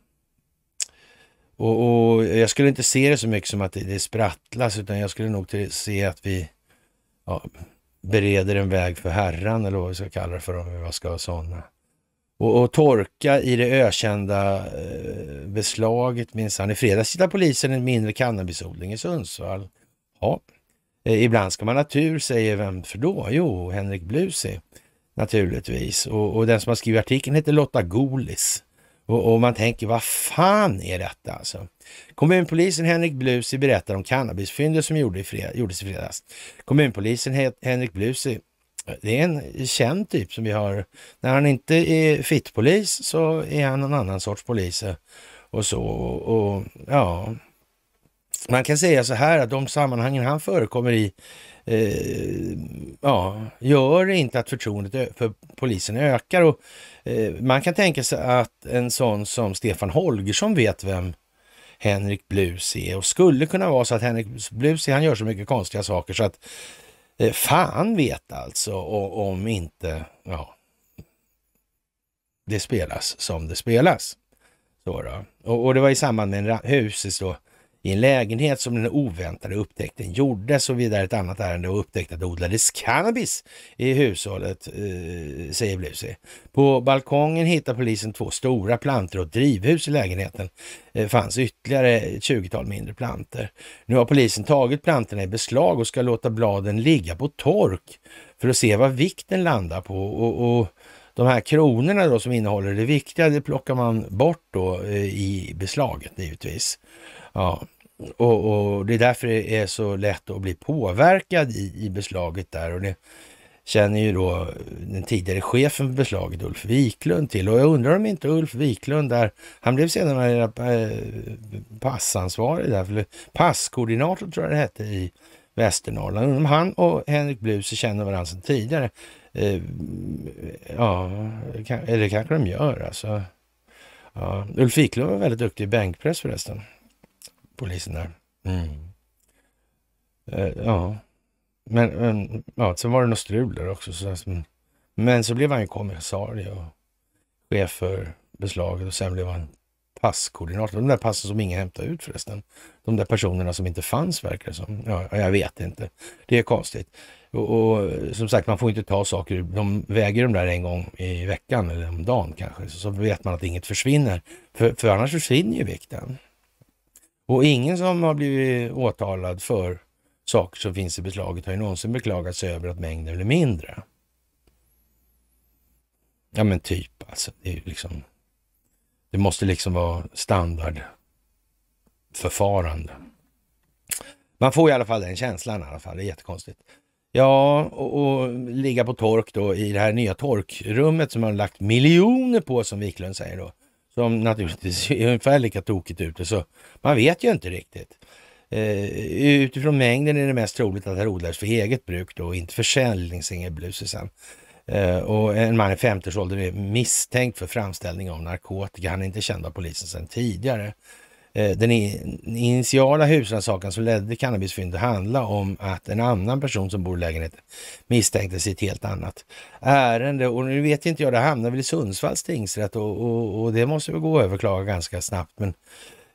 Och, och, jag skulle inte se det så mycket som att det, det sprattlas, utan jag skulle nog till, se att vi ja, bereder en väg för Herran, eller vad vi ska kalla det för, om vi ska ha sådana och, och torka i det ökända eh, beslaget minsann. I fredags hittade polisen en mindre cannabisodling i Sundsvall. Ja, eh, ibland ska man ha tur, säger vem för då? Jo, Henrik Blusi naturligtvis. Och, och, den som har skrivit artikeln heter Lotta Golis. Och, och, man tänker, vad fan är detta alltså? Kommunpolisen Henrik Blusi berättar om cannabisfyndet som gjorde i fredag, gjordes i fredags. Kommunpolisen Henrik Blusi det är en känd typ som vi har. När han inte är fittpolis så är han en annan sorts polis eh, och så. Och, ja, man kan säga så här att de sammanhangen han förekommer i eh, ja, gör inte att förtroendet för polisen ökar. Och, eh, man kan tänka sig att en sån som Stefan Holgersson vet vem Henrik Blus är och skulle kunna vara så att Henrik Blus är, han gör så mycket konstiga saker så att Eh, fan vet alltså och om inte ja, det spelas som det spelas. Så då. Och, och det var i samband med en huset då i en lägenhet som den oväntade upptäckten gjordes och vidare ett annat ärende och upptäckte att det odlades cannabis i hushållet, eh, säger Bluesy. På balkongen hittar polisen två stora planter och drivhus i lägenheten. Eh, fanns ytterligare ett tjugotal mindre planter. Nu har polisen tagit planterna i beslag och ska låta bladen ligga på tork för att se vad vikten landar på. och, och de här kronorna då som innehåller det viktiga, det plockar man bort då eh, i beslaget givetvis. Ja, och, och, det är därför det är så lätt att bli påverkad i, i beslaget där. Och det känner ju då den tidigare chefen för beslaget, Ulf Wiklund, till. Och jag undrar om inte Ulf Wiklund där, han blev senare eh, passansvarig där, för passkoordinator tror jag det hette i Västernorrland. Undrar om han och Henrik Bluse känner varandra sedan tidigare. Eh, ja, eller kanske de gör alltså. Ja. Ulf Wiklund var väldigt duktig i bänkpress förresten polisen där. Mm. Eh, ja, men, men ja, sen var det något strul där också. Så, men så blev han ju kommissarie och chef för beslaget och sen blev han passkoordinator. De där passen som ingen hämtade ut förresten. De där personerna som inte fanns verkar det som. Ja, jag vet inte. Det är konstigt. Och, och, som sagt, man får inte ta saker. De väger de där en gång i veckan eller om dagen kanske. Så, så vet man att inget försvinner. För, för annars försvinner ju vikten. Och ingen som har blivit åtalad för saker som finns i beslaget har ju någonsin beklagat sig över att mängden blir mindre. Ja men typ alltså, det är liksom... Det måste liksom vara standardförfarande. Man får i alla fall den känslan i alla fall, det är jättekonstigt. Ja, och, och, ligga på tork då i det här nya torkrummet som man har lagt miljoner på som Wiklund säger då. Som naturligtvis är ungefär lika tokigt ute, så man vet ju inte riktigt. Uh, utifrån mängden är det mest troligt att här odlades för eget bruk då, inte försäljningsingerblusisen. Uh, eh, och en man i 50-årsåldern är misstänkt för framställning av narkotika. Han är inte känd av polisen sedan tidigare. Eh, den initiala husrannsakan som ledde cannabisfyndet handlade om att en annan person som bor i lägenheten misstänktes i ett helt annat ärende. Och nu vet inte jag, det hamnade väl i Sundsvalls tingsrätt och, och, och det måste väl gå att överklaga ganska snabbt. Men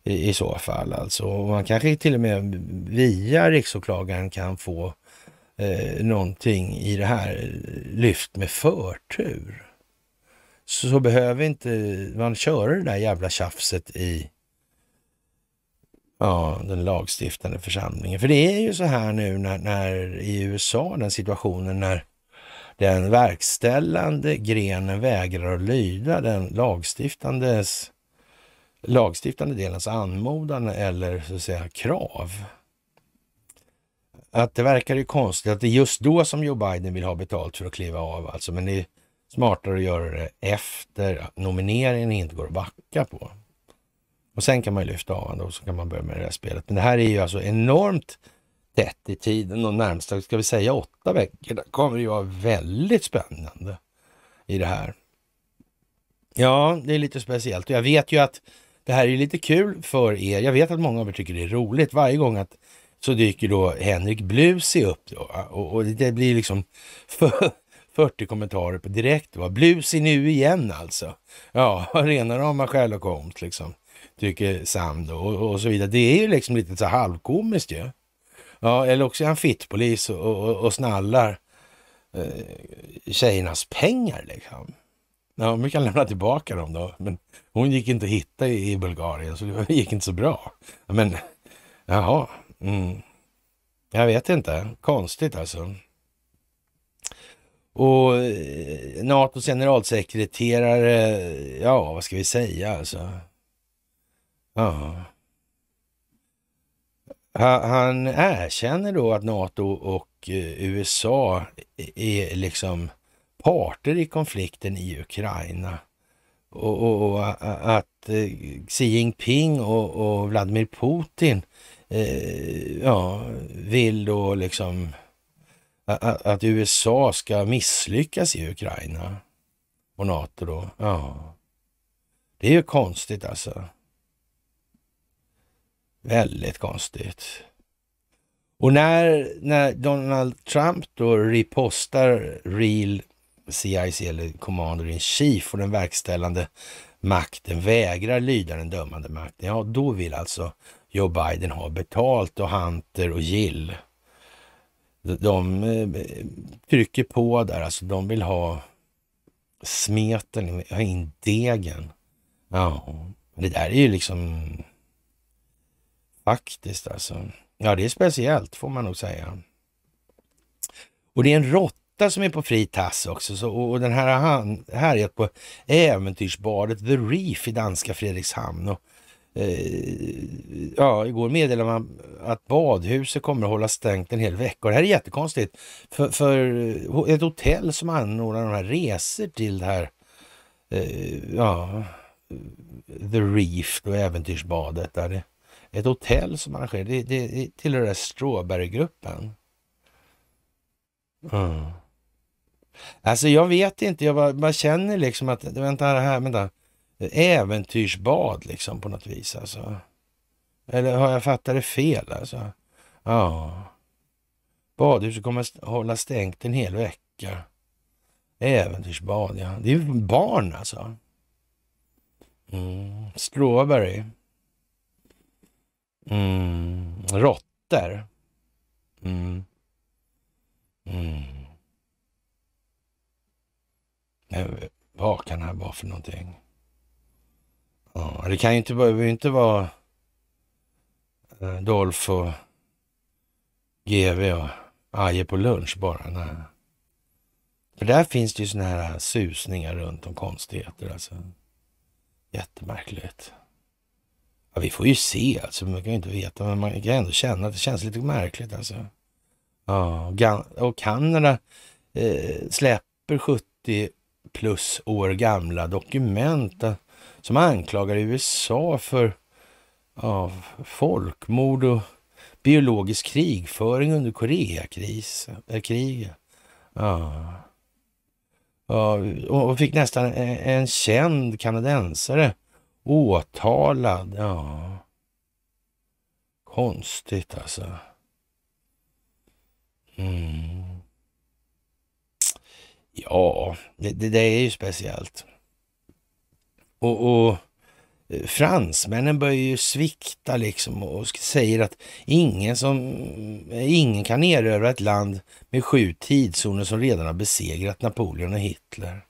i, i, så fall alltså. Och man kanske till och med via riksåklagaren kan få eh, någonting i det här eh, lyft med förtur. Så, så behöver inte man köra det där jävla tjafset i Ja, den lagstiftande församlingen. För det är ju så här nu när, när i USA, den situationen när den verkställande grenen vägrar att lyda den lagstiftandes lagstiftande delens anmodan eller så att säga krav. Att det verkar ju konstigt att det är just då som Joe Biden vill ha betalt för att kliva av alltså, men det är smartare att göra det efter att nomineringen inte går att backa på. Och sen kan man ju lyfta av den och så kan man börja med det här spelet. Men det här är ju alltså enormt tätt i tiden och närmsta, ska vi säga åtta veckor, kommer det ju vara väldigt spännande i det här. Ja, det är lite speciellt och jag vet ju att det här är lite kul för er. Jag vet att många av er tycker det är roligt varje gång att så dyker då Henrik Blusi upp då, och, och, det blir liksom 40 kommentarer på direkt. Blusi nu igen alltså. Ja, rena rama Sherlock Holmes liksom tycker Sam då, och, och, så vidare. Det är ju liksom lite så halvkomiskt ju. Ja, eller också är han fittpolis och, och, och snallar eh, tjejernas pengar liksom. Ja, vi kan lämna tillbaka dem då. Men hon gick inte att hitta i, i Bulgarien så det gick inte så bra. Men jaha, mm. jag vet inte. Konstigt alltså. Och eh, NATOs generalsekreterare, ja vad ska vi säga alltså. Ja. Han erkänner då att NATO och eh, USA är liksom parter i konflikten i Ukraina. Och, och, och att eh, Xi Jinping och, och Vladimir Putin eh, ja, vill då liksom att, att, USA ska misslyckas i Ukraina och NATO då. Ja. Det är ju konstigt alltså. Väldigt konstigt. Och när, när Donald Trump då repostar Real CIC eller Commander in Chief och den verkställande makten vägrar lyda den dömande makten, ja då vill alltså Joe Biden ha betalt och Hunter och Gill. De, eh, trycker på där, alltså de vill ha smeten, ha in degen. Ja, det där är ju liksom Faktiskt alltså. Ja, det är speciellt får man nog säga. Och det är en råtta som är på fri tass också. Så, och, den här har härjat på äventyrsbadet The Reef i danska Fredrikshamn. Och, eh, ja, igår meddelade man att badhuset kommer att hålla stängt en hel vecka. Och det här är jättekonstigt. För, för eh, ett hotell som anordnar de här resor till det här eh, ja, eh, The Reef, då äventyrsbadet. Där det, ett hotell som arrangerar, det, det, det tillhör den där Stråberggruppen. Mm. Alltså jag vet inte, jag bara, bara känner liksom att, vänta här, vänta. Äventyrsbad liksom på något vis alltså. Eller har jag fattat det fel alltså? Ja. Badhuset kommer hålla stängt en hel vecka. Äventyrsbad ja. Det är barn alltså. Mm. Strawberry. Mm, råttor. Mm. Mm. Nej, eh, vad kan det här vara för någonting? Ja, det kan ju inte, behöver ju inte vara eh, Dolph och GV och Aje på lunch bara. Nej. För där finns det ju såna här susningar runt om konstigheter. Alltså. Jättemärkligt. Ja, vi får ju se alltså, man kan ju inte veta, men man kan ändå känna att det känns lite märkligt alltså. Ja, och Kanada eh, släpper 70 plus år gamla dokument eh, som anklagar USA för ja, folkmord och biologisk krigföring under Koreakriget. Eh, ja. ja. och fick nästan en, en känd kanadensare Åtalad, ja. Konstigt alltså. Mm. Ja, det, det, är ju speciellt. Och, och eh, fransmännen börjar ju svikta liksom och säger att ingen, som, eh, ingen kan erövra ett land med sju tidszoner som redan har besegrat Napoleon och Hitler.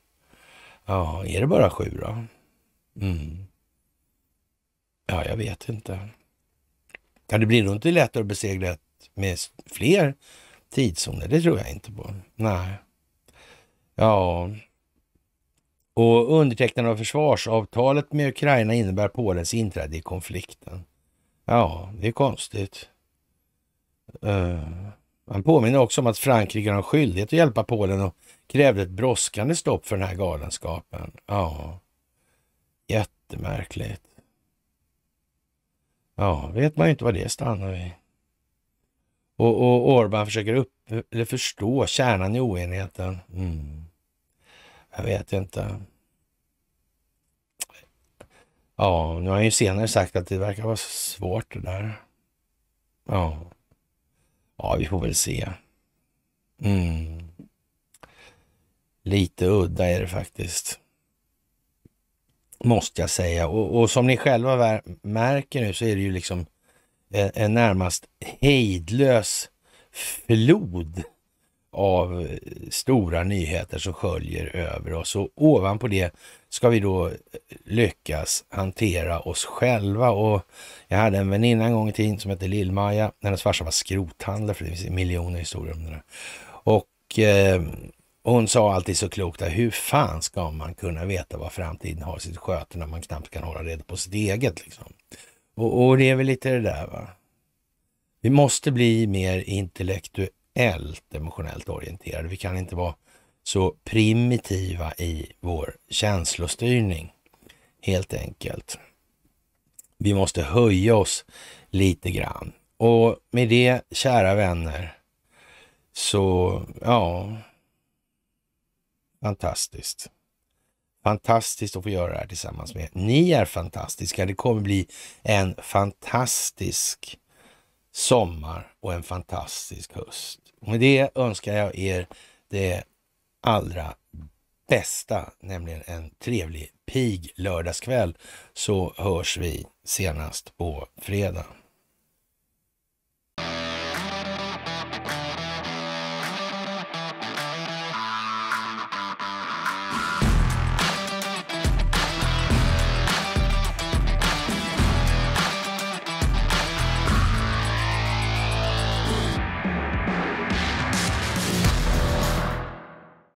Ja, är det bara sju då? Mm. Ja, jag vet inte. Ja, det blir nog inte lättare att besegra ett med fler tidszoner. Det tror jag inte på. Nej. Ja. Och undertecknandet av försvarsavtalet med Ukraina innebär Polens inträde i konflikten. Ja, det är konstigt. Uh, han påminner också om att Frankrike har en skyldighet att hjälpa Polen och krävde ett brådskande stopp för den här galenskapen. Ja, jättemärkligt. Ja, vet man ju inte vad det stannar vid. Och, och Orban försöker upp, eller förstå kärnan i oenigheten. Mm. Jag vet inte. Ja, nu har han ju senare sagt att det verkar vara svårt det där. Ja, ja vi får väl se. Mm. Lite udda är det faktiskt. Måste jag säga. Och, och, som ni själva märker nu så är det ju liksom en, eh, en närmast hejdlös flod av eh, stora nyheter som sköljer över oss. Och ovanpå det ska vi då eh, lyckas hantera oss själva. Och jag hade en väninna en gång i tiden som hette Lill-Maja. Hennes farsa var skrothandlare, för det finns miljoner historier om det där. Och eh, hon sa alltid så klokt att hur fan ska man kunna veta vad framtiden har sitt sköte när man knappt kan hålla reda på sitt eget? Liksom. Och, och det är väl lite det där va. Vi måste bli mer intellektuellt emotionellt orienterade. Vi kan inte vara så primitiva i vår känslostyrning helt enkelt. Vi måste höja oss lite grann. Och med det, kära vänner, så ja, Fantastiskt. Fantastiskt att få göra det här tillsammans med Ni är fantastiska. Det kommer bli en fantastisk sommar och en fantastisk höst. med det önskar jag er det allra bästa, nämligen en trevlig pig lördagskväll så hörs vi senast på fredag.